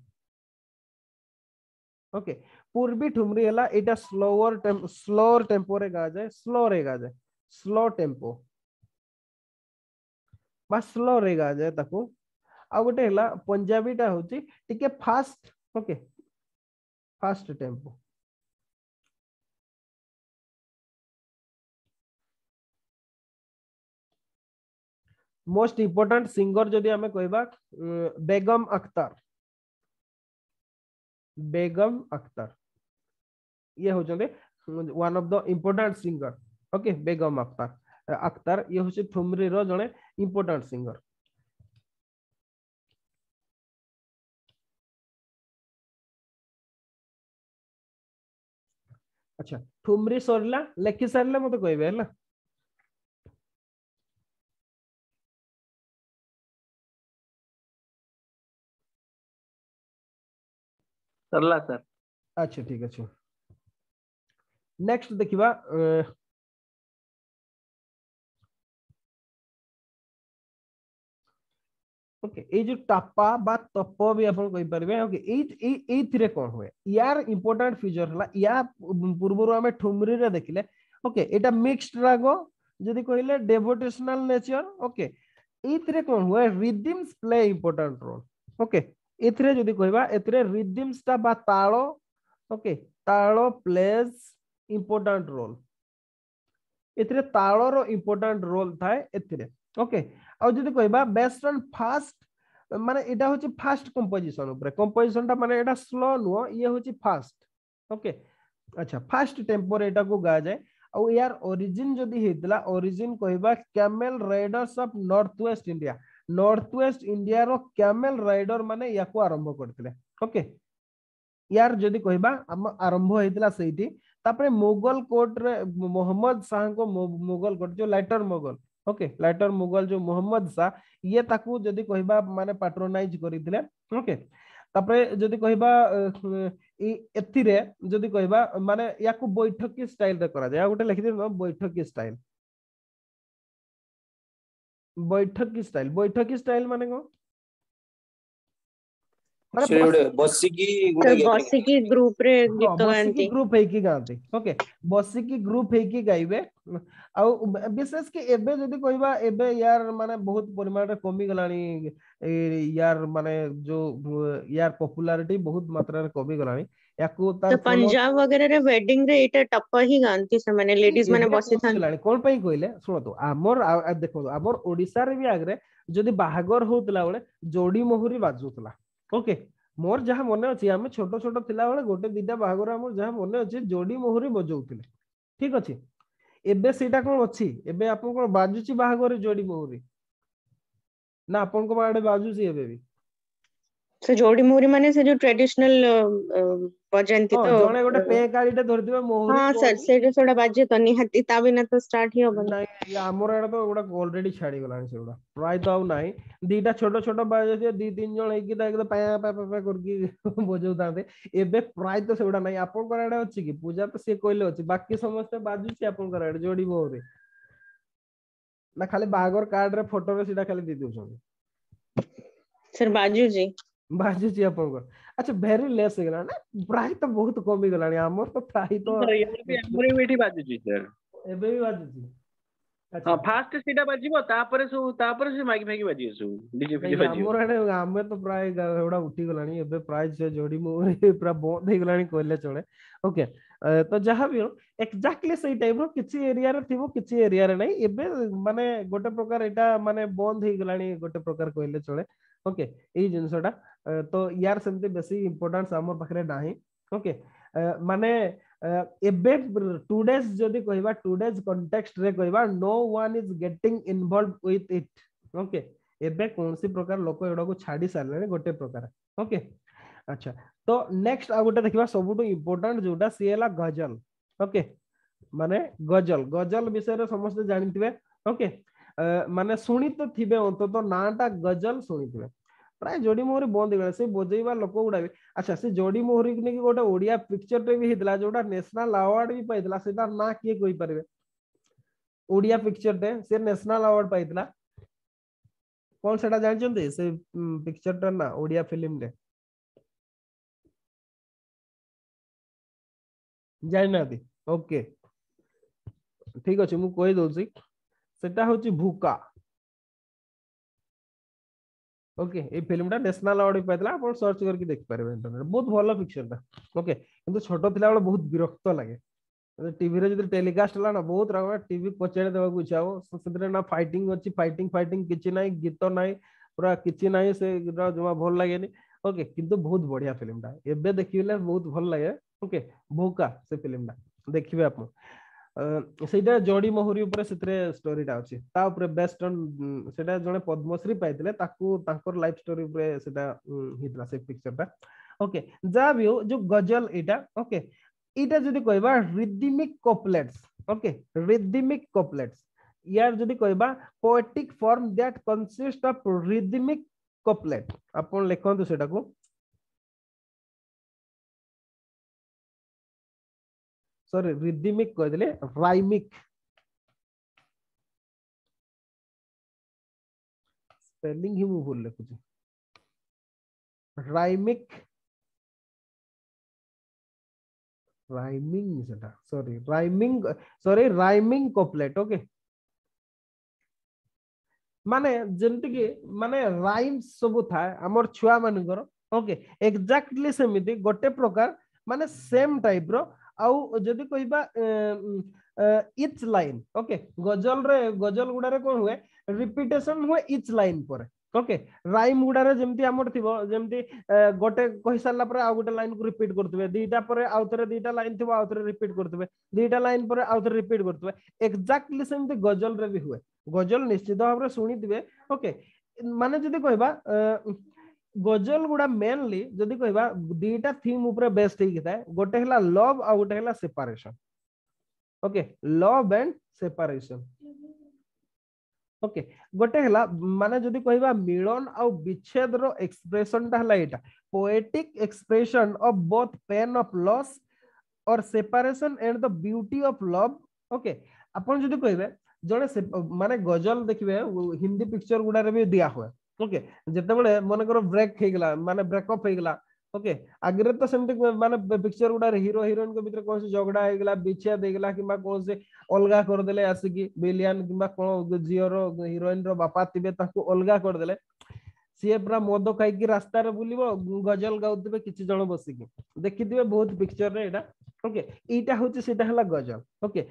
ओके पूर्वी ठुमरी है स्लोअर टेम, स्लोअर टेम्पो रे जाए स्लो रे गा जाए स्लो टेम्पो बा स्लो रे गाजे ताकू आ गोटे है पंजाबी टा होची टिके fast okay fast tempo most important singer जदि आम कह बेगम अख्तर बेगम अख्तर ये होचंदे one of the important singer okay Begum Akhtar Akhtar ये होचे ठुमरी रो जने सिंगर अच्छा ठुमरी सरला लेखि सारे मत कह सरला सर अच्छा ठीक अच्छे नेक्स्ट देखिबा ओके ए जो टापा बा तप भी आपण कहि परबे ओके ए एथ रे कोन होय यार इंपोर्टेंट फीचर हला या पूर्वरो हमें ठुमरी रे देखिले ओके एटा मिक्स्ड रागो जदि कहिले डेवोटेशनल नेचर ओके एथ रे कोन होय rhythms play important role okay एथ रे जदि कहबा एथ रे रिदम्स ता बा तालो ओके तालो प्लेस ଇମ୍ପୋର୍ଟାଣ୍ଟ ରୋଲ୍ ଏଥିରେ ତାଳର ଇମ୍ପୋର୍ଟାଣ୍ଟ ରୋଲ୍ ଥାଏ ଏଥିରେ ଓକେ ଆଉ ଯଦି କହିବା ବେଷ୍ଟ ଅନ୍ ଫାଷ୍ଟ ମାନେ ଏଇଟା ହେଉଛି ଫାଷ୍ଟ କମ୍ପୋଜିସନ୍ ଉପରେ କମ୍ପୋଜିସନ୍ଟା ମାନେ ଏଇଟା ସ୍ଲୋ ନୁହଁ ଇଏ ହେଉଛି ଫାଷ୍ଟ ଓକେ ଆଚ୍ଛା ଫାଷ୍ଟ ଟେମ୍ପୋରେ ଏଇଟାକୁ ଗାଯାଏ ଆଉ ଏହାର ଓରିଜିନ୍ ଯଦି ହେଇଥିଲା ଓରିଜିନ୍ କହିବା camel riders of north west India north west ଇଣ୍ଡିଆର କ୍ୟାମେଲ୍ ରାଇଡର୍ ମାନେ ୟାକୁ ଆରମ୍ଭ କରିଥିଲେ ଓକେ ୟାର ଯଦି କହିବା ଆମ ଆରମ୍ଭ ହେଇଥିଲା ସେଇଠି ତାପରେ ମୋଗଲ କୋର୍ଟରେ मोहम्मद ଶାହଙ୍କ ମୋଗଲ କୋର୍ଟ ଯୋଉ lighter Mughal okay lighter Mughal ଯୋଉ मोहम्मद ଶାହ ଇଏ ତାକୁ ଯଦି କହିବା ମାନେ ପାଟ୍ରୋନାଇଜ କରିଥିଲେ ଓକେ ତାପରେ ଯଦି କହିବା ଏଥିରେ ଯଦି କହିବା ମାନେ ୟାକୁ ବୈଠକି ଷ୍ଟାଇଲରେ କରାଯାଏ ଆଉ ଗୋଟେ ଲେଖିଦେବି baithaki style baithaki style baithaki style ମାନେ କଣ मतलब बॉसिकी बॉसिकी ग्रुप रे गीत गांती ग्रुप ହେଇକି ଗାନ୍ତି ଓକେ ବସିକି ଗ୍ରୁପ ହେଇକି ଗାଇବେ ଆଉ ବିଶେଷ କି ଏବେ ଯଦି କହିବା ଏବେ ୟାର ମାନେ ବହୁତ ପରିମାଣରେ କମିଗଲାଣି ୟାର ମାନେ ଯୋଉ ୟାର ପପୁଲାରିଟି ବହୁତ ମାତ୍ରାରେ କମିଗଲାଣି ୟାକୁ ପଞ୍ଜାବ ବଗେରାରେ ୱେଡିଂ ରେ ଏଇଟା ଟପ ହିଁ ଗାନ୍ତି ସେମାନେ ଲେଡିଜ ମାନେ ବସିଥାନ୍ତି କଣ ପାଇଁ କହିଲେ ଶୁଣନ୍ତୁ ଆମର ଦେଖନ୍ତୁ ଆମର ଓଡ଼ିଶାରେ ବି ଆଗରେ ଯଦି ବାହାଘର ହଉଥିଲା ବେଳେ ଯୋଡି ମହୁରୀ ବାଜୁଥିଲା ଓକେ ମୋର ଯାହା ମନେ ଅଛି ଆମେ ଛୋଟ ଛୋଟ ଥିଲାବେଳେ ଗୋଟେ ଦିଟା ବାହାଘର ଆମର ଯାହା ମନେ ଅଛି ଯୋଡି ମୋହୁରି ବଜଉଥିଲେ ଠିକ ଅଛି ଏବେ ସେଇଟା କଣ ଅଛି ଏବେ ଆପଣ କଣ ବାଜୁଛି ବାହାଘରରେ ଯୋଡି ମୋହୁରି ନା ଆପଣଙ୍କ ଆଡେ ବାଜୁଛି ଏବେ ବି ସେ ଯୋଡି ମୋରି ମାନେ ସେ ଯୋଉ ଟ୍ରେଡିସନାଲ ବଜାନ୍ତି ତ ଜଣେ ଗୋଟେ ପେ କାଳିଟା ଧରିଥିବେ ମୋହରି ହଁ ସାର୍ ସେଇଟା ସେଟା ବାଜେ ତ ନିହାତି ତା ବିନା ତ ଷ୍ଟାର୍ଟ ହିଁ ହବନି ନାଇଁ ଆମର ଏଟା ତ ଗୋଟା ଅଲରେଡି ଛାଡି ଗଲାଣି ସେଗୁଡା ପ୍ରାୟ ତ ଆଉ ନାହିଁ ଦିଟା ଛୋଟ ଛୋଟ ବାଜେ ଦି ତିନି ଜଣ ହେଇକି ତାକୁ ପାଁ ପାଁ ପାଁ କରିକି ବଜଉଥାନ୍ତେ ଏବେ ପ୍ରାୟ ତ ସେଗୁଡା ନାହିଁ ଆପଣଙ୍କର ଏଟା ଅଛି କି ପୂଜା ତ ସିଏ କହିଲେ ଅଛି ବାକି ସମସ୍ତେ ବାଜୁଛି ଆପଣଙ୍କର ଏଟା ଯୋଡି ମୋହରି ନା ଖାଲି ବାହାଘର କାର୍ଡରେ ଫଟୋରେ ସେଟା ଖାଲି ଦେଇ ଦଉଛନ୍ତି ସାର୍ ବାଜୁଛି ବାଜୁ ଜି ଆପଣଙ୍କର ଆଚ୍ଛା ଭେରି ଲେସ୍ ହେଇଗଲା ନା ପ୍ରାୟ ତ ବହୁତ କମିଗଲାଣି ଆମର ତ ପ୍ରାୟ ତ ଏବେ ବି ଏଠି ବାଜୁଛି ସାର୍ ଏବେ ବି ବାଜୁଛି ହଁ ଫାଷ୍ଟ ସେଇଟା ବାଜିବ ତାପରେ ସବୁ ତାପରେ ସେ ମାଇକି ଫାଇକି ବାଜିବ ସବୁ ଡିଜେ ଫିଜେ ବାଜିବ ଆମର ଆଡେ ଆମେ ତ ପ୍ରାୟ ଏଗୁଡା ଉଠିଗଲାଣି ଏବେ ପ୍ରାୟ ସେ ଯୋଡି ମୁଁ ପୁରା ବନ୍ଦ ହେଇଗଲାଣି କହିଲେ ଚଳେ ଓକେ ତ ଯାହା ବି ହଉ ଏକ୍ଜାକ୍ଟଲି ସେଇ ଟାଇପର କିଛି ଏରିଆରେ ଥିବ କିଛି ଏରିଆରେ ନାହିଁ ଏବେ ମାନେ ଗୋଟେ ପ୍ରକାର ଏଇଟା ମାନେ ବନ୍ଦ ହେଇଗଲାଣି ଗୋଟେ ପ୍ରକାର କହିଲେ ଚଳେ ଓକେ ଏଇ ଜିନିଷଟା तो यार सेमती बेस इम्पोर्टाट आम पाखे ना ओके माने एबे टू डेज जदि कह टू डेज कंटेक्सट कह no one is getting involve with it okay एबे कौन सी प्रकार लोक एडा को छाड़ी सारे गोटे प्रकार ओके अच्छा तो नेक्स्ट आ गए देखा सब इम्पोर्टा जो सी है गजल ओके मान गजल गजल विषय समस्त जानते हैं ओके मान शुणी तो थे अंत नाटा गजल शुणी थे प्राय जोड़ी मोहरी बंद हो गए बोझ लोक गुडा भी अच्छा से जोड़ी मोहरी को लेकिन गोटे ओडिया पिक्चर टे भी होता जोटा नेशनल अवार्ड भी पाई से ना किए कही पारे ओडिया पिक्चर टे से नेशनल अवार्ड पाई कौन से जानते से पिक्चर टा ना ओडिया फिल्म ने जानी ओके ठीक अच्छे मुझे कहीदे से भूका ओके ये फिल्म टा नेशनल अवार्ड पाइला आप सर्च करके देख पारे इंटरनेट बहुत भल पिक्चर टा ओके किंतु छोट थिला बहुत विरक्त लागे टीवी रे जदि टेलीकास्ट ला ना बहुत रागा टीवी पचेड़ देबा को इच्छा हो ना फाइटिंग अछि फाइटिंग फाइटिंग किछि नै गीत नै पूरा किछि नै से जमा भल लागेनी ओके किंतु बहुत बढ़िया फिल्म टा एबे देखिले बहुत भल लागे ओके भूका से फिल्म टा देखिबे आप ସେଇଟା ଜଡି ମହୁରୀ ଉପରେ ସେଥିରେ ଷ୍ଟୋରିଟା ଅଛି ତା ଉପରେ ବେଷ୍ଟ ସେଟା ଜଣେ ପଦ୍ମଶ୍ରୀ ପାଇଥିଲେ ତାକୁ ତାଙ୍କର ଲାଇଫ ଷ୍ଟୋରି ଉପରେ ସେଟା ହେଇଥିଲା ସେ ପିକ୍ଚରଟା ଓକେ ଯାହା ବି ହଉ ଯୋଉ ଗଜଲ ଏଇଟା ଓକେ ଏଇଟା ଯଦି କହିବା ରିଦିମିକ କୋପଲେଟ୍ସ ଓକେ ରିଦିମିକ କୋପଲେଟ୍ସ ইয়ার যদি কইবা poetic form that consist of rhythmic couplet আপন লেখন্তু সেটাকু सॉरी रिदिमिक कहले राइमिक स्पेलिंग ही मु भूल लिखुची राइमिक राइमिंग सेटा sorry rhyming sorry rhyming couplet okay माने जेमती के माने राइम्स सब था आमर छुआ मानकर ओके एग्जैक्टली सेमिति गोटे प्रकार माने सेम टाइप रो आदि कह इच लाइन ओके गजल रे गजल गुड कौन हुए रिपीटेशन हुए इच लाइन पर ओके राइम गुडा जमी आम थी गोटे कही सारापर आउ गए लाइन को रिपीट करेंगे दीटा पर आउ थे दीटा लाइन थी आउ थे रिपीट करेंगे दीटा लाइन पर आउ थे रिपीट करेंगे एक्जाक्टली सेम गजल रे भी हुए गजल निश्चित भाव शुणी थे ओके मानते जी कह ଗଜଲ ଗୁଡା ମେନଲି ଯଦି କହିବା ଦିଟା ଥିମ୍ ଉପରେ ବେସ୍ଡ ହେଇକି ଥାଏ ଗୋଟେ ହେଲା ଲଭ୍ ଆଉ ଗୋଟେ ହେଲା separation okay love and separation okay ଗୋଟେ ହେଲା ମାନେ ଯଦି କହିବା ମିଳନ ଆଉ ବିଚ୍ଛେଦର ଏକ୍ସପ୍ରେସନଟା ହେଲା ଏଇଟା poetic expression of both pain of loss or separation and the beauty of love okay ଆପଣ ଯଦି କହିବେ ଜଣେ ମାନେ ଗଜଲ ଦେଖିବେ ହିନ୍ଦୀ ପିକ୍ଚର ଗୁଡାରେ ବି ଦିଆ ହୁଏ ओके जितेबले मन कर ब्रेक हेगला माने ब्रेक अप हेगला ओके आगे तो सेम माने पिक्चर गुडा हीरो हीरोइन को भीतर कोनसे झगडा हेगला बिछिया देगला किमा कोनसे अलगा कर देले आसी कि बिलियन किमा को जियोरो हीरोइन रो बापा तिबे ताको तो अलगा कर देले सीए पूरा मद खाई रास्त बुल रे बुलिबो गजल गाउतबे तो किछ जण बसी कि देखि दिबे तो बहुत पिक्चर रे ओके एटा होची गजल ओके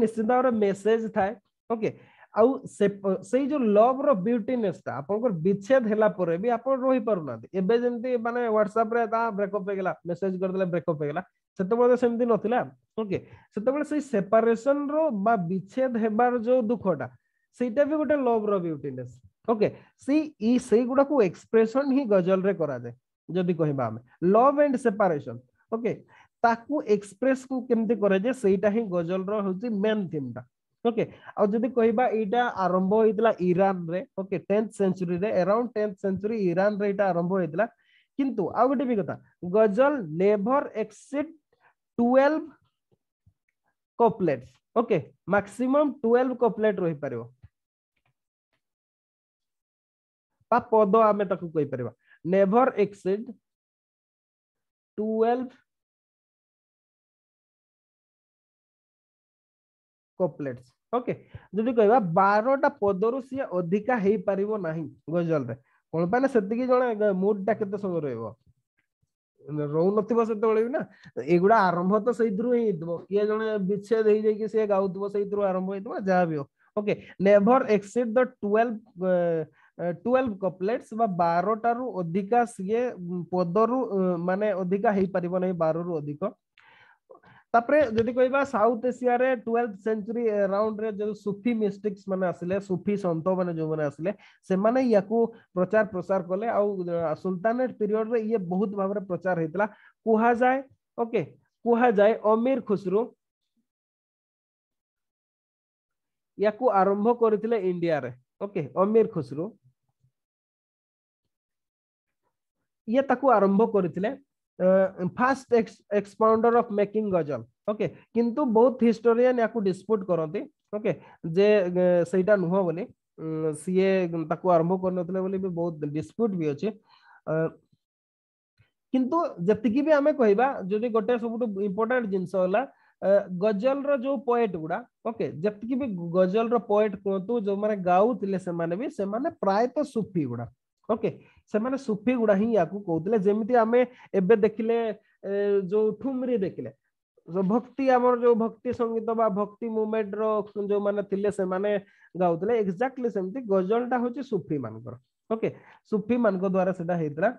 निश्चित भाव मेसेज थाए ओके आउ से से जो लव रो भी आपन रोही पर ना एबे जेंति माने व्हाट्सएप रे ब्रेकअप हो गेला कर देले ब्रेकअप हो से सेपरेशन रो बा बिछेद जो दुखटा सेटा भी गोटे लव रो ओके सी ई से गुडा को ही गजल रे करा जाए जदि कहबा लव एंड सेपरेशन ओके ताकू एक्सप्रेस को केमति करे जे सेटा ही गजल रो होची मेन थीम ता ओके आउ जदि कहबा एटा आरंभ होइतला ईरान रे ओके 10th सेंचुरी रे अराउंड 10th सेंचुरी ईरान रे एटा आरंभ होइतला किंतु आउ गोटे भी कथा ghazal never exceed 12 couplets okay maximum 12 couplet रहि परबो बा पद आमे ताकू कहि परबा नेवर एक्सीड 12 couplets ଓକେ ଯଦି କହିବା ବାରଟା ପଦରୁ ସିଏ ଅଧିକା ହେଇପାରିବ ନାହିଁ ଗଜଲରେ କଣ ପାଇଁ ନା ସେତିକି ଜଣେ ମୁଡ୍ ଟା କେତେ ସମୟ ରହିବ ରହୁନଥିବ ସେତେବେଳେ ବି ନା ଏଗୁଡା ଆରମ୍ଭ ତ ସେଇଥିରୁ ହିଁ ହେଇଥିବ କିଏ ଜଣେ ବିଚ୍ଛେଦ ହେଇଯାଇକି ସିଏ ଗାଉଥିବ ସେଇଥିରୁ ଆରମ୍ଭ ହେଇଥିବ ଯାହା ବି ହଉ okay never exceed the twelve twelve couplets ବା ବାରଟାରୁ ଅଧିକା ସିଏ ପଦରୁ ମାନେ ଅଧିକା ହେଇପାରିବ ନାହିଁ ବାରରୁ ଅଧିକ तापरे जदि कहबा साउथ एशिया रे 12th सेंचुरी अराउंड रे जो सूफी मिस्टिक्स माने आसीले सूफी संतो माने जो माने आसीले से माने याकू प्रचार प्रसार करले आ सुल्तानेट पीरियड रे ये बहुत भाबरे प्रचार हेतला कुहा जाय ओके कुहा जाय अमीर खुसरो याकू आरंभ करथिले इंडिया रे ओके अमीर खुसरो ये ताकू आरंभ करथिले fast expounder of making ghazal okay किंतु बहुत हिस्टोरियन या डिस्प्यूट करते ओके जे सेटा नुह बोली सीए ताको आरंभ कर बोली भी बहुत डिस्प्यूट भी अछि किंतु जतिकी भी हमें कहबा जदि गोटे सब इंपोर्टेंट जिंस होला गजल रो जो पोएट गुड़ा ओके जतिकी भी गजल रो पोएट कहतु जो माने गाउथिले से माने भी से माने प्राय तो सूफी गुड़ा ओके से माने सूफी गुडा ही याकू कहतले जेमिति आमे एबे देखिले जो ठुमरी देखिले जो भक्ति अमर जो भक्ति संगीत बा भक्ति मूवमेंट रो जो माने थिले से माने गाउतले एग्जैक्टली सेमति गजलटा होचे सूफी मानकर ओके सूफी मानको द्वारा सेटा हेतरा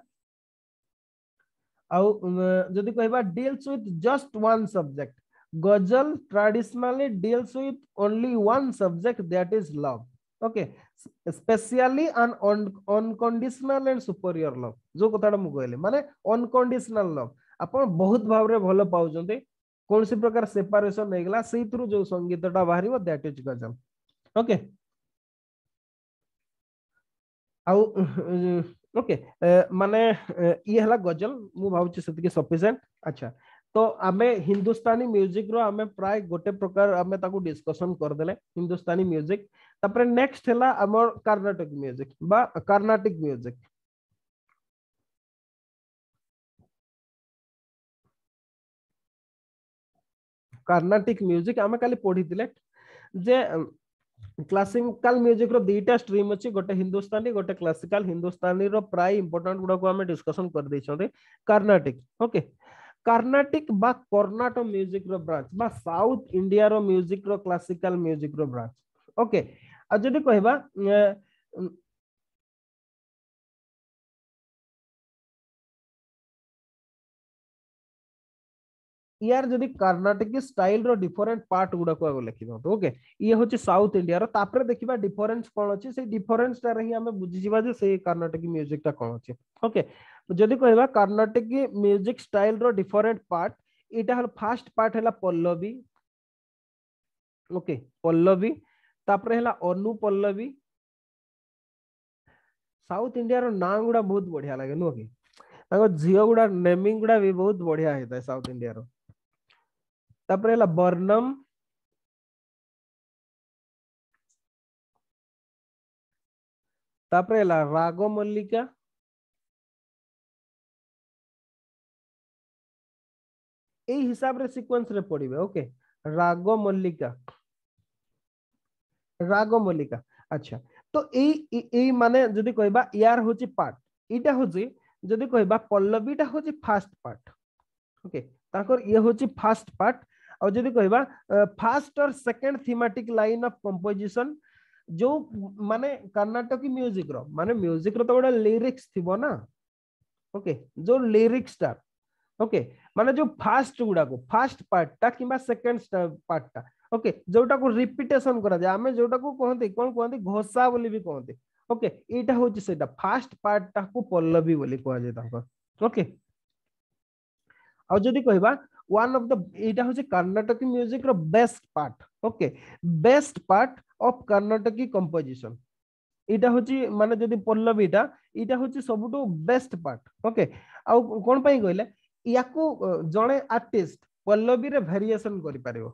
आउ जदी कहबा deals with just one subject ghazal traditionally deals with only one subject that is love okay specially un unconditional and superior love जो कथा मुझे माने अनकंडीशनल लव आप बहुत भाव भल पाते कौन सी प्रकार सेपारेसन होगा से जो संगीत बाहर दैट इज गजल ओके आउ ओके माने ये है गजल मुझे से सफिसेंट अच्छा तो आम हिंदुस्तानी म्यूजिक रो आम प्राय गोटे प्रकार आम डिस्कसन करदे हिंदुस्तानी म्यूजिक তারপরে নেক্সট হেলা আমার কর্ণাটক মিউজিক বা কর্ণাটিক মিউজিক কর্ণাটিক মিউজিক আমি কালি পড়িলে যে ক্লাসিকাল মিউজিক র দুইটা স্ট্রিম আছে গোটে হিন্দুস্তানী গোটে ক্লাসিকাল হিন্দুস্তানী র প্রায় ইম্পর্টান্ট গুড়া আমি ডিসকসন করে দিয়েছি কর্ণাটিক ওকে কর্ণাটিক বা কর্ণাটক মিউজিক র ব্রাঞ্চ বা সাউথ ইন্ডিয়া র মিউজিক র ক্লাসিকাল মিউজিক র ব্রাঞ্চ ওকে okay. जदि कह यार जदि स्टाइल रो डिफरेंट पार्ट गुडा को आगे लिखि दो ओके ये होची साउथ इंडिया रो तापर देखिबा डिफरेंस कोन अछि से डिफरेंस तरह ही हमें बुझि जिबा जे से कर्णाटक म्यूजिक ता कोन अछि ओके जदि कहबा कर्णाटक म्यूजिक स्टाइल रो डिफरेंट पार्ट इटा हल फर्स्ट पार्ट हला पल्लवी ओके पल्लवी तापर है अनुपल्लवी साउथ इंडिया रो नाम गुड़ा बहुत बढ़िया लगे नुह झील गुड़ा नेमिंग गुड़ा भी बहुत बढ़िया है साउथ इंडिया रो तापर है बर्णम तापर है राग मल्लिका हिसाब रे सीक्वेंस रे पड़ी ओके राग मल्लिका ରାଗମଲ୍ଲିକା ଆଚ୍ଛା ତ ଏଇ ଏଇ ମାନେ ଯଦି କହିବା ୟାର ହଉଛି ପାର୍ଟ ଏଇଟା ହଉଛି ଯଦି କହିବା ପଲ୍ଲବୀଟା ହଉଛି ଫାଷ୍ଟ ପାର୍ଟ ଓକେ ତାଙ୍କର ଇଏ ହଉଛି ଫାଷ୍ଟ ପାର୍ଟ ଆଉ ଯଦି କହିବା fast or second thematic line of composition ଯୋଉ ମାନେ କର୍ଣ୍ଣାଟକୀ ମ୍ୟୁଜିକର ମାନେ ମ୍ୟୁଜିକର ତ ଗୋଟେ ଲିରିକ୍ସ ଥିବ ନା ଓକେ ଯୋଉ ଲିରିକ୍ସଟା ଓକେ ମାନେ ଯୋଉ ଫାଷ୍ଟ ଗୁଡାକୁ ଫାଷ୍ଟ ପାର୍ଟଟା କିମ୍ବା ସେକେଣ୍ଡ ପାର୍ଟଟା ଓକେ ଯୋଉଟାକୁ ରିପିଟେସନ କରାଯାଏ ଆମେ ଯୋଉଟାକୁ କହନ୍ତି କଣ କୁହନ୍ତି ଘୋଷା ବୋଲି ବି କହନ୍ତି ଓକେ ଏଇଟା ହଉଛି ସେଇଟା ଫାଷ୍ଟ ପାର୍ଟଟାକୁ ପଲ୍ଲବୀ ବୋଲି କୁହାଯାଏ ତାଙ୍କର ଓକେ ଆଉ ଯଦି କହିବା one of the it has a carnataki music the best part okay best part of carnataki composition এটা হচ্ছে মানে যদি পল্লবীটা এটা হচ্ছে সবুঠু বেস্ট পার্ট ওকে আউ কোন পাই কইলে ইয়াকু জনে আর্টিস্ট পল্লবীরে ভেরিয়েশন করি পারিবো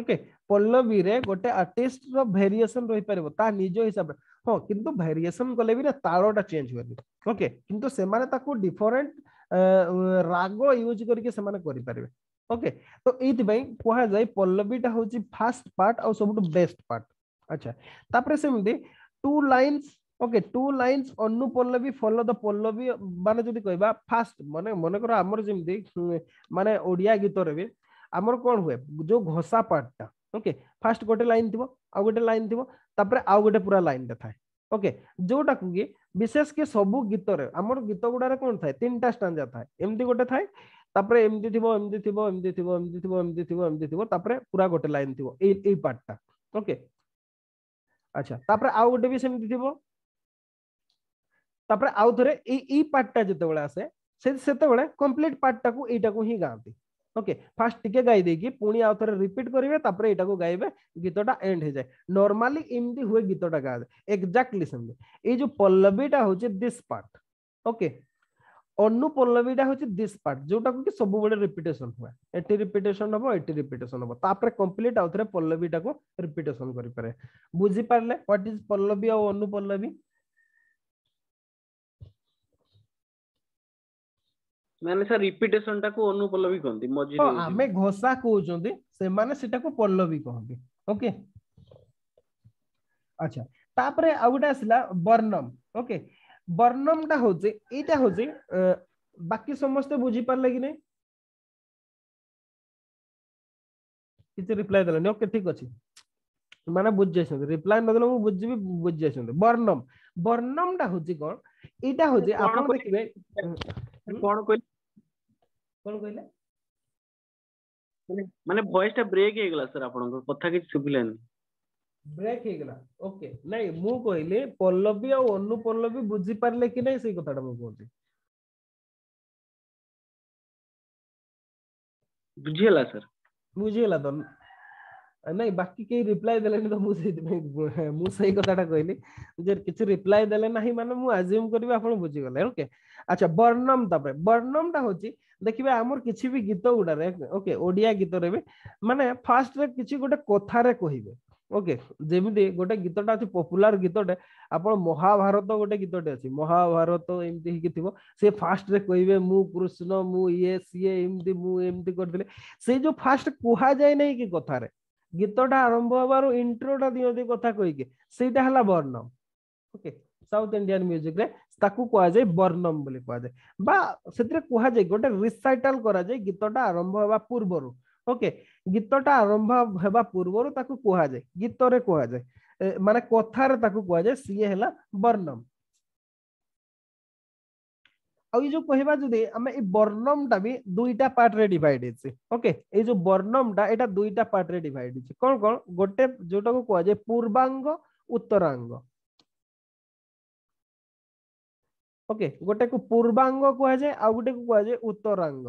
ओके पल्लवी रे गोटे आर्टिस्ट रो वेरिएशन रही परबो ता निजो हिसाब हो किंतु वेरिएशन कोले भी तारोटा चेंज होबे ओके किंतु से माने ताको डिफरेंट रागो यूज करके से माने करि परबे ओके तो इति भई कोहा जाय पल्लवीटा होची फर्स्ट पार्ट और सबट बेस्ट पार्ट अच्छा तापर सेमदी two lines okay two lines anupallavi follow the pallavi माने जदी कहबा फर्स्ट माने मन करो हमर जेमदी माने ओडिया गीत रे आमर कौन हुए जो घोसा पार्टा ओके फास्ट गोटे लाइन थी आउ गोटे लाइन थी तपर आउ गोटे पूरा लाइन था ओके जोटा कि विशेष के सब गीत गीत गुडा कौन था तीन टा स्टाजा था गोटे थाए पूरा गोटे लाइन थी पार्ट टा ओके अच्छा आउ गोटे भी सेमती थी आउ थे पार्ट टा जो आसे से कम्प्लीट पार्ट टाइम यही गाँव ओके फास्ट टिके गाई देकी पुणी आउ थरे रिपीट करिवे तापरे एटा को गाइबे गीतटा एंड हो जाए नॉर्मली इमती हुए गीतटा गा एग्जैक्टली सेमती ए जो पल्लवीटा होचे दिस पार्ट ओके অনুপল্লবীটা হচ্ছে দিস পার্ট যেটাকে কি সবুবলে রিপিটেসন হুয়ে এটি রিপিটেসন হব এটি রিপিটেসন হব তাপরে কমপ্লিট আউথরে পল্লবীটাকে রিপিটেসন করিপারে বুঝিপারলে হোয়াট ইজ পল্লবী আর অনুপল্লবী ମାନେ ସାର୍ ରିପିଟେସନଟାକୁ ଅନୁପଲ୍ଲବୀ କହନ୍ତି ମଝିରେ ଆମେ ଘୋଷା କହୁଛନ୍ତି ସେମାନେ ସେଟାକୁ ପଲ୍ଲବୀ କହନ୍ତି ଓକେ ଆଚ୍ଛା ତାପରେ ଆଉ ଗୋଟେ ଆସିଲା ବର୍ଣ୍ଣମ ଓକେ ବର୍ଣ୍ଣମଟା ହଉଛି ଏଇଟା ହଉଛି ବାକି ସମସ୍ତେ ବୁଝିପାରିଲେ କି ନାହିଁ କିଛି ରିପ୍ଲାଏ ଦେଲାନି ଓକେ ଠିକ ଅଛି ମାନେ ବୁଝି ଯାଇଛନ୍ତି ରିପ୍ଲାଏ ନଦେଲେ ମୁଁ ବୁଝିବି ବୁଝି ଯାଇଛନ୍ତି ବର୍ଣ୍ଣମ ବର୍ଣ୍ଣମଟା ହଉଛି କଣ ଏଇଟା ହଉଛି ଆପଣ ଦେଖିବେ କଣ କହିଲେ କଣ କହିଲେ ମାନେ ଭଏସ ଟା ବ୍ରେକ୍ ହେଇଗଲା ସାର୍ ଆପଣଙ୍କ କଥା କିଛି ଶୁଭିଲାନି ବ୍ରେକ୍ ହେଇଗଲା ଓକେ ନାଇଁ ମୁଁ କହିଲି ପଲ୍ଲବୀ ଆଉ ଅନୁପଲ୍ଲବୀ ବୁଝିପାରିଲେ କି ନାହିଁ ସେଇ କଥାଟା ମୁଁ କହୁଛି ବୁଝିଗଲା ସାର୍ ବୁଝିଗଲା ତ ନାଇଁ ବାକି କେହି ରିପ୍ଲାଏ ଦେଲେନି ତ ମୁଁ ସେଇଥିପାଇଁ ମୁଁ ସେଇ କଥାଟା କହିଲି ଯେ କିଛି ରିପ୍ଲାଏ ଦେଲେ ନାହିଁ ମାନେ ମୁଁ ଆଜ୍ୟୁମ୍ କରିବି ଆପଣ ବୁଝିଗଲେ ଓକେ ଆଚ୍ଛା ବର୍ଣ୍ଣମ ତାପରେ ବର୍ଣ୍ଣମଟା ହଉଛି ଦେଖିବେ ଆମର କିଛି ବି ଗୀତ ଗୁଡାରେ ଓକେ ଓଡିଆ ଗୀତରେ ବି ମାନେ ଫାଷ୍ଟରେ କିଛି ଗୋଟେ କଥାରେ କହିବେ ଓକେ ଯେମିତି ଗୋଟେ ଗୀତଟା ଅଛି ପପୁଲାର ଗୀତଟେ ଆପଣ ମହାଭାରତ ଗୋଟେ ଗୀତଟେ ଅଛି ମହାଭାରତ ଏମିତି ହେଇକି ଥିବ ସେ ଫାଷ୍ଟରେ କହିବେ ମୁଁ କୃଷ୍ଣ ମୁଁ ଇଏ ସିଏ ଏମିତି ମୁଁ ଏମିତି କରିଥିଲେ ସେଇ ଯୋଉ ଫାଷ୍ଟ କୁହାଯାଏ ନାହିଁ କି କଥାରେ ଗୀତଟା ଆରମ୍ଭ ହେବାରୁ ଇଣ୍ଟ୍ରୋଟା ଦିଅନ୍ତି କଥା କହିକି ସେଇଟା ହେଲା ବର୍ଣ୍ଣ ଓକେ ସାଉଥ ଇଣ୍ଡିଆନ ମ୍ୟୁଜିକରେ ତାକୁ କୁହାଯାଏ ବର୍ଣ୍ଣମ ବୋଲି କୁହାଯାଏ ବା ସେଥିରେ କୁହାଯାଏ ଗୋଟେ ରିସାଇଟାଲ କରାଯାଏ ଗୀତଟା ଆରମ୍ଭ ହେବା ପୂର୍ବରୁ ଓକେ ଗୀତଟା ଆରମ୍ଭ ହେବା ପୂର୍ବରୁ ତାକୁ କୁହାଯାଏ ଗୀତରେ କୁହାଯାଏ ମାନେ କଥାରେ ତାକୁ କୁହାଯାଏ ସିଏ ହେଲା ବର୍ଣ୍ଣମ ଆଉ ଏଇ ଯୋଉ କହିବା ଯଦି ଆମେ ଏଇ ବର୍ଣ୍ଣମଟା ବି ଦୁଇଟା ପାର୍ଟରେ ଡିଭାଇଡ୍ ହେଇଛି ଓକେ ଏଇ ଯୋଉ ବର୍ଣ୍ଣମଟା ଏଇଟା ଦୁଇଟା ପାର୍ଟରେ ଡିଭାଇଡ୍ ହେଇଛି କ'ଣ କ'ଣ ଗୋଟେ ଯୋଉଟାକୁ କୁହାଯାଏ ପୂର୍ବାଙ୍ଗ ଉତ୍ତରାଙ୍ଗ ओके गोटे को पूर्वांग कहुए आ गोटे कहुए उत्तरांग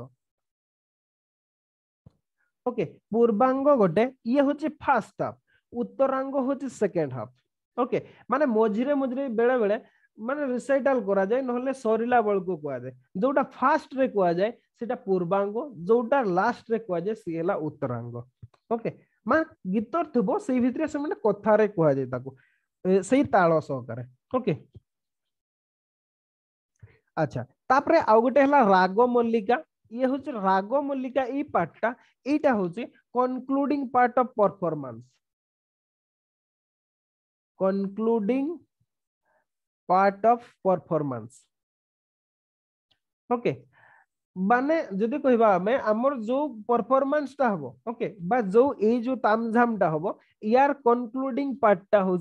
ओके पूर्वांग गोटे ये हूँ फास्ट हाफ उत्तरांग हूँ सेकेंड हाफ ओके मान मझे मझे बेले बेले मान रिसेटाल कर सरला बेल को कहुए जोटा फास्ट रे कहुए सीटा पूर्वांग जो लास्ट रे कहुए सी है उत्तरांग ओके मान गीत थी से कथार कहुए सही ताल सहकार ओके अच्छा आउ गोटे राग मल्लिका ये हूँ राग मल्लिका ये पार्टा यहाँ हूँ concluding part of performance concluding part of performance okay माने जदि कह जो परफर्मास हम ओके बा जो ए जो तामझाम हम यार कनक्लूडिंग पार्टा हूँ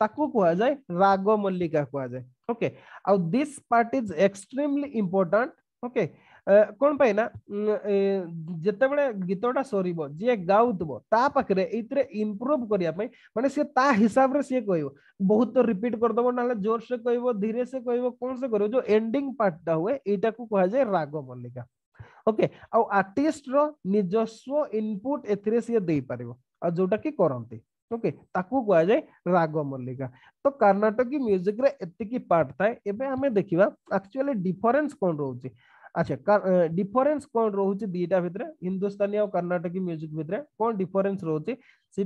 ताको कह जाए राग मल्लिका कह जाए okay ah this part is extremely important okay कौन पाई ना जत्ते बडे गीतटा सोरिबो जे गाउतबो ता पकरे इतरे इंप्रूव करिया पई माने से ता हिसाब बहुत तो रिपीट कर दबो नाले जोर से कहबो धीरे से कह कोन से करो जो एंडिंग पार्ट टा हुए एटा को कह जाय ragamalika okay ah artist रो निजस्व इनपुट एथरे से देई परबो आ जोटा कि करंती ओके जाए राग मल्लिका तो कर्णाटक म्यूजिक पार्ट था देखा एक्चुअली डिफरेन्स कौन रोच अच्छा डिफरेन्स कौन रोच दिटा भितर हिंदुस्तानी और कर्नाटक म्यूजिक भितर कौन डिफरेन्स रोच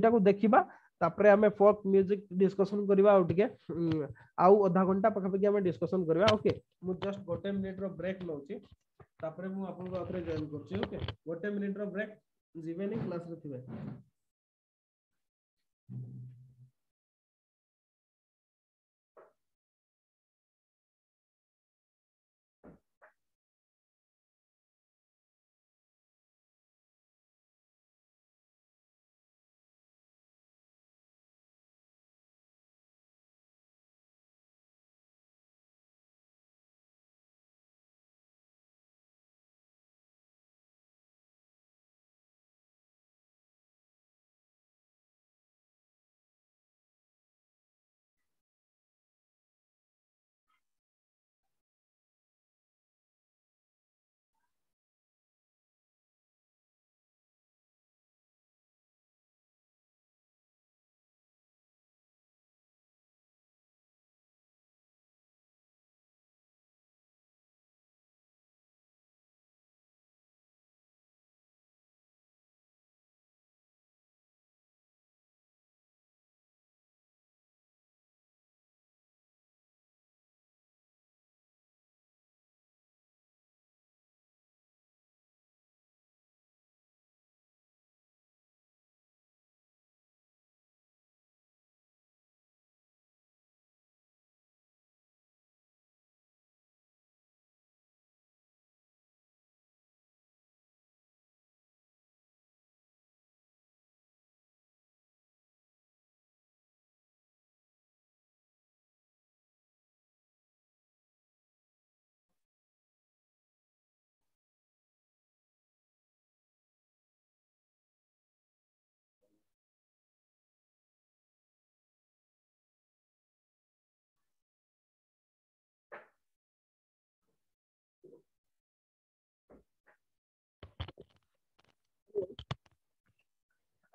को देखा तापर आम फोक म्यूजिक डिस्कसन करवा आउ अधा घंटा पाखापाखी आम डिस्कसन करवा ओके जस्ट गोटे मिनिट रेक् नौचे मुझे जेन करके गोटे मिनिट्र ब्रेक जीवे क्लास रे Thank you.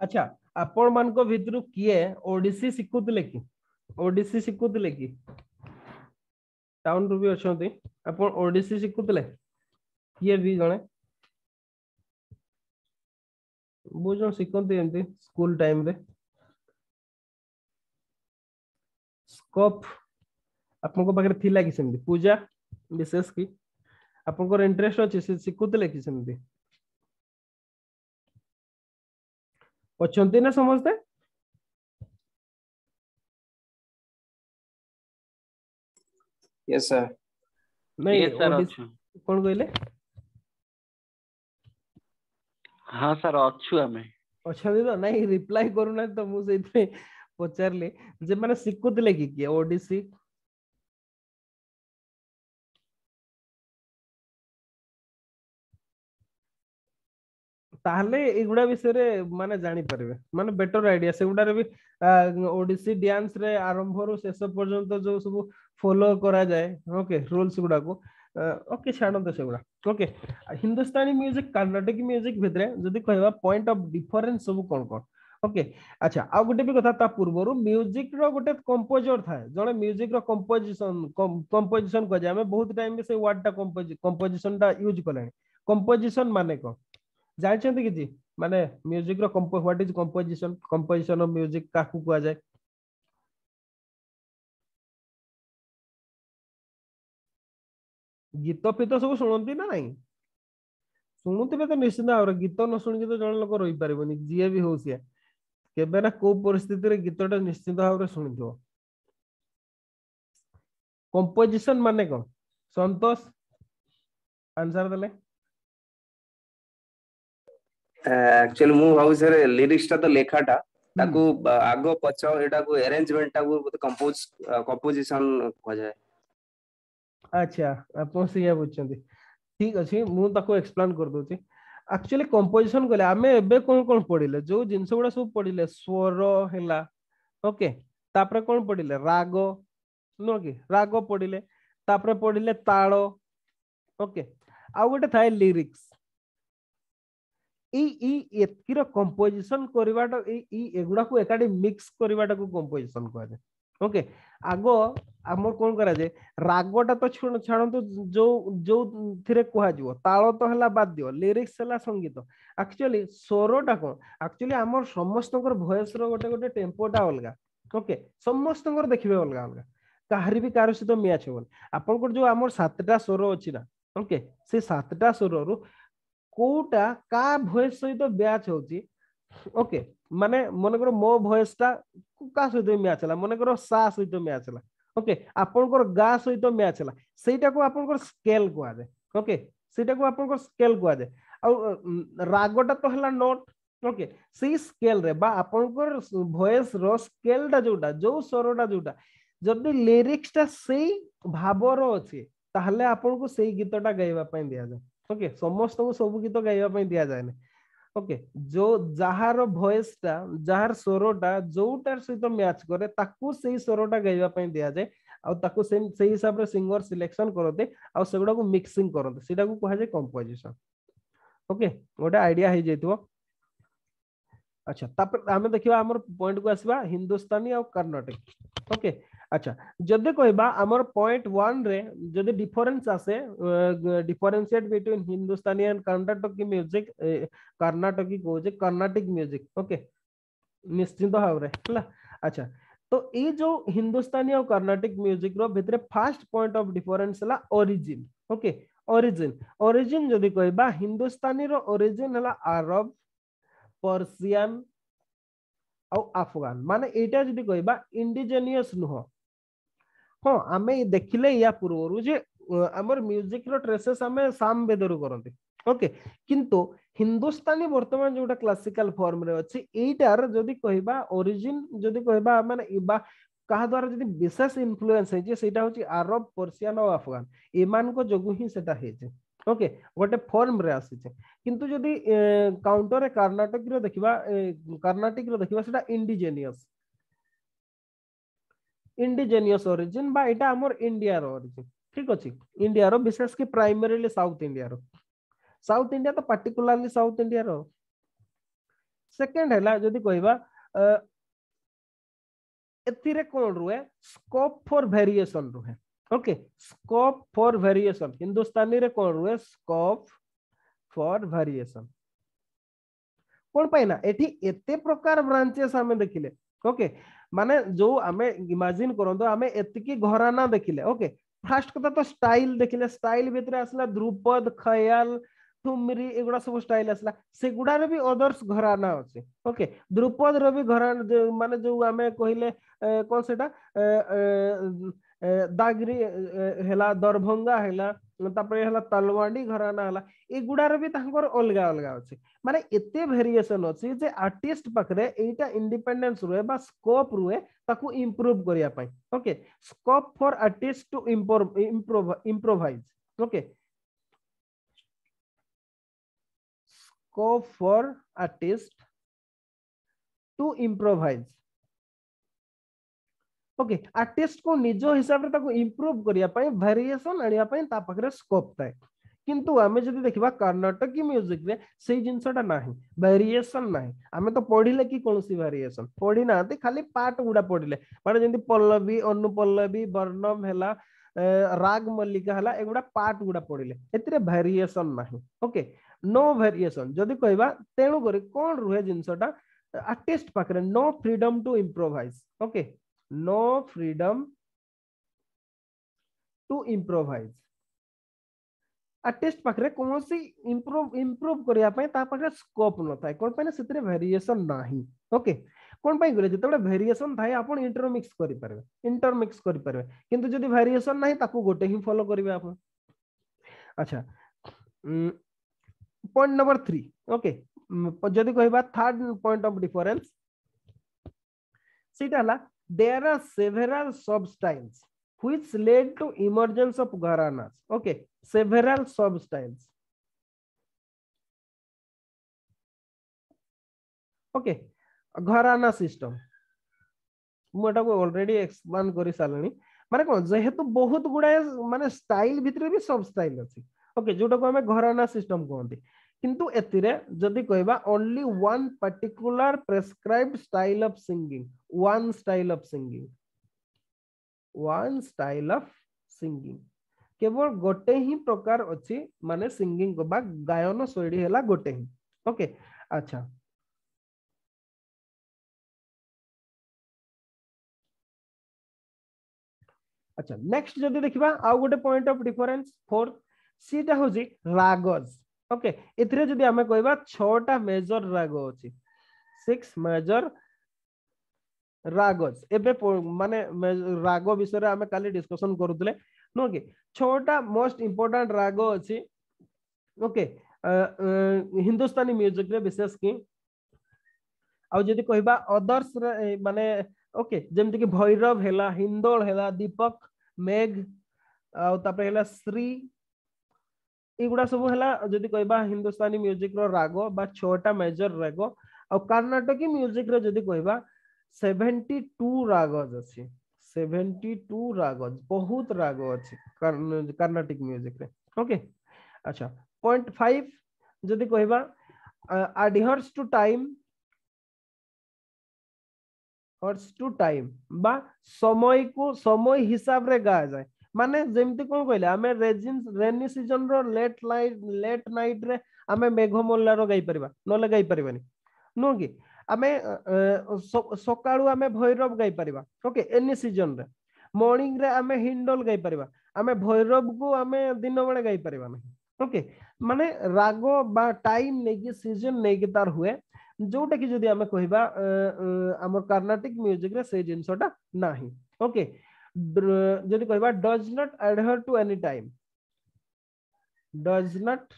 अच्छा को किए ओडिसी सिकुतले कि ओडिसी सिकुतले कि टाउन रु भी अछंती ओडिसी सिकुतले किए भी जने बुझो सिकुतले स्कूल टाइम रे स्कोप आपण थिला कि पूजा विशेष कि आपण इंटरेस्ट अछि सिकुतले कि ଅଛନ୍ତି ନା ସମସ୍ତେ ନାଇଁ କଣ କହିଲେ ହଁ ସାର୍ ଅଛୁ ଆମେ ଅଛନ୍ତି ତ ନାଇଁ ରିପ୍ଲାଏ କରୁନାହାନ୍ତି ତ ମୁଁ ସେଇଥିପାଇଁ ପଚାରିଲି ଯେ ମାନେ ଶିଖୁଥିଲେ କି କିଏ ଓଡିଶୀ ତାହେଲେ ଏଗୁଡା ବିଷୟରେ ମାନେ ଜାଣିପାରିବେ ମାନେ ବେଟର ଆଇଡିଆ ସେଗୁଡାରେ ବି ଓଡିଶୀ ଡ୍ୟାନ୍ସ ରେ ଆରମ୍ଭରୁ ଶେଷ ପର୍ଯ୍ୟନ୍ତ ଯୋଉ ସବୁ ଫଲୋ କରାଯାଏ ଓକେ ରୁଲ୍ସ ଗୁଡାକୁ ଓକେ ଛାଡ଼ନ୍ତୁ ସେଗୁଡା okay Hindustani music Carnatic music ଭିତରେ ଯଦି କହିବା ପଏଣ୍ଟ ଅଫ ଡିଫରେନ୍ସ ସବୁ କ'ଣ କ'ଣ ଓକେ ଆଚ୍ଛା ଆଉ ଗୋଟେ ବି କଥା ତା ପୂର୍ବରୁ ମ୍ୟୁଜିକର ଗୋଟେ କମ୍ପୋଜର ଥାଏ ଜଣେ ମ୍ୟୁଜିକର କମ୍ପୋଜିସନ କମ୍ପୋଜିସନ କୁହାଯାଏ ଆମେ ବହୁତ ଟାଇମ ସେ ୱାର୍ଡଟା କମ୍ପୋଜିସନଟା ୟୁଜ କଲେଣି କମ୍ପୋଜିସନ ମାନେ କ'ଣ ଜାଣିଛନ୍ତି କିଛି ମାନେ ମ୍ୟୁଜିକ ର what is composition composition of music କାହାକୁ କୁହାଯାଏ ଗୀତ ଫିତ ସବୁ ଶୁଣନ୍ତି ନା ନାଇଁ ଶୁଣୁଥିବେ ତ ନିଶ୍ଚିନ୍ତ ଭାବରେ ଗୀତ ନ ଶୁଣିକି ତ ଜଣେ ଲୋକ ରହିପାରିବନି ଯିଏ ବି ହଉ ସିଏ କେବେ ନା କୋଉ ପରିସ୍ଥିତିରେ ଗୀତଟା ନିଶ୍ଚିନ୍ତ ଭାବରେ ଶୁଣିଥିବ କମ୍ପୋଜିସନ ମାନେ କଣ ସନ୍ତୋଷ ଆନ୍ସର ଦେଲେ एक्चुअली मु भाउज रे लिरिक्स ता तो लेखा ता ताकु आगो पचो एटा को अरेंजमेंट ता को कंपोज कंपोजिशन हो जाए अच्छा आप से ये पूछंती ठीक अछि मु ताको एक्सप्लेन कर दउ छी एक्चुअली कंपोजिशन गले आमे एबे कोन कोन पढिले जो जिंस गुडा सब पढिले स्वर हैला ओके तापर कोन पढिले राग सुनो कि राग पढिले तापर पढिले ताल ओके आ गोटे थाय लिरिक्स এই ଇ ଏତିକିର କମ୍ପୋଜିସନ କରିବାଟା ଏଇ ଇ ଏଗୁଡାକୁ ଏକାଠି ମିକ୍ସ କରିବାଟାକୁ କମ୍ପୋଜିସନ କୁହାଯାଏ ଓକେ ଆଗ ଆମର କଣ କରାଯାଏ ରାଗଟା ତ ଛାଡ଼ନ୍ତୁ ଯୋଉ ଯୋଉଥିରେ କୁହାଯିବ ତାଳ ତ ହେଲା ବାଦ୍ୟ ଲିରିକ୍ସ ହେଲା ସଙ୍ଗୀତ ଆକ୍ଚୁଆଲି ସ୍ୱରଟା କଣ ଆକ୍ଚୁଆଲି ଆମର ସମସ୍ତଙ୍କର ଭଏସର ଗୋଟେ ଗୋଟେ ଟେମ୍ପୋଟା ଅଲଗା ଓକେ ସମସ୍ତଙ୍କର ଦେଖିବେ ଅଲଗା ଅଲଗା କାହାରି ବି କାହାର ସହିତ ମ୍ୟାଚ୍ ହବନି ଆପଣଙ୍କର ଯୋଉ ଆମର ସାତଟା ସ୍ୱର ଅଛି ନା ଓକେ ସେ ସାତଟା ସ୍ୱରରୁ কোটা কা ভয়েস সহিত ম্যাচ হচ্ছে ওকে মানে মনেকর মো ভয়েসটা কা সহিত ম্যাচ হল মনেকর সা সহিত ম্যাচ হল ওকে আপনার গা সহিত ম্যাচ হল সেইটাকে আপনার স্কেল কুযায় ওকে সেইটাকে আপনার স্কেল কুযায় আগটা তো হল নোট ওকে সেই স্কেল রে বা আপনার ভয়েস র স্কেলটা যেটা যে স্বরটা যেটা যদি লিরিক্সটা সেই ভাবর অছে তাহলে আপনার সেই গীতটা গাইবা দিয়া যায় ओके समस्त को सब गीत गाइबा दि जाए ओके जो जहार भयसटा जहार स्वरटा जोटार सहित मैच करे स्वर टा स्वरटा गाइबा दि जाए हिसाब से सिंगर सिलेक्शन करते आगुडा मिक्सिंग करते क्या कंपोजिशन ओके गोटे आईडिया अच्छा आम देखा पॉइंट को आसवा हिंदुस्तानी आर्णाटक ओके अच्छा जदि कह पॉइंट वन जो डिफरेन्स आसे differentiate between Hindustani and Carnatic music Carnatic कहे कर्णाटिक म्यूजिक ओके निश्चिंत भाव अच्छा तो ये जो हिंदुस्तानी और कर्णाटिक म्यूजिक रो भितरे फर्स्ट पॉइंट ऑफ डिफरेंस ला ओरिजिन ओके ओरिजिन ओरिजिन जदि कह हिंदुस्तानी रो ओरिजिन ला अरब पर्सियन आउ अफगान माने एटा जदि कहबा इंडिजिनियस नहु ହଁ ଆମେ ଦେଖିଲେ ଏହା ପୂର୍ବରୁ ଯେ ଆମର ମ୍ୟୁଜିକର ଟ୍ରେସେସ୍ ଆମେ ସାମ ବେଦରୁ କରନ୍ତି ଓକେ କିନ୍ତୁ ହିନ୍ଦୁସ୍ତାନୀ ବର୍ତ୍ତମାନ ଯୋଉଟା କ୍ଲାସିକାଲ ଫର୍ମରେ ଅଛି ଏଇଟାର ଯଦି କହିବା ଓରିଜିନ୍ ଯଦି କହିବା ମାନେ ବା କାହା ଦ୍ୱାରା ଯଦି ବିଶେଷ ଇନଫ୍ଲୁଏନ୍ସ ହେଇଛି ସେଇଟା ହଉଛି ଆରବ ପର୍ସିଆନ୍ ଆଉ ଆଫଗାନ ଏମାନଙ୍କ ଯୋଗୁଁ ହିଁ ସେଟା ହେଇଛି ଓକେ ଗୋଟେ ଫର୍ମରେ ଆସିଛି କିନ୍ତୁ ଯଦି କାଉଣ୍ଟରରେ କର୍ଣ୍ଣାଟକର ଦେଖିବା କର୍ଣ୍ଣାଟିକର ଦେଖିବା ସେଟା ଇଣ୍ଡିଜେନିୟସ୍ इंडिजेनियस ओरिजिन बा एटा हमर इंडिया रो ओरिजिन ठीक अछि इंडिया रो विशेष के प्राइमरीली साउथ इंडिया रो साउथ इंडिया तो पार्टिकुलरली साउथ इंडिया रो सेकेंड है जदि कहवा एथिरे कोन रुहे स्कोप फॉर वेरिएशन रुहे okay scope for variation Hindustani रे कोन रुहे स्कोप फॉर वेरिएशन कोन पाइना एठी एते प्रकार ब्रांचेस हमें देखिले ओके okay. ମାନେ ଯୋଉ ଆମେ ଇମାଜିନ୍ କରନ୍ତୁ ଆମେ ଏତିକି ଘରାନା ଦେଖିଲେ ଓକେ ଫାର୍ଷ୍ଟ କଥା ତ ଷ୍ଟାଇଲ ଦେଖିଲେ ଷ୍ଟାଇଲ ଭିତରେ ଆସିଲା ଦ୍ରୁପଦ ଖୟାଲ ଠୁମରି ଏଗୁଡା ସବୁ ଷ୍ଟାଇଲ ଆସିଲା ସେଗୁଡାରେ ବି ଅଦର୍ସ ଘରାନା ଅଛି ଓକେ ଦ୍ରୁପଦର ବି ଘରାନା ମାନେ ଯୋଉ ଆମେ କହିଲେ କଣ ସେଟା दागरी है दरभंगा है ତାପରେ ହେଲା ତଲୱାଣ୍ଡି ଘରାନା ହେଲା ଏଗୁଡାର ବି ତାଙ୍କର ଅଲଗା ଅଲଗା ଅଛି ମାନେ ଏତେ ଭେରିଏସନ ଅଛି ଯେ ଆର୍ଟିଷ୍ଟ ପାଖରେ ଏଇଟା ଇଣ୍ଡିପେଣ୍ଡେନ୍ସ ରୁହେ ବା ସ୍କୋପ ରୁହେ ତାକୁ ଇମ୍ପ୍ରୁଭ କରିବା ପାଇଁ okay scope for artist to improvise okay scope for artist to improvise okay artist को निज हिसाब से इम्प्रुव करने भेरिएसन आने स्कोप थाए कि आम जब देखा कर्णाटकी म्यूजिक रे से जिनसटा ना भेरिएसन ना आम तो पढ़ले कि कौन सी भेरिएसन पढ़ी ना खाली पार्ट गुड़ा पढ़ले मैंने जमी पल्लवी अनुपल्लवी वर्णम है राग मल्लिका है पार्ट गुड़ा पढ़ले ए भेरिएसन ना ओके नो भेरिएसन जदि कह तेणुक कौन रुहे जिनसा आर्टिस्ट पाखे no freedom to improvise okay no freedom to improvise आ टेस्ट कौन सी इम्प्रूव इम्प्रूव स्कोप न थाए कोन पई सेतरे वेरिएशन नाही ओके कौन पाई गले जतबे वेरिएशन थाए आपण इंटरमिक्स करि इंटरमिक्स करि परबे किंतु वेरिएशन नाही ताकू गोटे ही फॉलो करिवे आप अच्छा पॉइंट नंबर 3 ओके जदि कहबा थर्ड पॉइंट ऑफ डिफरेंस सीटा ला there are several substances which led to emergence of gharanas okay several substances okay gharana system मुझे अलरेडी एक्सप्लेन कर सारे माने कौन जेहेतु बहुत गुड़ाए माने स्टाइल भितर भी सब स्टाइल अच्छी ओके जोटा को आम घराना सिस्टम कहते किंतु only one particular prescribe style of singing one style of singing one style of singing केवल गोटे ही प्रकार अच्छी माने सिंगिंग को बा गायन शैली है गोटे ही ओके अच्छा अच्छा नेक्स्ट जदि देखा आउ गोटे पॉइंट ऑफ डिफरेंस फोर्थ सीटा हूँ रागज ଓକେ ଏଥିରେ ଯଦି ଆମେ କହିବା ଛଅଟା ମେଜର ରାଗ ଅଛି ସିକ୍ସ ମେଜର ରାଗ ଅଛି ଏବେ ମାନେ ରାଗ ବିଷୟରେ ଆମେ କାଲି ଡିସ୍କସନ କରୁଥିଲେ ନୁହଁ କି ଛଅଟା ମୋଷ୍ଟ ଇମ୍ପୋର୍ଟାଣ୍ଟ ରାଗ ଅଛି ଓକେ ହିନ୍ଦୁସ୍ତାନୀ ମ୍ୟୁଜିକରେ ବିଶେଷ କି ଆଉ ଯଦି କହିବା ଅଦର୍ସ ମାନେ ଓକେ ଯେମିତିକି ଭୈରବ ହେଲା ହିନ୍ଦୋଳ ହେଲା ଦୀପକ ମେଘ ଆଉ ତାପରେ ହେଲା ଶ୍ରୀ युवा सब जी कह हिंदुस्तानी म्यूजिक राग बा छा मेजर राग आउ कर्णाटक म्यूजिक रि कह सेवेन्टी टू राग अच्छी सेवेन्टी टू राग बहुत राग अच्छी कर्णाटक म्यूजिक रे ओके अच्छा पॉइंट फाइव जदि कह adheres to time to time बा समय को समय हिसाब रे गा जाए ମାନେ ଯେମିତି କଣ କହିଲେ ଆମେ ରେନି ସିଜନ ର ଲେଟ୍ ଲାଇଟ୍ ଲେଟ୍ ନାଇଟ୍ ରେ ଆମେ ମେଘ ମୋଲାର ଗାଇପାରିବା ନହେଲେ ଗାଇପାରିବାନି ନୁହଁ କି ଆମେ ସକାଳୁ ଆମେ ଭୈରବ ଗାଇପାରିବା ଓକେ ଏନି ସିଜନରେ ମର୍ଣ୍ଣିଂରେ ଆମେ ହିଣ୍ଡଲ ଗାଇପାରିବା ଆମେ ଭୈରବକୁ ଆମେ ଦିନବେଳେ ଗାଇପାରିବା ନାହିଁ ଓକେ ମାନେ ରାଗ ବା ଟାଇମ୍ ନେଇକି ସିଜନ୍ ନେଇକି ତାର ହୁଏ ଯୋଉଟାକି ଯଦି ଆମେ କହିବା ଆମର କର୍ଣ୍ଣାଟିକ ମ୍ୟୁଜିକରେ ସେଇ ଜିନିଷଟା ନାହିଁ ଓକେ जदि कहबा does not adhere to any time does not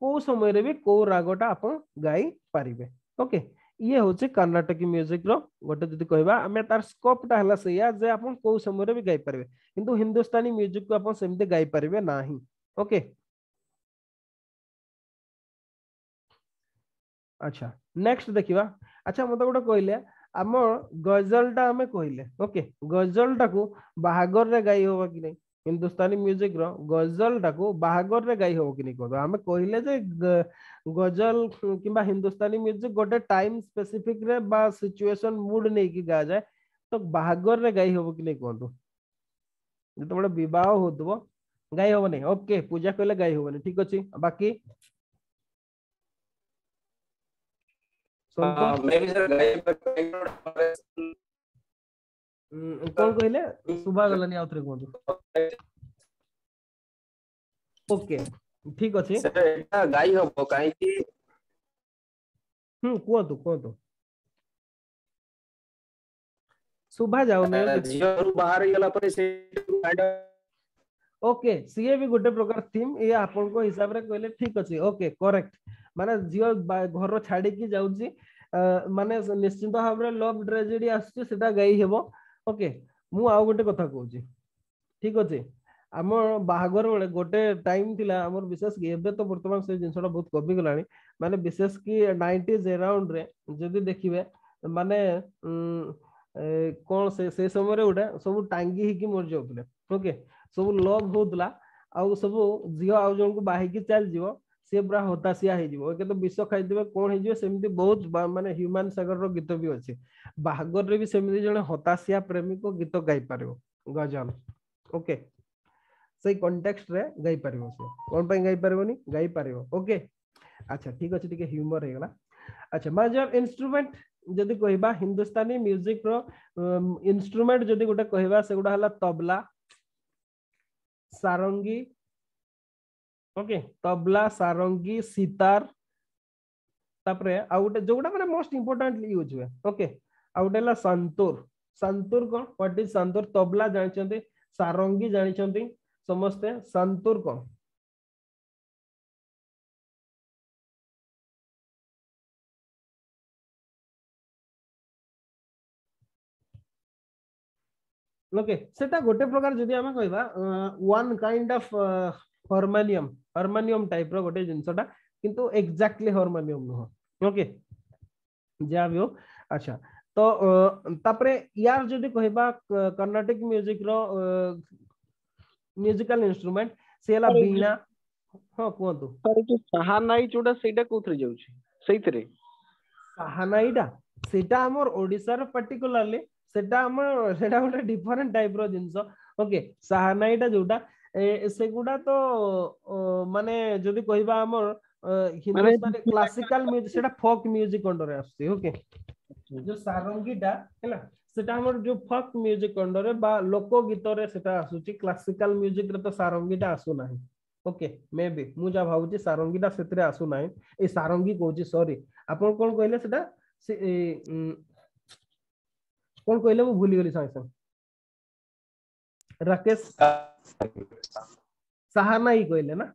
को समय रे भी को रागटा आपन गाई पारिबे ओके ये होचे कर्नाटक म्यूजिक रो गोटे जदि कहबा आमे तार स्कोप ता हला सेया जे आपन को समय रे भी गाई पारिबे किंतु हिंदुस्तानी म्यूजिक को आपन सेमते गाई पारिबे नाही ओके अच्छा नेक्स्ट देखिबा আচ্ছা মতো গোটে কইলে আম গজলটা আমি কইলে ওকে গজলটাকু বাহাগরে গাই হব কি নাই হিন্দুস্তানী ମ୍ୟୁଜିକ୍ ର ଗଜଲଟାକୁ ବାହାଘରରେ ଗାଇ ହବ କି ନାହିଁ କୁହନ୍ତୁ ଆମେ କହିଲେ ଯେ ଗଜଲ କିମ୍ବା ହିନ୍ଦୁସ୍ତାନୀ ମ୍ୟୁଜିକ୍ ଗୋଟେ ଟାଇମ୍ ସ୍ପେସିଫିକ୍ ରେ ବା ସିଚୁଏସନ୍ ମୁଡ୍ ନେଇକି ଗାଯାଏ ତ ବାହାଘରରେ ଗାଇ ହବ କି ନାହିଁ କୁହନ୍ତୁ ଯେତେବେଳେ ବିବାହ ହଉଥିବ ଗାଇ ହବନି ଓକେ ପୂଜା କହିଲେ ଗାଇ ହବନି ଠିକ ଅଛି ବାକି maybe sir guy କଣ କହିଲେ ଶୁଭାଗଲାନି ଆଉ ଥରେ କୁହନ୍ତୁ ଓକେ ଠିକ ଅଛି ଏଟା ଗାଈ ହବ କାହିଁକି ହୁଁ କୁହନ୍ତୁ କୁହନ୍ତୁ ଶୁଭା ଯାଉନି ଝିଅରୁ ବାହାର ହେଇଗଲା ପରେ ସେ ଓକେ ସିଏ ବି ଗୋଟେ ପ୍ରକାର ଥିମ୍ ଇଏ ଆପଣଙ୍କ ହିସାବରେ କହିଲେ ଠିକ ଅଛି ଓକେ କରେକ୍ଟ ମାନେ ଝିଅ ଘର ଛାଡିକି ଯାଉଛି ମାନେ ନିଶ୍ଚିନ୍ତ ଭାବରେ ଲଭ୍ ଟ୍ରାଜେଡି ଆସୁଛି ସେଟା ଗାଇ ହେବ ଓକେ ମୁଁ ଆଉ ଗୋଟେ କଥା କହୁଛି ଠିକ ଅଛି ଆମ ବାହାଘର ବେଳେ ଗୋଟେ ଟାଇମ ଥିଲା ଆମର ବିଶେଷ କି ଏବେ ତ ବର୍ତ୍ତମାନ ସେ ଜିନିଷଟା ବହୁତ କମିଗଲାଣି ମାନେ ବିଶେଷ କି ନାଇଣ୍ଟିଜ ଏରାଉଣ୍ଡରେ ଯଦି ଦେଖିବେ ମାନେ କ'ଣ ସେ ସେ ସମୟରେ ଗୋଟେ ସବୁ ଟାଙ୍ଗି ହେଇକି ମରିଯାଉଥିଲେ ଓକେ ସବୁ ଲଭ୍ ହଉଥିଲା ଆଉ ସବୁ ଝିଅ ଆଉ ଜଣଙ୍କୁ ବାହିକି ଚାଲିଯିବ सी पूरा हताशिया तो विष खाई कौन होमती बहुत मानते ह्यूमान सगर रीत भी अच्छे बागर भी सेमती जन हताशिया प्रेमी को गीत गाई पार गजल ओके से कंटेक्स्ट रे गाई पार से कौन गाई पारनी गाई पार ओके अच्छा ठीक अच्छे टी ह्यूमर हो गला अच्छा मजर इन्स्ट्रुमेंट जदि कह हिंदुस्तानी म्यूजिक रो इन्स्ट्रुमेंट जदि गोटे कहला तबला सारंगी ओके तबला सारंगी सितार तापरे आ गुटे जो गुटा माने मोस्ट इंपोर्टेंटली यूज हुए ओके आ गुटे संतूर संतूर को व्हाट इज संतूर तबला जान छथि सारंगी जान छथि समस्त संतूर को ओके सेटा गोटे प्रकार जदी हम कहबा one kind of harmonium harmonium type रोटे जिनसा कि एक्जाक्टली हरमोनियम नुह ओके जहाँ भी हो अच्छा तो तापरे यार जो कह कर्णाटक म्यूजिक रो म्यूजिकल इंस्ट्रूमेंट से हला बीना हां कोंतु अरे जो सहानाई जोडा सेटा कोथरे जाउछ सेथरे सहानाईडा सेटा हमर ओडिसा रे पर्टिकुलरली सेटा हमर सेटा ओटा डिफरेंट टाइप रो जिंसो ओके सहानाईडा जोडा ସେଗୁଡା ତ ମାନେ ଯଦି କହିବା ଆମର ହିନ୍ଦୁସ୍ତାନୀ କ୍ଲାସିକାଲ ମ୍ୟୁଜିକ ସେଟା ଫୋକ୍ ମ୍ୟୁଜିକ ଅଣ୍ଡରରେ ଆସୁଛି ଓକେ ଯୋଉ ସାରଙ୍ଗୀଟା ହେଲା ସେଟା ଆମର ଯୋଉ ଫକ୍ ମ୍ୟୁଜିକ ଅଣ୍ଡରରେ ବା ଲୋକ ଗୀତରେ ସେଟା ଆସୁଛି କ୍ଲାସିକାଲ ମ୍ୟୁଜିକରେ ତ ସାରଙ୍ଗୀଟା ଆସୁନାହିଁ ଓକେ ମେ ବି ମୁଁ ଯାହା ଭାବୁଛି ସାରଙ୍ଗୀଟା ସେଥିରେ ଆସୁନାହିଁ ଏଇ ସାରଙ୍ଗୀ କହୁଛି ସରି ଆପଣ କଣ କହିଲେ ସେଟା କଣ କହିଲେ ମୁଁ ଭୁଲିଗଲି ସାଙ୍ଗେ ସାଙ୍ଗେ ରାକେଶ सहानाई कोयले ना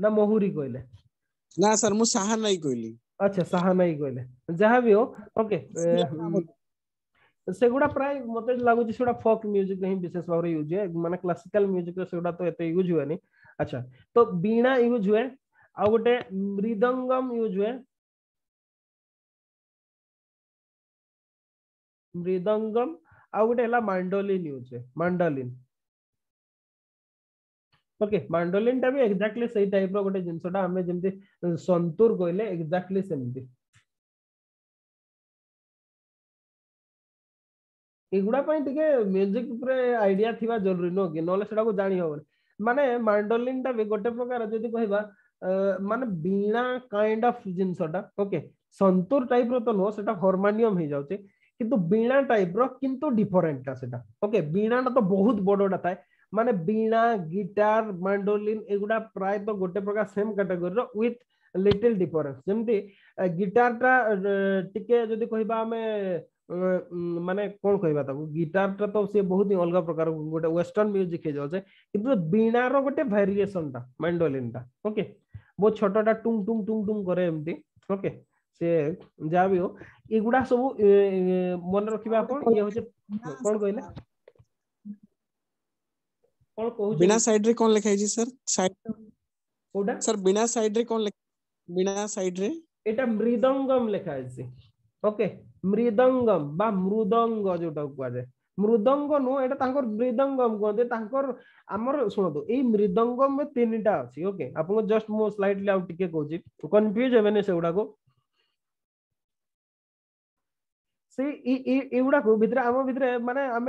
ना मोहूरी कोयले ना सर मु सहानाई कोयली अच्छा सहानाई कोयले जहाँ भी हो ओके सेगुड़ा प्राय मत लगुच से फोक म्यूजिक ही विशेष भाबरे यूज हुए मानते क्लासिकाल म्यूजिक सेडा तो एते यूज हुए अच्छा तो बीणा यूज हुए आ गोटे मृदंगम यूज हुए मृदंगम आ गोटे मांडोलिन यूज है मांडोलिन ଓକେ ମାଣ୍ଡୋଲିନ୍ ଟା ବି ଏକ୍ଜାକ୍ଟଲି ସେଇ ଟାଇପ୍ ର ଗୋଟେ ଜିନିଷଟା ଆମେ ଯେମିତି ସନ୍ତୁର କହିଲେ ଏକ୍ଜାକ୍ଟଲି ସେମିତି ଏଗୁଡା ପାଇଁ ଟିକେ ମ୍ୟୁଜିକ ଉପରେ ଆଇଡିଆ ଥିବା ଜରୁରୀ ନୁହଁ କି ନହେଲେ ସେଟାକୁ ଜାଣି ହବନି ମାନେ ମାଣ୍ଡୋଲିନ୍ ଟା ବି ଗୋଟେ ପ୍ରକାର ଯଦି କହିବା ମାନେ ବିଣା କାଇଣ୍ଡ ଅଫ ଜିନିଷଟା ଓକେ ସନ୍ତୁର ଟାଇପ୍ ର ତ ନୁହଁ ସେଟା ହରମାନିୟମ ହେଇଯାଉଛି କିନ୍ତୁ ବିଣା ଟାଇପ୍ ର କିନ୍ତୁ ଡିଫରେଣ୍ଟଟା ସେଟା ଓକେ ବୀଣାଟା ତ ବହୁତ ବଡଟା ଥାଏ ମାନେ ବୀଣା ଗିଟାର ମାଣ୍ଡୋଲିନ ଏଗୁଡା ପ୍ରାୟତଃ ଗୋଟେ ପ୍ରକାର ସେମ୍ କାଟାଗୋରୀର ୱିଥ୍ ଲିଟିଲ୍ ଡିଫରେନ୍ସ ଯେମିତି ଗିଟାରଟା ଟିକେ ଯଦି କହିବା ଆମେ ମାନେ କଣ କହିବା ତାକୁ ଗିଟାରଟା ତ ସେ ବହୁତ ହିଁ ଅଲଗା ପ୍ରକାର ଗୋଟେ ୱେଷ୍ଟର୍ନ ମ୍ୟୁଜିକ ହେଇଯାଉଛେ କିନ୍ତୁ ବୀଣାର ଗୋଟେ ଭାରିଏସନଟା ମାଣ୍ଡୋଲିନଟା ଓକେ ବହୁତ ଛୋଟଟା ଟୁଙ୍ଗ ଟୁଙ୍ଗ ଟୁଙ୍ଗ ଟୁଙ୍ଗ କରେ ଏମିତି ଓକେ ସେ ଯାହା ବି ହଉ ଏଗୁଡା ସବୁ ମନେ ରଖିବା ଆପଣ ଇଏ ହଉଛି କଣ କହିଲେ बिना साइड रे कौन लिखा है सर साइड कोडा सर बिना साइड रे कौन बिना साइड रे एटा मृदंगम लिखा है ओके मृदंगम बा मृदंग जोटा कुआ जाए मृदंग नो एटा तांकर मृदंगम कोते तांकर अमर सुनो दो तो, ए मृदंगम में तीनटा अछि ओके आपन जस्ट मो स्लाइडली आउट के कहू छी कंफ्यूज हो बने से को सेगुडा भितर आम भितर मान आम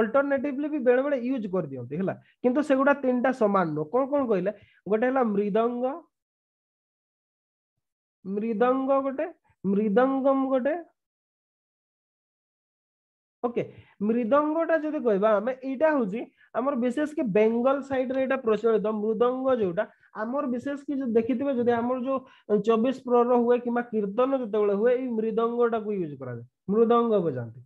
अल्टरनेटिवली बेले बेले यूज कर दिखा कि तीन टा सामान नु कौन कौन कहला गोटे मृदंग मृदंग गोटे मृदंगम गोटे ओके मृदंगटा जदि कहबा हमें एटा होजी हमर विशेष के बंगाल साइड रे प्रचलित मृदंग जोटा विशेष के जो देखिथिबे जदि हमर जो 24 प्रो हुए किमा कीर्तन हुए ई यूज कर मृदंग बजांती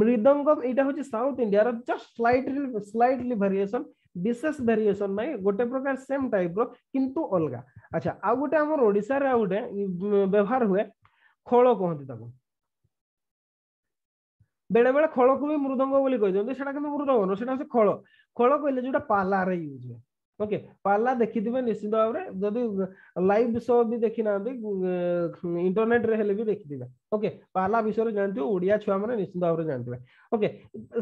मृदंग यहाँ होजी साउथ इंडिया रो जस्ट स्लाइटली स्लाइटली वेरिएशन विशेष वेरिएशन नै गोटे प्रकार सेम टाइप रो किंतु अलगा अच्छा आ गए हमर ओडिसा रे आ गोटे व्यवहार हुए खोल कहते ताको ବେଳେବେଳେ ଖଳକୁ ବି ମୃଦଙ୍ଗ ବୋଲି କହିଛନ୍ତି ସେଟା କିନ୍ତୁ ମୃଦଙ୍ଗ ନୁହଁ ସେଟା ହଉଛି ଖଳ ଖଳ କହିଲେ ଯୋଉଟା ପାଲାରେ ୟୁଜ୍ ହୁଏ ଓକେ ପାଲା ଦେଖିଥିବେ ନିଶ୍ଚିତ ଭାବରେ ଯଦି ଲାଇଭ୍ ଶୋ ବି ଦେଖିନାହାନ୍ତି ଇଣ୍ଟରନେଟରେ ହେଲେ ବି ଦେଖିଥିବେ ଓକେ ପାଲା ବିଷୟରେ ଜାଣିଥିବେ ଓଡ଼ିଆ ଛୁଆମାନେ ନିଶ୍ଚିତ ଭାବରେ ଜାଣିଥିବେ ଓକେ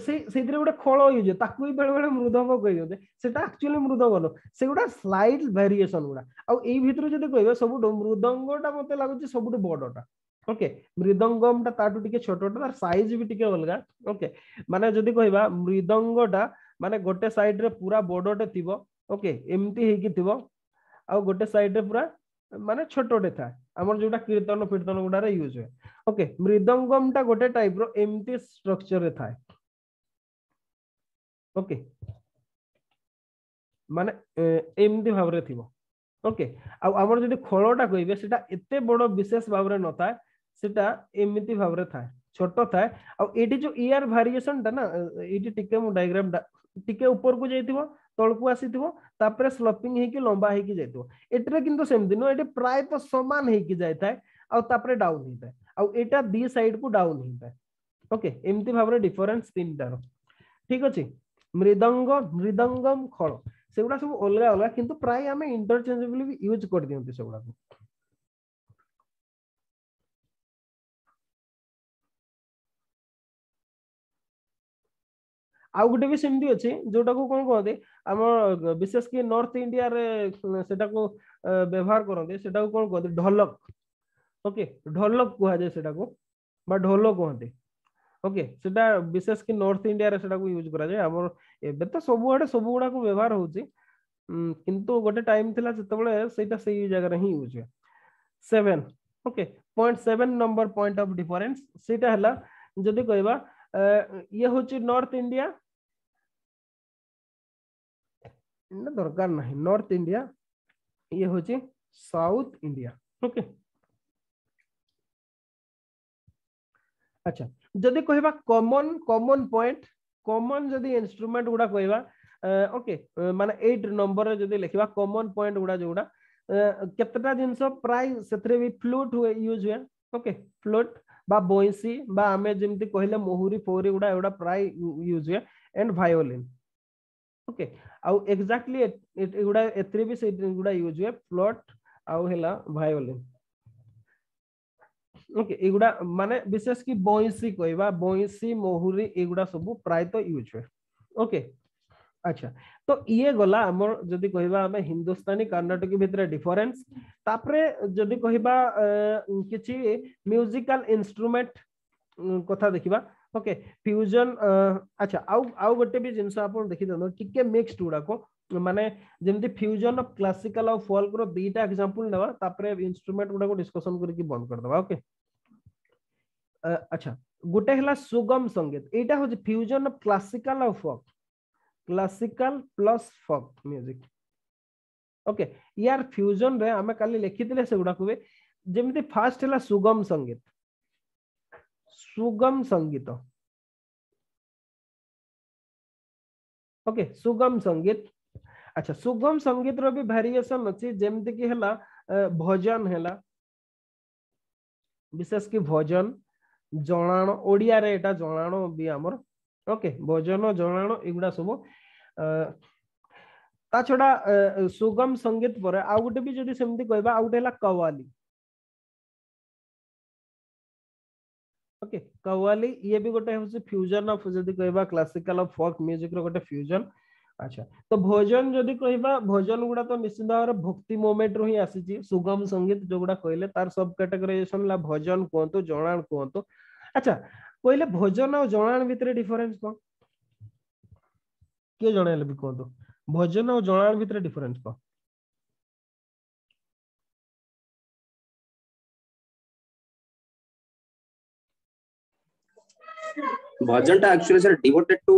ସେଇ ସେଇଥିରେ ଗୋଟେ ଖଳ ୟୁଜ୍ ତାକୁ ବି ବେଳେବେଳେ ମୃଦଙ୍ଗ କହିଛନ୍ତି ସେଟା ଆକ୍ଚୁଆଲି ମୃଦଙ୍ଗ ନୁହଁ ସେଗୁଡ଼ା ସ୍ଲାଇଡ୍ ଭେରିଏସନ୍ ଗୁଡ଼ା ଆଉ ଏଇ ଭିତରୁ ଯଦି କହିବେ ସବୁଠୁ ମୃଦଙ୍ଗଟା ମତେ ଲାଗୁଛି ସବୁଠୁ ବଡ଼ଟା ଓକେ ମୃଦଙ୍ଗମଟା ତାଠୁ ଟିକେ ଛୋଟଟା ତାର ସାଇଜ ବି ଟିକେ ଅଲଗା ଓକେ ମାନେ ଯଦି କହିବା ମୃଦଙ୍ଗଟା ମାନେ ଗୋଟେ ସାଇଡରେ ପୁରା ବଡଟେ ଥିବ ଓକେ ଏମିତି ହେଇକି ଥିବ ଆଉ ଗୋଟେ ସାଇଡରେ ପୁରା ମାନେ ଛୋଟଟେ ଥାଏ ଆମର ଯୋଉଟା କୀର୍ତ୍ତନ ଫୀର୍ତ୍ତନ ଗୁଡାରେ ୟୁଜ ହୁଏ ଓକେ ମୃଦଙ୍ଗମଟା ଗୋଟେ ଟାଇପର ଏମିତି ଷ୍ଟ୍ରକ୍ଚରରେ ଥାଏ ଓକେ ମାନେ ଏମିତି ଭାବରେ ଥିବ ଓକେ ଆଉ ଆମର ଯଦି ଖୋଳଟା କହିବେ ସେଟା ଏତେ ବଡ ବିଶେଷ ଭାବରେ ନଥାଏ सेटा एमिति भाबरे थाए छोटो थाए आ एटी जो ईआर वेरिएशन ता ना एटी टिके मु डायग्राम टिके ऊपर को जाइतिबो तळ को आसीतिबो तापर स्लोपिंग हे कि लंबा हे कि जाइतिबो एटरे किंतु सेम दिनो एटी प्राय तो समान हे कि जाइथाए आ तापर डाउन हिथाए आ एटा दी साइड को डाउन हिथाए ओके एमिति भाबरे डिफरेंस तीन तार ठीक अछि मृदंग मृदंगम खळ सेगुडा सब अलग अलग किंतु प्राय आमे इंटरचेंजेबली यूज कर दियंती सेगुडा को आउ गोटे भी सेमती अच्छे जोटा को कौन कहते आम विशेष कि नर्थ इंडिया से व्यवहार करते कौन कहते ढलक ओके ढलक कह जाए से ढोल कहते ओके सीटा विशेषकर नर्थ इंडिया से यूज कराए आम ए सब आड़े सब गुड़ाक व्यवहार होती गोटे टाइम थी से यूज हुए seven okay point seven number point of डिफरेन्सटा जदि कह ये हूँ नर्थ इंडिया दरकार ना नर्थ इंडिया ये हूँ साउथ इंडिया ओके अच्छा जदि कह कमन कमन पॉइंट कमन जो इंस्ट्रूमेंट गुड़ा कह ओके मान एट नंबर जदि लिखा कमन पॉइंट गुड़ा जो गुड़ा केतटा जिन प्राय से भी फ्लूट हुए यूज हुए ओके फ्लूट बा बैंसी आम जमी कहले मुहूरी फोहरी गुड़ा गुड़ा प्राय यूज हुए एंड भायोलीन ओके आउ एग्जैक्टली एगुडा एथरे भी से गुडा यूज हुए प्लॉट आउ हेला वायोलिन ओके एगुडा माने विशेष की बंसी कहवा बंसी मोहुरी एगुडा सब तो यूज हुए ओके আচ্ছা তো ইয়ে গলা আমার যদি কহবা আমি হিন্দুস্তানি কর্ণাটক ভিতরে ডিফরেন্স তাপরে যদি কহবা কিছু musical instrument okay fusion uh, अच्छा गोटे भी जिन देखी मिक्सड गुड़ाक माने जमी फ्यूजन अफ क्लासिकल आउ फोल्क दिटा एक्जामपल नापे इनमेंट गुडा डिस्कसन कर बंद करदे ओके अच्छा गोटे सुगम संगीत यहाँ हूँ फ्यूजन ऑफ क्लासिकल आउ folk classical plus folk music okay यार फ्यूजन रे आम कल लिखी थे गुडा जमी फास्ट है सुगम संगीत सुगम संगीत ओके सुगम संगीत अच्छा सुगम संगीत रो भी भेरिएसन अच्छी जमती कि हला भजन हला विशेष कि भजन जणाण ओडिया रे एटा जणाण भी हमर ओके भजन जणाण एगुडा सब ता छोड़ा सुगम संगीत पर आ गोटे भी जदी सेमति कहबा आ गोटे हला कवाली ओके कव्वाली ये भी गोटे हमसे फ्यूजन ऑफ जदी कहबा क्लासिकल ऑफ फोक म्यूजिक रो गोटे फ्यूजन अच्छा तो भोजन जदी कहबा भोजन गुडा तो निश्चित भाबरे भक्ति मोमेंट रो ही आसी छी सुगम संगीत जो गुडा कहले तार सब कैटेगराइजेशन ला भोजन कोन तो जणान कोन तो अच्छा कहले भोजन और जणान भितरे डिफरेंस को के जणेले भी कोन तो भोजन और जणान भितरे डिफरेंस को ଭଜନଟା ଆକ୍ଚୁଆଲି ସାର୍ ଡିଭୋଟେଡ୍ ଟୁ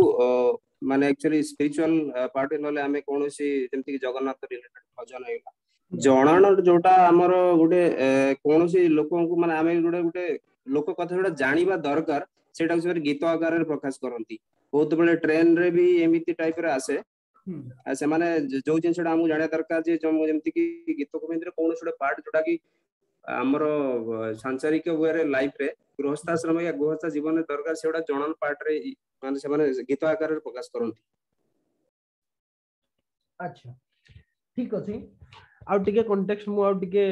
ମାନେ ଆକ୍ଚୁଆଲି ସ୍ପିରିଚୁଆଲ ପାର୍ଟି ନହେଲେ ଆମେ କୌଣସି ଯେମିତିକି ଜଗନ୍ନାଥ ରିଲେଟେଡ୍ ଭଜନ ହେଇଗଲା ଜଣାଣ ଯୋଉଟା ଆମର ଗୋଟେ କୌଣସି ଲୋକଙ୍କୁ ମାନେ ଆମେ ଗୋଟେ ଗୋଟେ ଲୋକ କଥା ଯୋଉଟା ଜାଣିବା ଦରକାର ସେଇଟାକୁ ସେମାନେ ଗୀତ ଆକାରରେ ପ୍ରକାଶ କରନ୍ତି ବହୁତ ବେଳେ ଟ୍ରେନରେ ବି ଏମିତି ଟାଇପର ଆସେ ସେମାନେ ଯୋଉ ଜିନିଷଟା ଆମକୁ ଜାଣିବା ଦରକାର ଯେ ଯେମିତିକି ଗୀତ ଗୋବିନ୍ଦରେ କୌଣସି ଗୋଟେ ପାର୍ଟ ଯୋଉଟା କି ଆମର ସାଂସାରିକ ୱେରେ ଲାଇଫରେ ଗୃହସ୍ଥାଶ୍ରମ ୟା ଗୃହସ୍ଥ ଜୀବନରେ ଦରକାର ସେଗୁଡା ଜଣନ ପାର୍ଟରେ ମାନେ ସେମାନେ ଗୀତ ଆକାରରେ ପ୍ରକାଶ କରନ୍ତି ଆଚ୍ଛା ଠିକ ଅଛି ଆଉ ଟିକେ କଣ୍ଟେକ୍ସ ମୁଁ ଆଉ ଟିକେ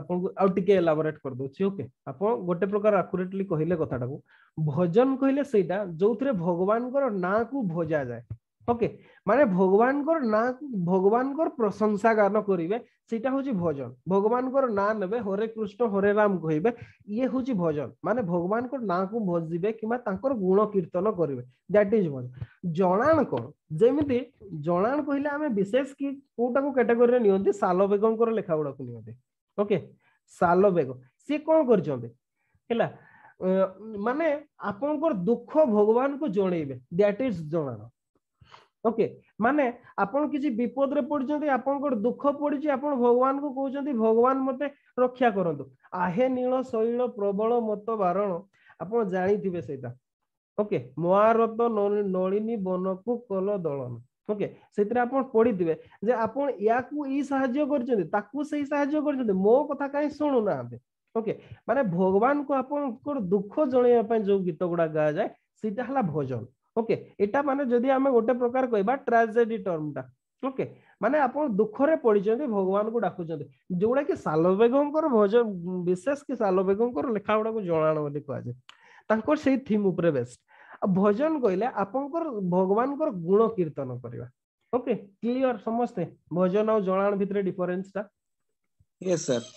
ଆପଣଙ୍କୁ ଆଉ ଟିକେ ଏଲାବୋରେଟ କରିଦେଉଛି ଓକେ ଆପଣ ଗୋଟେ ପ୍ରକାର ଆକୁରେଟଲି କହିଲେ କଥାଟାକୁ ଭଜନ କହିଲେ ସେଇଟା ଯୋଉଥିରେ ଭଗବାନଙ୍କର ନାଁକୁ ଭଜାଯାଏ ওকে মানে ভগবানকর না ভগবানকর প্রশংসা গান করিবে সেটা হচ্ছে ভজন ভগবানকর না নেবে হরে কৃষ্ণ হরে রাম কহিবে ইয়ে হচ্ছে ভজন মানে ভগবানকর না কু ভজিবে কিংবা তাঙ্কর গুণ কীর্তন করিবে দ্যাট ইজ ভজন জଣାণ কোন যেমিতি জଣାণ কহিলে আমি বিশেষ কি কোটাকু ক্যাটেগরি রে নিয়ন্তি সাল বেগঙ্কর লেখা গুড়াকু নিয়ন্তি ওকে সাল বেগ সে কোন করছন্তি হেলা মানে আপনকর দুঃখ ভগবানকু জণেইবে দ্যাট ইজ জଣାণ ওকে মানে আপন কিছু বিপদরে পড়ছেন আপনার দুঃখ পড়ছে আপনার ভগবান কু কুমার ভগবান মতো রক্ষা করতু আহে নীল শৈল প্রবল মত বারণ আপনার জাঁথিবে সেইটা ওকে মহারত নলিনী বনকু কল দলন ওকে ସେଥିରେ ଆପଣ ପଢିଥିବେ ଯେ ଆପଣ ୟାକୁ ଏଇ ସାହାଯ୍ୟ କରିଛନ୍ତି ତାକୁ ସେଇ ସାହାଯ୍ୟ କରିଛନ୍ତି ମୋ କଥା କାହିଁ ଶୁଣୁନାହାନ୍ତି ଓକେ ମାନେ ଭଗବାନଙ୍କୁ ଆପଣଙ୍କର ଦୁଃଖ ଜଣେଇବା ପାଇଁ ଯୋଉ ଗୀତ ଗୁଡା ଗାଆଯାଏ ସେଇଟା ହେଲା ଭଜନ ओके एटा माने जदि हमें गोटे प्रकार कहबा ट्रेजेडी टर्मटा ओके माने आपण दुखरे पडिचंती भगवान को डाकुचंती जोडा कि सालोबेगंकर भज विशेष कि सालोबेगंकर लेखा गुडा को जणाण बोली कहआ जाय तांकर सेही थीम उपरे बेस्ट भजन कहले भगवान भगवानकर गुण कीर्तन करबा ओके क्लियर समस्ते भजन और जणाण भितरे डिफरेंस टा यस सर